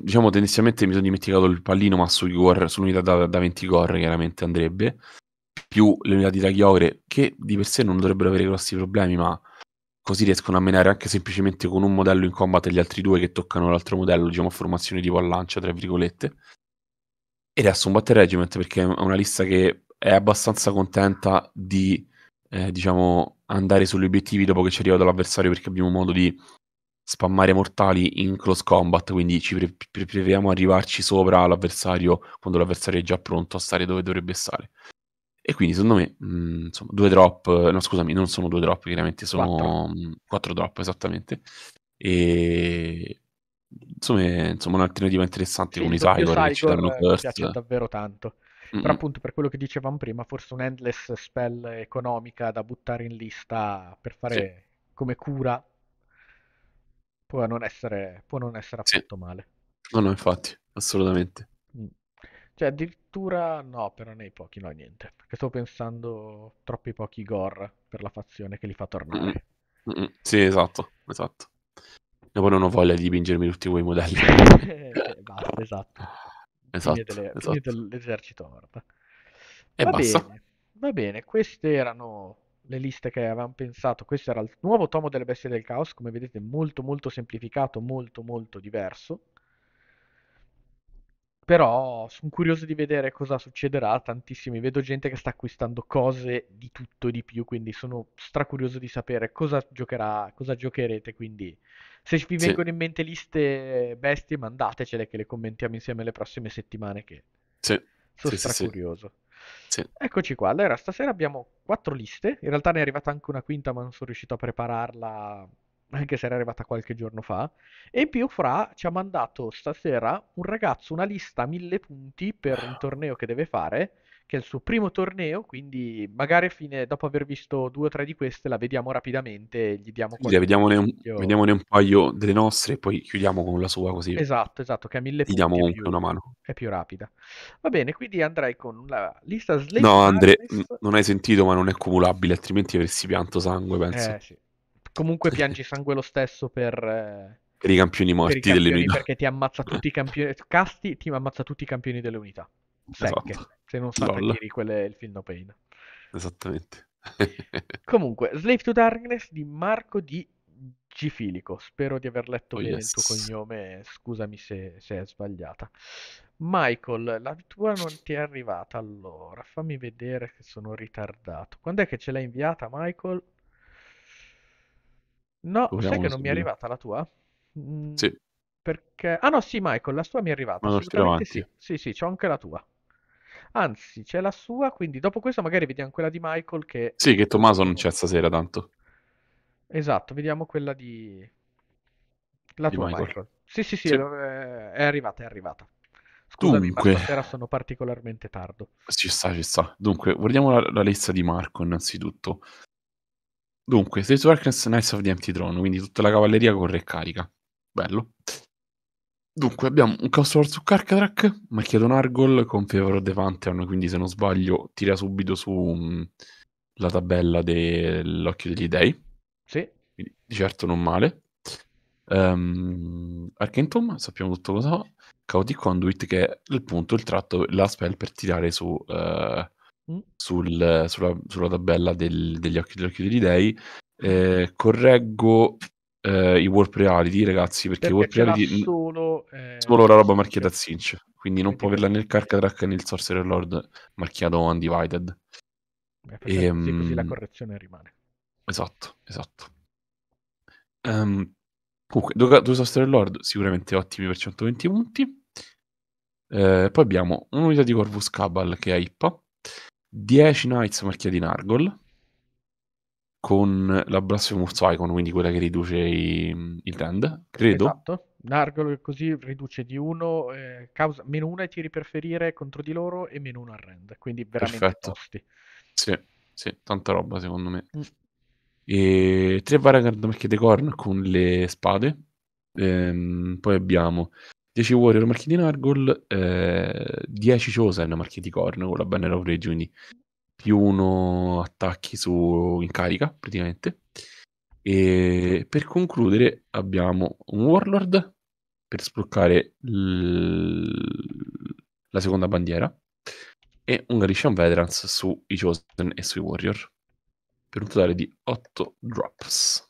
Diciamo tendenzialmente mi sono dimenticato il pallino, ma sui gore, sull'unità da, da 20 gore chiaramente andrebbe. Più le unità di Tachiogre, che di per sé non dovrebbero avere grossi problemi, ma così riescono a menare anche semplicemente con un modello in combat gli altri due che toccano l'altro modello, diciamo a formazione tipo a lancia, tra virgolette. E adesso un Battle Regiment perché è una lista che è abbastanza contenta di, eh, diciamo, andare sugli obiettivi dopo che ci arriva dall'avversario perché abbiamo modo di spammare mortali in close combat, quindi ci pre- prepariamo arrivarci sopra all'avversario quando l'avversario è già pronto a stare dove dovrebbe stare. E quindi secondo me, mh, mm, insomma, due drop, no scusami, non sono due drop, chiaramente sono quattro, mh, mm, quattro drop esattamente. E insomma, insomma un'alternativa interessante sì, con i Tiger che ci danno eh, Mi piace davvero tanto. Mm-hmm. Però appunto per quello che dicevamo prima, forse un endless spell economica da buttare in lista per fare sì. come cura può non essere, può non essere affatto sì. male. No, no, infatti, assolutamente. Cioè, addirittura no, però nei pochi, no, niente. Perché sto pensando troppi pochi gore per la fazione che li fa tornare. Mm-mm. Sì, esatto, esatto. E poi non ho voglia di dipingermi tutti quei modelli. Eh, basta, esatto. Esatto, delle, esatto. dell'esercito orda. E va basta. Bene, va bene, queste erano le liste che avevamo pensato. Questo era il nuovo tomo delle bestie del caos, come vedete molto molto semplificato, molto molto diverso però sono curioso di vedere cosa succederà. Tantissimi, vedo gente che sta acquistando cose di tutto e di più, quindi sono stracurioso di sapere cosa giocherà, cosa giocherete. Quindi, se vi sì. vengono in mente liste bestie, mandatecele che le commentiamo insieme le prossime settimane. Che sì. sono sì, stracurioso. Sì. Eccoci qua. Allora, stasera abbiamo quattro liste. In realtà ne è arrivata anche una quinta, ma non sono riuscito a prepararla anche se era arrivata qualche giorno fa, e in più Fra ci ha mandato stasera un ragazzo una lista a mille punti per un torneo che deve fare, che è il suo primo torneo, quindi magari fine, dopo aver visto due o tre di queste la vediamo rapidamente e gli diamo qualche... Sì, vediamone un, vediamone un paio delle nostre e poi chiudiamo con la sua così. Esatto, esatto, che a mille punti Gli diamo comunque una mano. È più rapida. Va bene, quindi andrei con la lista Slate. No, Andre, non hai sentito ma non è cumulabile, altrimenti avresti pianto sangue, penso. Eh sì. Comunque piangi sangue lo stesso per... Eh, per i campioni morti i campioni, delle unità. Perché ti ammazza tutti i campioni... Casti ti ammazza tutti i campioni delle unità. Esatto. Secche. Esatto. Se non sa tiri è il film No Pain. Esattamente. Comunque, Slave to Darkness di Marco di Gifilico. Spero di aver letto oh, bene yes. il tuo cognome, scusami se, se, è sbagliata. Michael, la tua non ti è arrivata allora, fammi vedere che sono ritardato. Quando è che ce l'hai inviata, Michael? No, sai che non mi è arrivata la tua? Mm, sì. Perché... Ah no, sì, Michael, la sua mi è arrivata. Ma non sì. sì, sì, c'ho anche la tua. Anzi, c'è la sua, quindi dopo questa magari vediamo quella di Michael che... Sì, che Tommaso non c'è stasera tanto. Esatto, vediamo quella di... La di tua, Michael. Michael. Sì, sì, sì, eh, è arrivata, è arrivata. Scusami, Dunque... stasera sono particolarmente tardo. Ci sta, ci sta. Dunque, guardiamo la, la lista di Marco innanzitutto. Dunque, State Darkness, Knights of the Empty Throne, quindi tutta la cavalleria corre e carica. Bello. Dunque, abbiamo un Castor su Karkatrak, macchiato Nargol con Favor of the Pantheon, quindi se non sbaglio tira subito su mh, mm, la tabella dell'Occhio degli Dei. Sì. Quindi, di certo non male. Um, ehm, Arkentum, sappiamo tutto cosa fa. Chaotic Conduit, che è il punto, il tratto, la spell per tirare su... Uh, Mm. sul, sulla, sulla, tabella del, degli occhi dell'occhio degli dei. Eh, correggo eh, i warp reality, ragazzi, perché, perché warp reality solo, eh, solo la roba marchiata a Cinch, quindi non può averla nel Carcatrack e nel Sorcerer Lord marchiato Undivided. e, così, così la ehm, correzione rimane. Esatto, esatto. Um, comunque, due, due Sorcerer Lord sicuramente ottimi per 120 punti. Eh, poi abbiamo un'unità di Corvus Cabal che è Ippa, 10 knights marchia di Nargol con la Blasphemous Icon, quindi quella che riduce i, il tend, credo. Esatto. Nargol così riduce di 1, eh, causa meno 1 ai tiri per ferire contro di loro e meno 1 al rend, quindi veramente Perfetto. tosti. Sì, sì, tanta roba secondo me. Mm. E tre Varagard Marchete Korn con le spade. Ehm, poi abbiamo 10 Warrior marchi di Nargol, eh, 10 Chosen marchi di Korn con la banner of Rage, quindi più uno attacchi su in carica praticamente. E per concludere abbiamo un Warlord per sbloccare l... la seconda bandiera e un Galician Veterans sui Chosen e sui Warrior per un totale di 8 drops.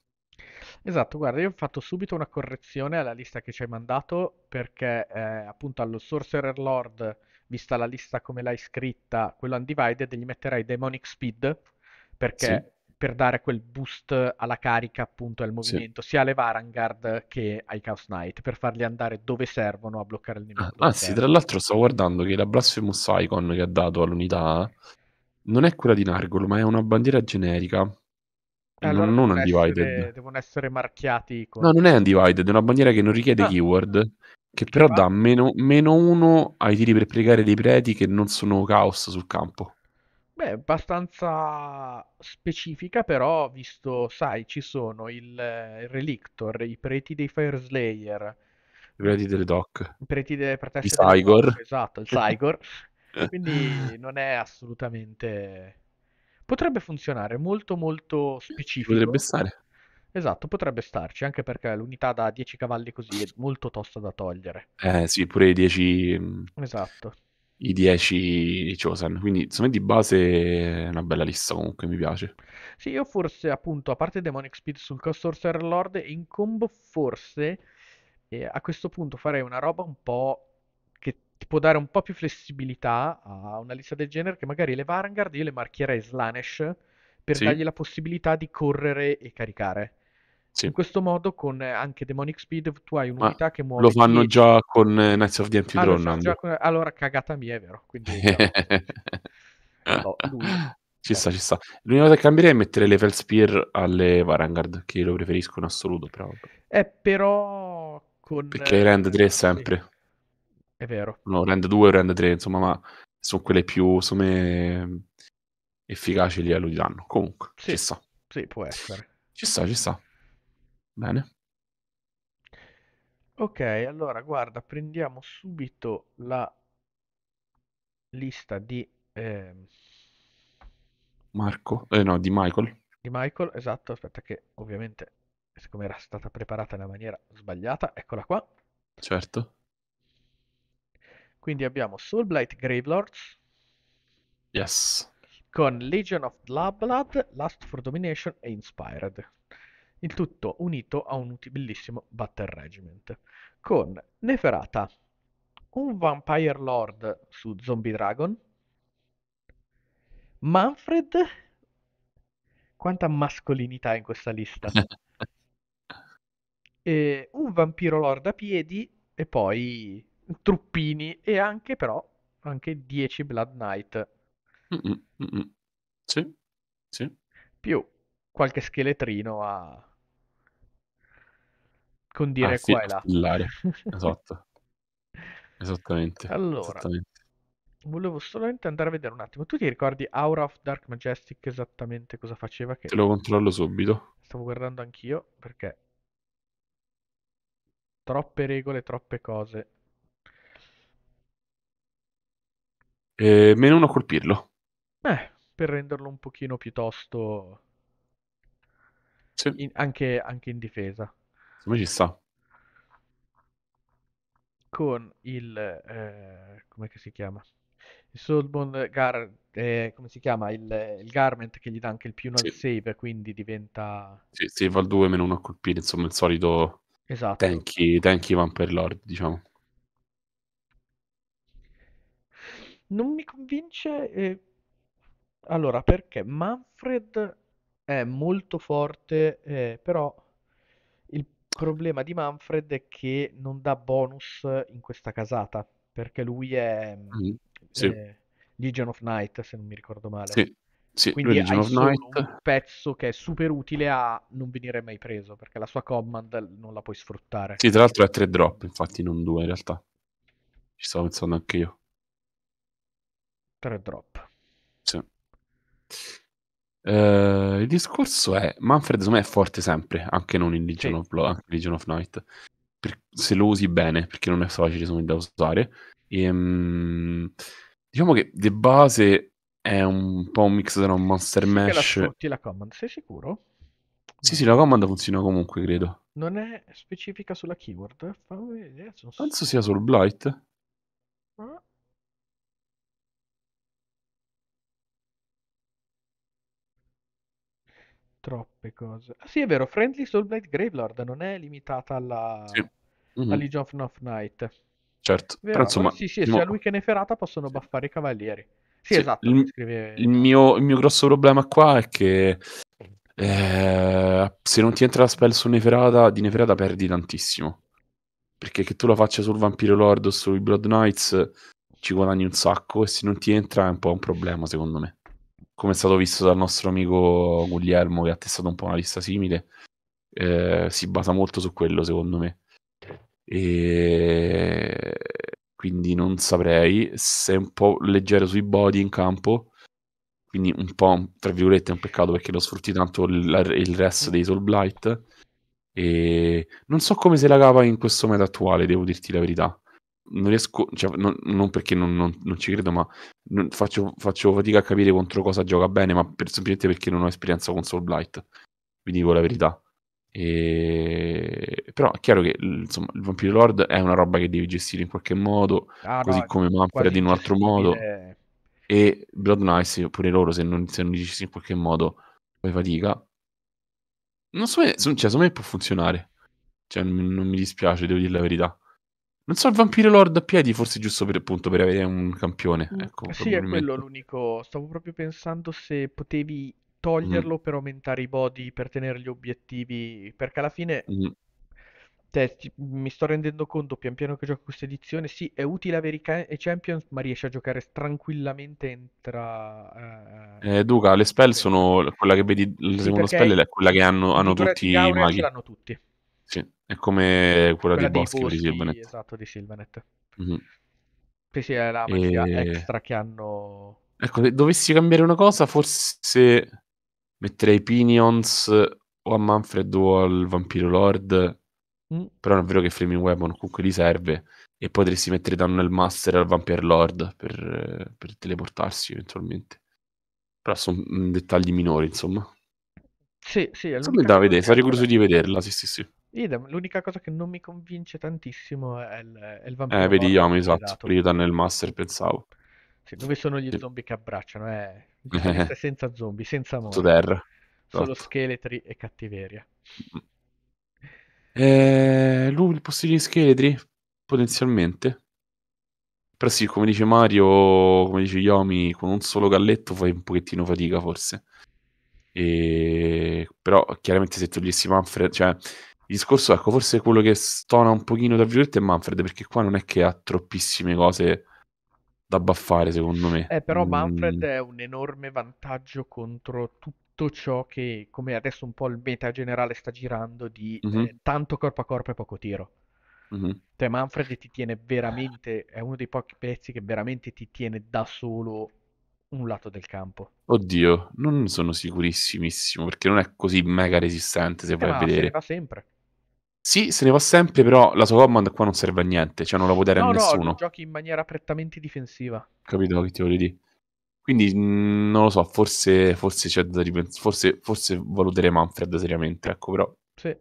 Esatto, guarda, io ho fatto subito una correzione alla lista che ci hai mandato perché eh, appunto allo Sorcerer Lord, vista la lista come l'hai scritta, quello Undivided, gli metterei Demonic Speed Sì, perché per dare quel boost alla carica appunto e al sì. movimento sia alle Varangard che ai Chaos Knight per farli andare dove servono a bloccare il Ah, nemico Anzi, tra interno. l'altro sto guardando che la Blasphemous Icon che ha dato all'unità non è quella di Nargol, ma è una bandiera generica. Eh, allora non, non undivided. Essere, devono essere marchiati. Con... No, non è undivided, è una bandiera che non richiede ah. keyword, che però dà meno, meno uno ai tiri per pregare dei preti che non sono caos sul campo. Beh, abbastanza specifica, però, visto, sai, ci sono il, il Relictor, i preti dei Fire Slayer, i preti delle Doc, i preti delle proteste, Igor. Esatto, il Saigor. Quindi non è assolutamente Potrebbe funzionare, molto molto specifico. Potrebbe stare. Esatto, potrebbe starci, anche perché l'unità da 10 cavalli così è molto tosta da togliere. Eh sì, pure i 10... Mm, esatto. I 10 Chosen, quindi secondo me di base è una bella lista comunque, mi piace. Sì, io forse appunto, a parte Demonic Speed sul Cost Sorcerer Lord, in combo forse eh, a questo punto farei una roba un po' ti può dare un po' più flessibilità a una lista del genere che magari le Varangard io le marchierei Slanesh per sì. dargli la possibilità di correre e caricare. Sì. In questo modo, con eh, anche Demonic Speed, tu hai un'unità Ma che muove. Lo fanno già con eh, Knights of the Empty ah, Throne. Con... Allora, cagata mia, è vero. Quindi, diciamo, no, ci sta, eh. ci sta. L'unica cosa che cambierei è mettere Level Spear alle Varangard, che io lo preferisco in assoluto. Però, eh, però con... Perché Rand 3 è sempre. Sì. È vero. No, rend 2, rend 3, insomma, ma sono quelle più, me, efficaci a livello di danno. Comunque, sì. ci sta. Sì, può essere. Ci sta, ci sta. Bene. Ok, allora guarda, prendiamo subito la lista di eh... Marco, eh no, di Michael. Di Michael, esatto, aspetta che ovviamente siccome era stata preparata in una maniera sbagliata, eccola qua. Certo. Quindi abbiamo Soulblight Gravelords. Yes. Con Legion of Blood, Blood, Last for Domination e Inspired. Il tutto unito a un utilissimo Battle Regiment. Con Neferata, un Vampire Lord su Zombie Dragon. Manfred. Quanta mascolinità in questa lista. un Vampiro Lord a piedi e poi truppini e anche però anche 10 Blood Knight. Mm-mm, mm-mm. Sì, sì. Più qualche scheletrino a condire ah, sì, qua e là. L'aria. Esatto. Esattamente. Allora, Esattamente. volevo solamente andare a vedere un attimo. Tu ti ricordi Aura of Dark Majestic esattamente cosa faceva? Che... Te lo controllo subito. Stavo guardando anch'io perché troppe regole, troppe cose. Eh, meno uno a colpirlo. Eh, per renderlo un pochino piuttosto... Sì. In, anche, anche in difesa. Come ci sta? Con il... Eh, come si chiama? Il Soulbond Gar... Eh, come si chiama? Il, il, Garment che gli dà anche il più 1 sì. save, quindi diventa... Sì, save al 2, meno 1 a colpire, insomma il solito... Esatto. Tanky, tanky Vampire Lord, diciamo. Non mi convince. eh, Allora, perché Manfred è molto forte, eh, però il problema di Manfred è che non dà bonus in questa casata, perché lui è Mm. Sì, eh, Legion of Night, se non mi ricordo male. sì, sì, è Quindi hai of solo un pezzo che è super utile a non venire mai preso, perché la sua command non la puoi sfruttare. Sì, tra l'altro è 3 drop, infatti non 2 in realtà. Ci stavo pensando anche io. 3 drop. Sì. Eh, il discorso è Manfred secondo me è forte sempre anche non in Legion, sì. of, Blood, anche Legion of Night per, se lo usi bene perché non è facile secondo da usare e, ehm, mh, diciamo che di base è un po' un mix tra un Monster sì, Mesh la, la command, sei sicuro? Sì, sì, la command funziona comunque, credo. Non è specifica sulla keyword? Fammi vedere. So. Penso sia sul Blight. Ah, troppe cose. Ah, sì, è vero, Friendly Soulblade Gravelord non è limitata alla, sì. mm-hmm. Legion of Night. Certo, vero, però insomma... Sì, sì, mo... Diciamo sia lui che Neferata possono sì. baffare i cavalieri. Sì, sì esatto. Il, scrive... il, mio, il, mio, grosso problema qua è che eh, se non ti entra la spell su Neferata, di Neferata perdi tantissimo. Perché che tu la faccia sul Vampiro Lord o sui Blood Knights ci guadagni un sacco e se non ti entra è un po' un problema secondo me come è stato visto dal nostro amico Guglielmo che ha testato un po' una lista simile, eh, si basa molto su quello secondo me. E... Quindi non saprei, sei un po' leggero sui body in campo, quindi un po' tra virgolette è un peccato perché lo sfrutti tanto il, il resto dei Soul Blight. E non so come se la cava in questo meta attuale, devo dirti la verità non riesco, cioè, non, non, perché non, non, non, ci credo, ma faccio, faccio, fatica a capire contro cosa gioca bene, ma per, semplicemente perché non ho esperienza con Soul Blight, vi dico la verità. E... Però è chiaro che insomma, il Vampire Lord è una roba che devi gestire in qualche modo, ah, così no, come Manfred in un altro modo. E Blood Knights, pure loro, se non, se non gestisci in qualche modo, fai fatica. Non so, eh, cioè, secondo me può funzionare. Cioè, non mi dispiace, devo dire la verità. Non so, il vampiro Lord a piedi, forse giusto per, appunto, per avere un campione. Mm, ecco, sì, è quello l'unico. Stavo proprio pensando se potevi toglierlo mm. per aumentare i body, per tenere gli obiettivi, perché alla fine mm. te, cioè, ti, mi sto rendendo conto pian piano che gioco questa edizione, sì, è utile avere i, ca- i Champions, ma riesce a giocare tranquillamente entra... Eh, eh, Duca, le spell eh, sono quella che vedi, il sì, secondo spell è quella che hanno, hanno tutti i maghi. Ce l'hanno tutti. Sì, è come quella, quella di Boschi, Boschi di Silvanet. Esatto, di Silvanet. Mm-hmm. Sì, sì, è la magia e... extra che hanno... Ecco, se dovessi cambiare una cosa, forse metterei Pinions o a Manfred o al Vampiro Lord. Mm. Però non è vero che Flaming Weapon comunque gli serve. E potresti mettere danno al Master al Vampire Lord per, per teleportarsi eventualmente. Però sono mm, dettagli minori, insomma. Sì, sì. Insomma, da vedere, sarei curioso di vederla, sì, sì, sì. Idem, l'unica cosa che non mi convince tantissimo è il, è il vampiro. Eh, vediamo, esatto, esatto, perché io nel master pensavo. Sì, dove sono gli zombie che abbracciano? Eh, senza zombie, senza morte. Terra. Solo esatto. scheletri e cattiveria. Eh, lui, il posto di scheletri? Potenzialmente. Però sì, come dice Mario, come dice Yomi, con un solo galletto fai un pochettino fatica forse. E... Però chiaramente se togliessi Manfred, cioè il discorso, ecco, forse è quello che stona un pochino, tra virgolette, è Manfred, perché qua non è che ha troppissime cose da baffare, secondo me. Eh, però mm. Manfred mm. è un enorme vantaggio contro tutto ciò che, come adesso un po' il meta generale sta girando, di mm-hmm. eh, mhm. tanto corpo a corpo e poco tiro. Mm-hmm. Cioè Manfred ti tiene veramente, è uno dei pochi pezzi che veramente ti tiene da solo un lato del campo. Oddio, non sono sicurissimissimo perché non è così mega resistente se eh, vuoi vedere. Se ne va sempre. Sì, se ne va sempre, però la sua command qua non serve a niente, cioè non la può dare no, a nessuno. No, giochi in maniera prettamente difensiva. Capito che ti voglio dire. Quindi mm, non lo so, forse, forse c'è da ripensare, forse, forse valuterei Manfred seriamente, ecco, però sì.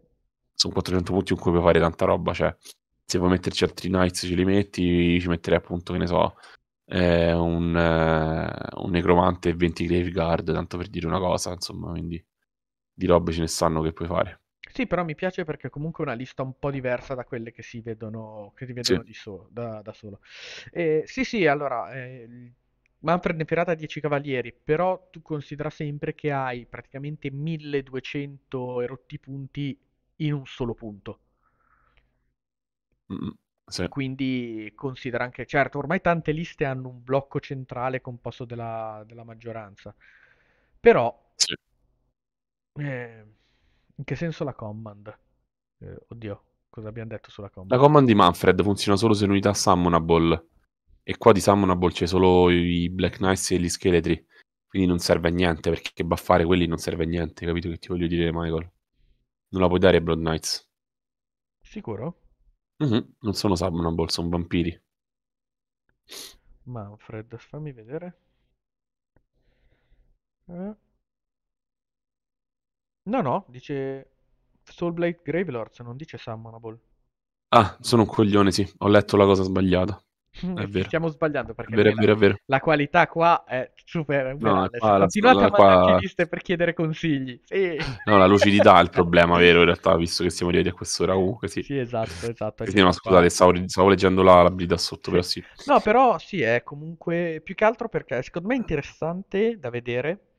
sono 400 punti in cui puoi fare tanta roba, cioè se vuoi metterci altri Knights ce li metti, ci metterei appunto, che ne so, eh, un, eh, un Necromante e 20 Graveguard, tanto per dire una cosa, insomma, quindi di robe ce ne stanno che puoi fare. Sì, però mi piace perché comunque è una lista un po' diversa da quelle che si vedono, che si vedono sì. so- da, da, solo. Eh, sì, sì, allora, eh, Manfred ne Pirata ha 10 cavalieri, però tu considera sempre che hai praticamente 1200 erotti punti in un solo punto. Mm, sì. Quindi considera anche, certo, ormai tante liste hanno un blocco centrale composto della, della maggioranza, però... Sì. Eh, in che senso la command? Eh, oddio, cosa abbiamo detto sulla command? La command di Manfred funziona solo se l'unità summonable. E qua di summonable c'è solo i Black Knights e gli scheletri. Quindi non serve a niente, perché baffare quelli non serve a niente, capito che ti voglio dire, Michael? Non la puoi dare ai Blood Knights. Sicuro? Mm-hmm. Non sono summonable, sono vampiri. Manfred, fammi vedere. Eh. No, no, dice Soulblade Gravelords, non dice Summonable. Ah, sono un coglione, sì. Ho letto la cosa sbagliata. Mm, è vero. Stiamo sbagliando perché è vero, è la, vero. la qualità qua è super. No, qua, Continuate la, a mandarci qua... per chiedere consigli. Sì. No, la lucidità è il problema vero in realtà, visto che siamo arrivati a quest'ora comunque. Sì, sì esatto, esatto. Sì, no, scusate, stavo, stavo, leggendo la, l'abilità sotto, però sì. No, però sì, è comunque più che altro perché secondo me è interessante da vedere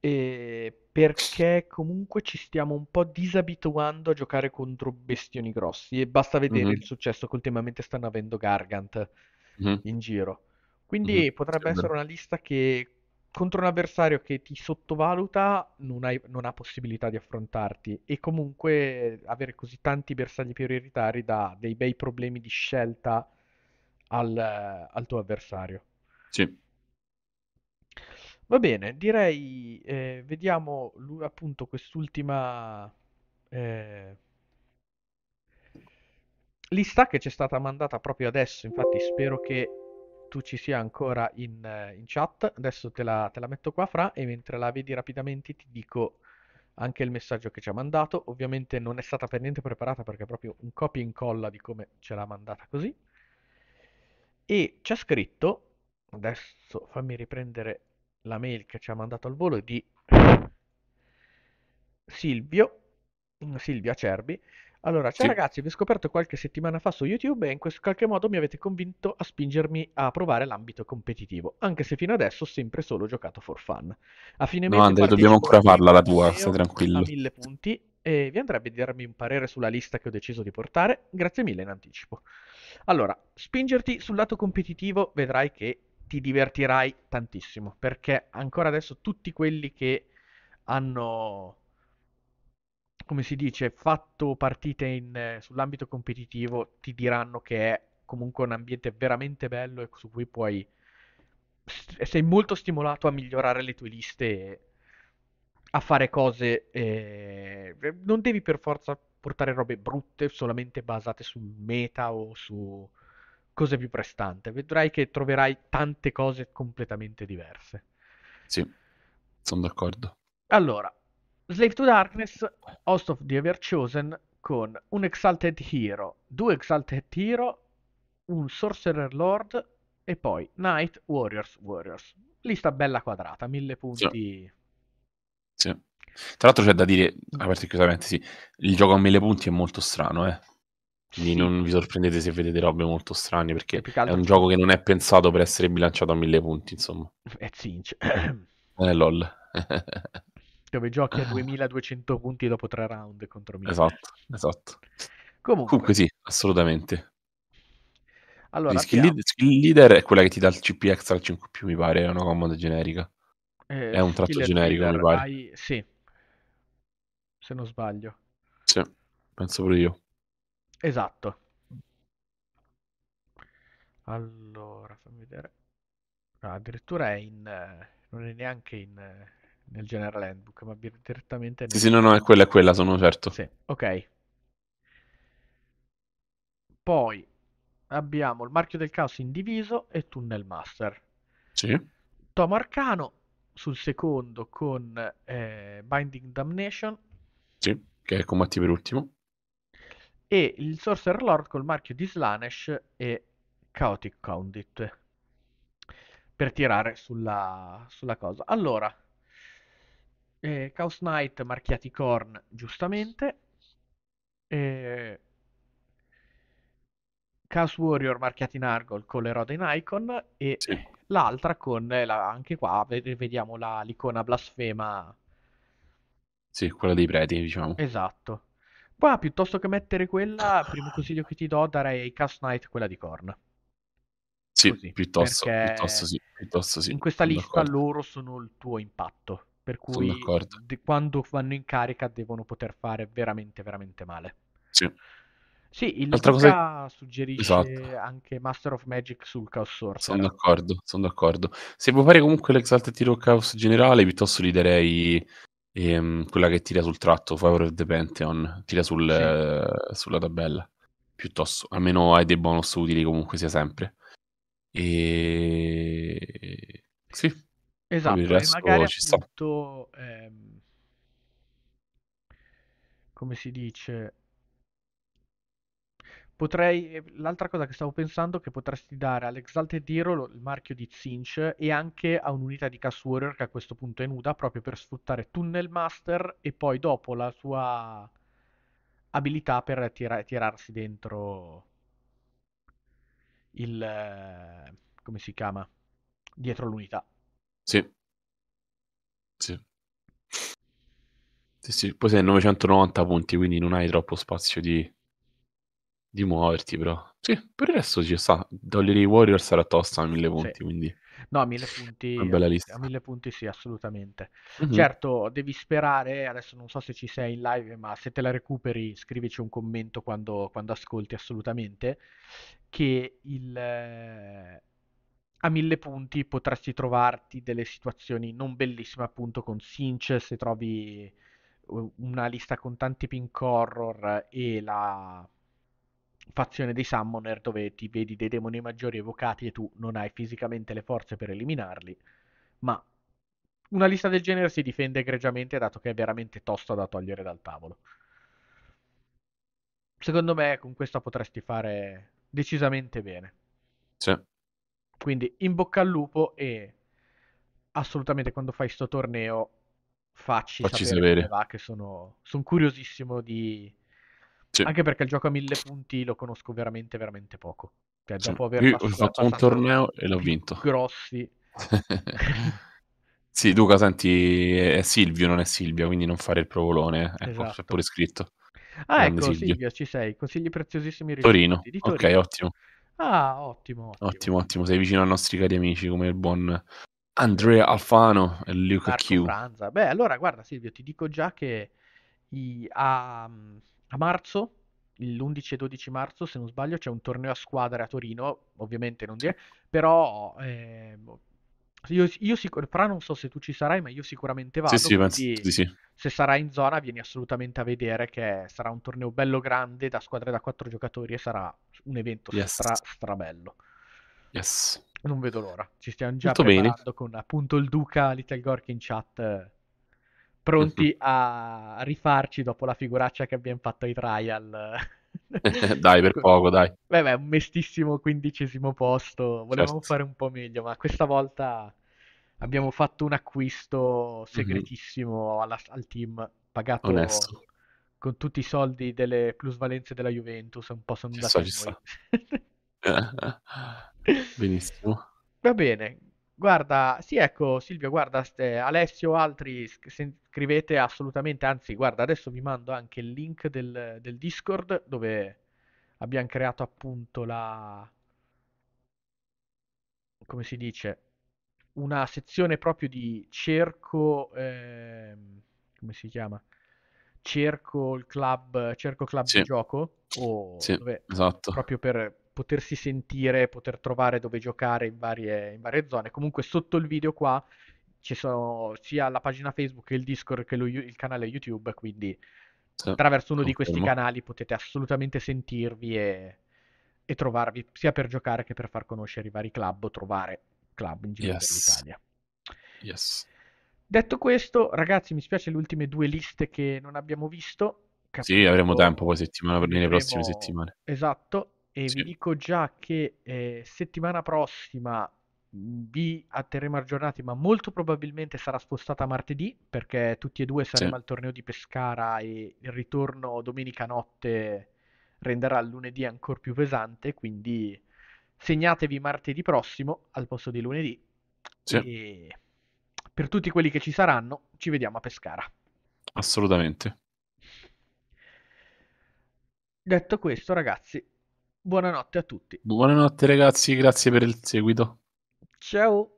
Ehm, perché comunque ci stiamo un po' disabituando a giocare contro bestioni grossi e basta vedere il successo che ultimamente stanno avendo Gargant in giro. Quindi potrebbe essere una lista che contro un avversario che ti sottovaluta non, hai, non, ha possibilità di affrontarti e comunque avere così tanti bersagli prioritari dà dei bei problemi di scelta al, al tuo avversario. Sì. Va bene, direi eh, vediamo appunto quest'ultima eh, lista che ci è stata mandata proprio adesso, infatti spero che tu ci sia ancora in, eh, in chat, adesso te la, te la, metto qua fra e mentre la vedi rapidamente ti dico anche il messaggio che ci ha mandato, ovviamente non è stata per niente preparata perché è proprio un copia e incolla di come ce l'ha mandata così, e c'è scritto, adesso fammi riprendere la mail che ci ha mandato al volo è di Silvio, mm, Silvia Cerbi. Allora, ciao sì. ragazzi, vi ho scoperto qualche settimana fa su YouTube e in questo qualche modo mi avete convinto a spingermi a provare l'ambito competitivo, anche se fino adesso ho sempre solo giocato for fun. A fine mese no, Andre, dobbiamo ancora farla la tua, stai tranquillo. A mille punti e vi andrebbe a darmi un parere sulla lista che ho deciso di portare? Grazie mille in anticipo. Allora, spingerti sul lato competitivo vedrai che ti divertirai tantissimo, perché ancora adesso tutti quelli che hanno, come si dice, fatto partite in, eh, sull'ambito competitivo ti diranno che è comunque un ambiente veramente bello e su cui puoi sei molto stimolato a migliorare le tue liste a fare cose eh, non devi per forza portare robe brutte solamente basate sul meta o su cose più prestante. Vedrai che troverai tante cose completamente diverse. Sì, sono d'accordo. Allora, Slave to Darkness, Host of the Ever Chosen, con un Exalted Hero, due Exalted Hero, un Sorcerer Lord e poi Knight Warriors Warriors. Lista bella quadrata, mille punti. Sì. sì. Tra l'altro c'è da dire, aperto e chiusamente, sì, il gioco a mille punti è molto strano, eh. Quindi sì. non vi sorprendete se vedete robe molto strane, perché è, è un gioco che non è pensato per essere bilanciato a mille punti, insomma. È Zinch. È LOL. Dove giochi a 2200 punti dopo tre round contro 1000. Esatto, esatto. Comunque, Comunque sì, assolutamente. Allora, skill, abbiamo... skill, leader è quella che ti dà il CP extra 5 più, mi pare, è una comanda generica. Eh, è un tratto generico, leader, mi pare. Hai... Sì, se non sbaglio. Sì, penso pure io. Esatto. Allora, fammi vedere. No, addirittura è in... Eh, non è neanche in, eh, nel General Handbook, ma bir- direttamente Sì, nel... sì, no, no, è quella, è quella, sono certo. Sì, ok. Poi abbiamo il marchio del caos indiviso e Tunnel Master. Sì. Tom Arcano sul secondo con eh, Binding Damnation, Sì, che è combatti per ultimo e il Sorcerer Lord col marchio di Slanesh e Chaotic Condit per tirare sulla, sulla cosa. Allora, eh, Chaos Knight marchiati Korn giustamente, eh, Chaos Warrior marchiati Nargol con le rode in icon e sì. l'altra con eh, la, anche qua vediamo la, l'icona blasfema. Sì, quella dei preti, diciamo. Esatto. Qua piuttosto che mettere quella, primo consiglio che ti do, darei Cast Knight, quella di Korn. Sì, Così, piuttosto, piuttosto sì, piuttosto sì. In questa sono lista d'accordo. loro sono il tuo impatto, per cui de- quando vanno in carica devono poter fare veramente, veramente male. Sì. Sì, il Altra Luca cosa... suggerisce esatto. anche Master of Magic sul Chaos Source. Sono d'accordo, sono d'accordo. Se vuoi fare comunque l'Exalted Hero Chaos generale, piuttosto gli darei e, ehm, quella che tira sul tratto, Favor of the Pantheon, tira sul, sì. uh, sulla tabella, piuttosto, almeno hai dei bonus utili comunque sia sempre. E... Sì. Esatto, il resto magari ci appunto, sta. Ehm, come si dice... Potrei, eh, l'altra cosa che stavo pensando è che potresti dare all'Exalted Hero il marchio di Zinch e anche a un'unità di Cast Warrior che a questo punto è nuda proprio per sfruttare Tunnel Master e poi dopo la sua abilità per tira- tirarsi dentro il... Eh, come si chiama? Dietro l'unità. Sì. Sì. Sì, sì. Poi sei 990 punti, quindi non hai troppo spazio di di muoverti, però. Sì, per il resto ci sta. Togliere i Warriors sarà tosta a mille punti, sì. quindi... No, a mille punti, bella lista. a mille punti sì, assolutamente. Mm-hmm. Certo, devi sperare, adesso non so se ci sei in live, ma se te la recuperi scrivici un commento quando, quando ascolti assolutamente, che il, eh, a mille punti potresti trovarti delle situazioni non bellissime appunto con Cinch, se trovi eh, una lista con tanti pink horror e la fazione dei Summoner dove ti vedi dei demoni maggiori evocati e tu non hai fisicamente le forze per eliminarli, ma una lista del genere si difende egregiamente dato che è veramente tosta da togliere dal tavolo. Secondo me con questa potresti fare decisamente bene. Sì. Quindi in bocca al lupo e assolutamente quando fai sto torneo facci, facci sapere, sapere. Che va che sono, sono curiosissimo di, sì. Anche perché il gioco a mille punti lo conosco veramente, veramente poco. Cioè, dopo aver Io ho fatto un torneo e l'ho vinto. Grossi. sì, Duca, senti, è Silvio, non è Silvia, quindi non fare il provolone. Ecco, esatto. è pure scritto. Ah, Grande ecco, Silvio. Silvia, ci sei. Consigli preziosissimi Torino. Di Torino. Ok, ottimo. Ah, ottimo, ottimo. Ottimo, ottimo. Sei vicino ai nostri cari amici come il buon Andrea Alfano e Luca Marco Q. Franza. Beh, allora guarda Silvio, ti dico già che i, a, ah, a marzo, l'11 e 12 marzo, se non sbaglio, c'è un torneo a squadre a Torino, ovviamente non dire, però eh, io, io sicur- Fra non so se tu ci sarai, ma io sicuramente vado, sì, sì, sì, se sarai in zona vieni assolutamente a vedere che sarà un torneo bello grande da squadre da quattro giocatori e sarà un evento yes. stra- strabello. Yes. Non vedo l'ora, ci stiamo già Molto preparando bene. con appunto il Duca Little Gork in chat pronti a rifarci dopo la figuraccia che abbiamo fatto ai trial. dai, per poco, dai. Beh, beh, un mestissimo quindicesimo posto. Volevamo certo. fare un po' meglio, ma questa volta abbiamo fatto un acquisto mhm. segretissimo mm-hmm. alla, al team, pagato Onesto. con tutti i soldi delle plusvalenze della Juventus. Un po' sono andati ci sta, Benissimo. Va bene, Guarda, sì, ecco Silvio, guarda, ste- Alessio, altri scrivete assolutamente, anzi, guarda, adesso vi mando anche il link del, del Discord dove abbiamo creato appunto la, come si dice, una sezione proprio di cerco, ehm, come si chiama? Cerco il club, cerco club di gioco, o Sì, dove, esatto. proprio per potersi sentire, poter trovare dove giocare in varie, in varie zone. Comunque sotto il video qua ci sono sia la pagina Facebook che il Discord che lo, il canale YouTube, quindi sì, attraverso uno confermo. di questi canali potete assolutamente sentirvi e, e, trovarvi sia per giocare che per far conoscere i vari club o trovare club in giro yes. per l'Italia. Yes. Detto questo, ragazzi, mi spiace le ultime due liste che non abbiamo visto. Capito? Sì, avremo tempo poi settimana per le prossime settimane. Esatto, e sì. vi dico già che eh, settimana prossima mhmm, vi atterremo aggiornati, ma molto probabilmente sarà spostata a martedì, perché tutti e due saremo sì. al torneo di Pescara e il ritorno domenica notte renderà il lunedì ancora più pesante, quindi segnatevi martedì prossimo al posto di lunedì. Sì. E per tutti quelli che ci saranno, ci vediamo a Pescara. Assolutamente. Detto questo, ragazzi, buonanotte a tutti. Buonanotte ragazzi, grazie per il seguito. Ciao.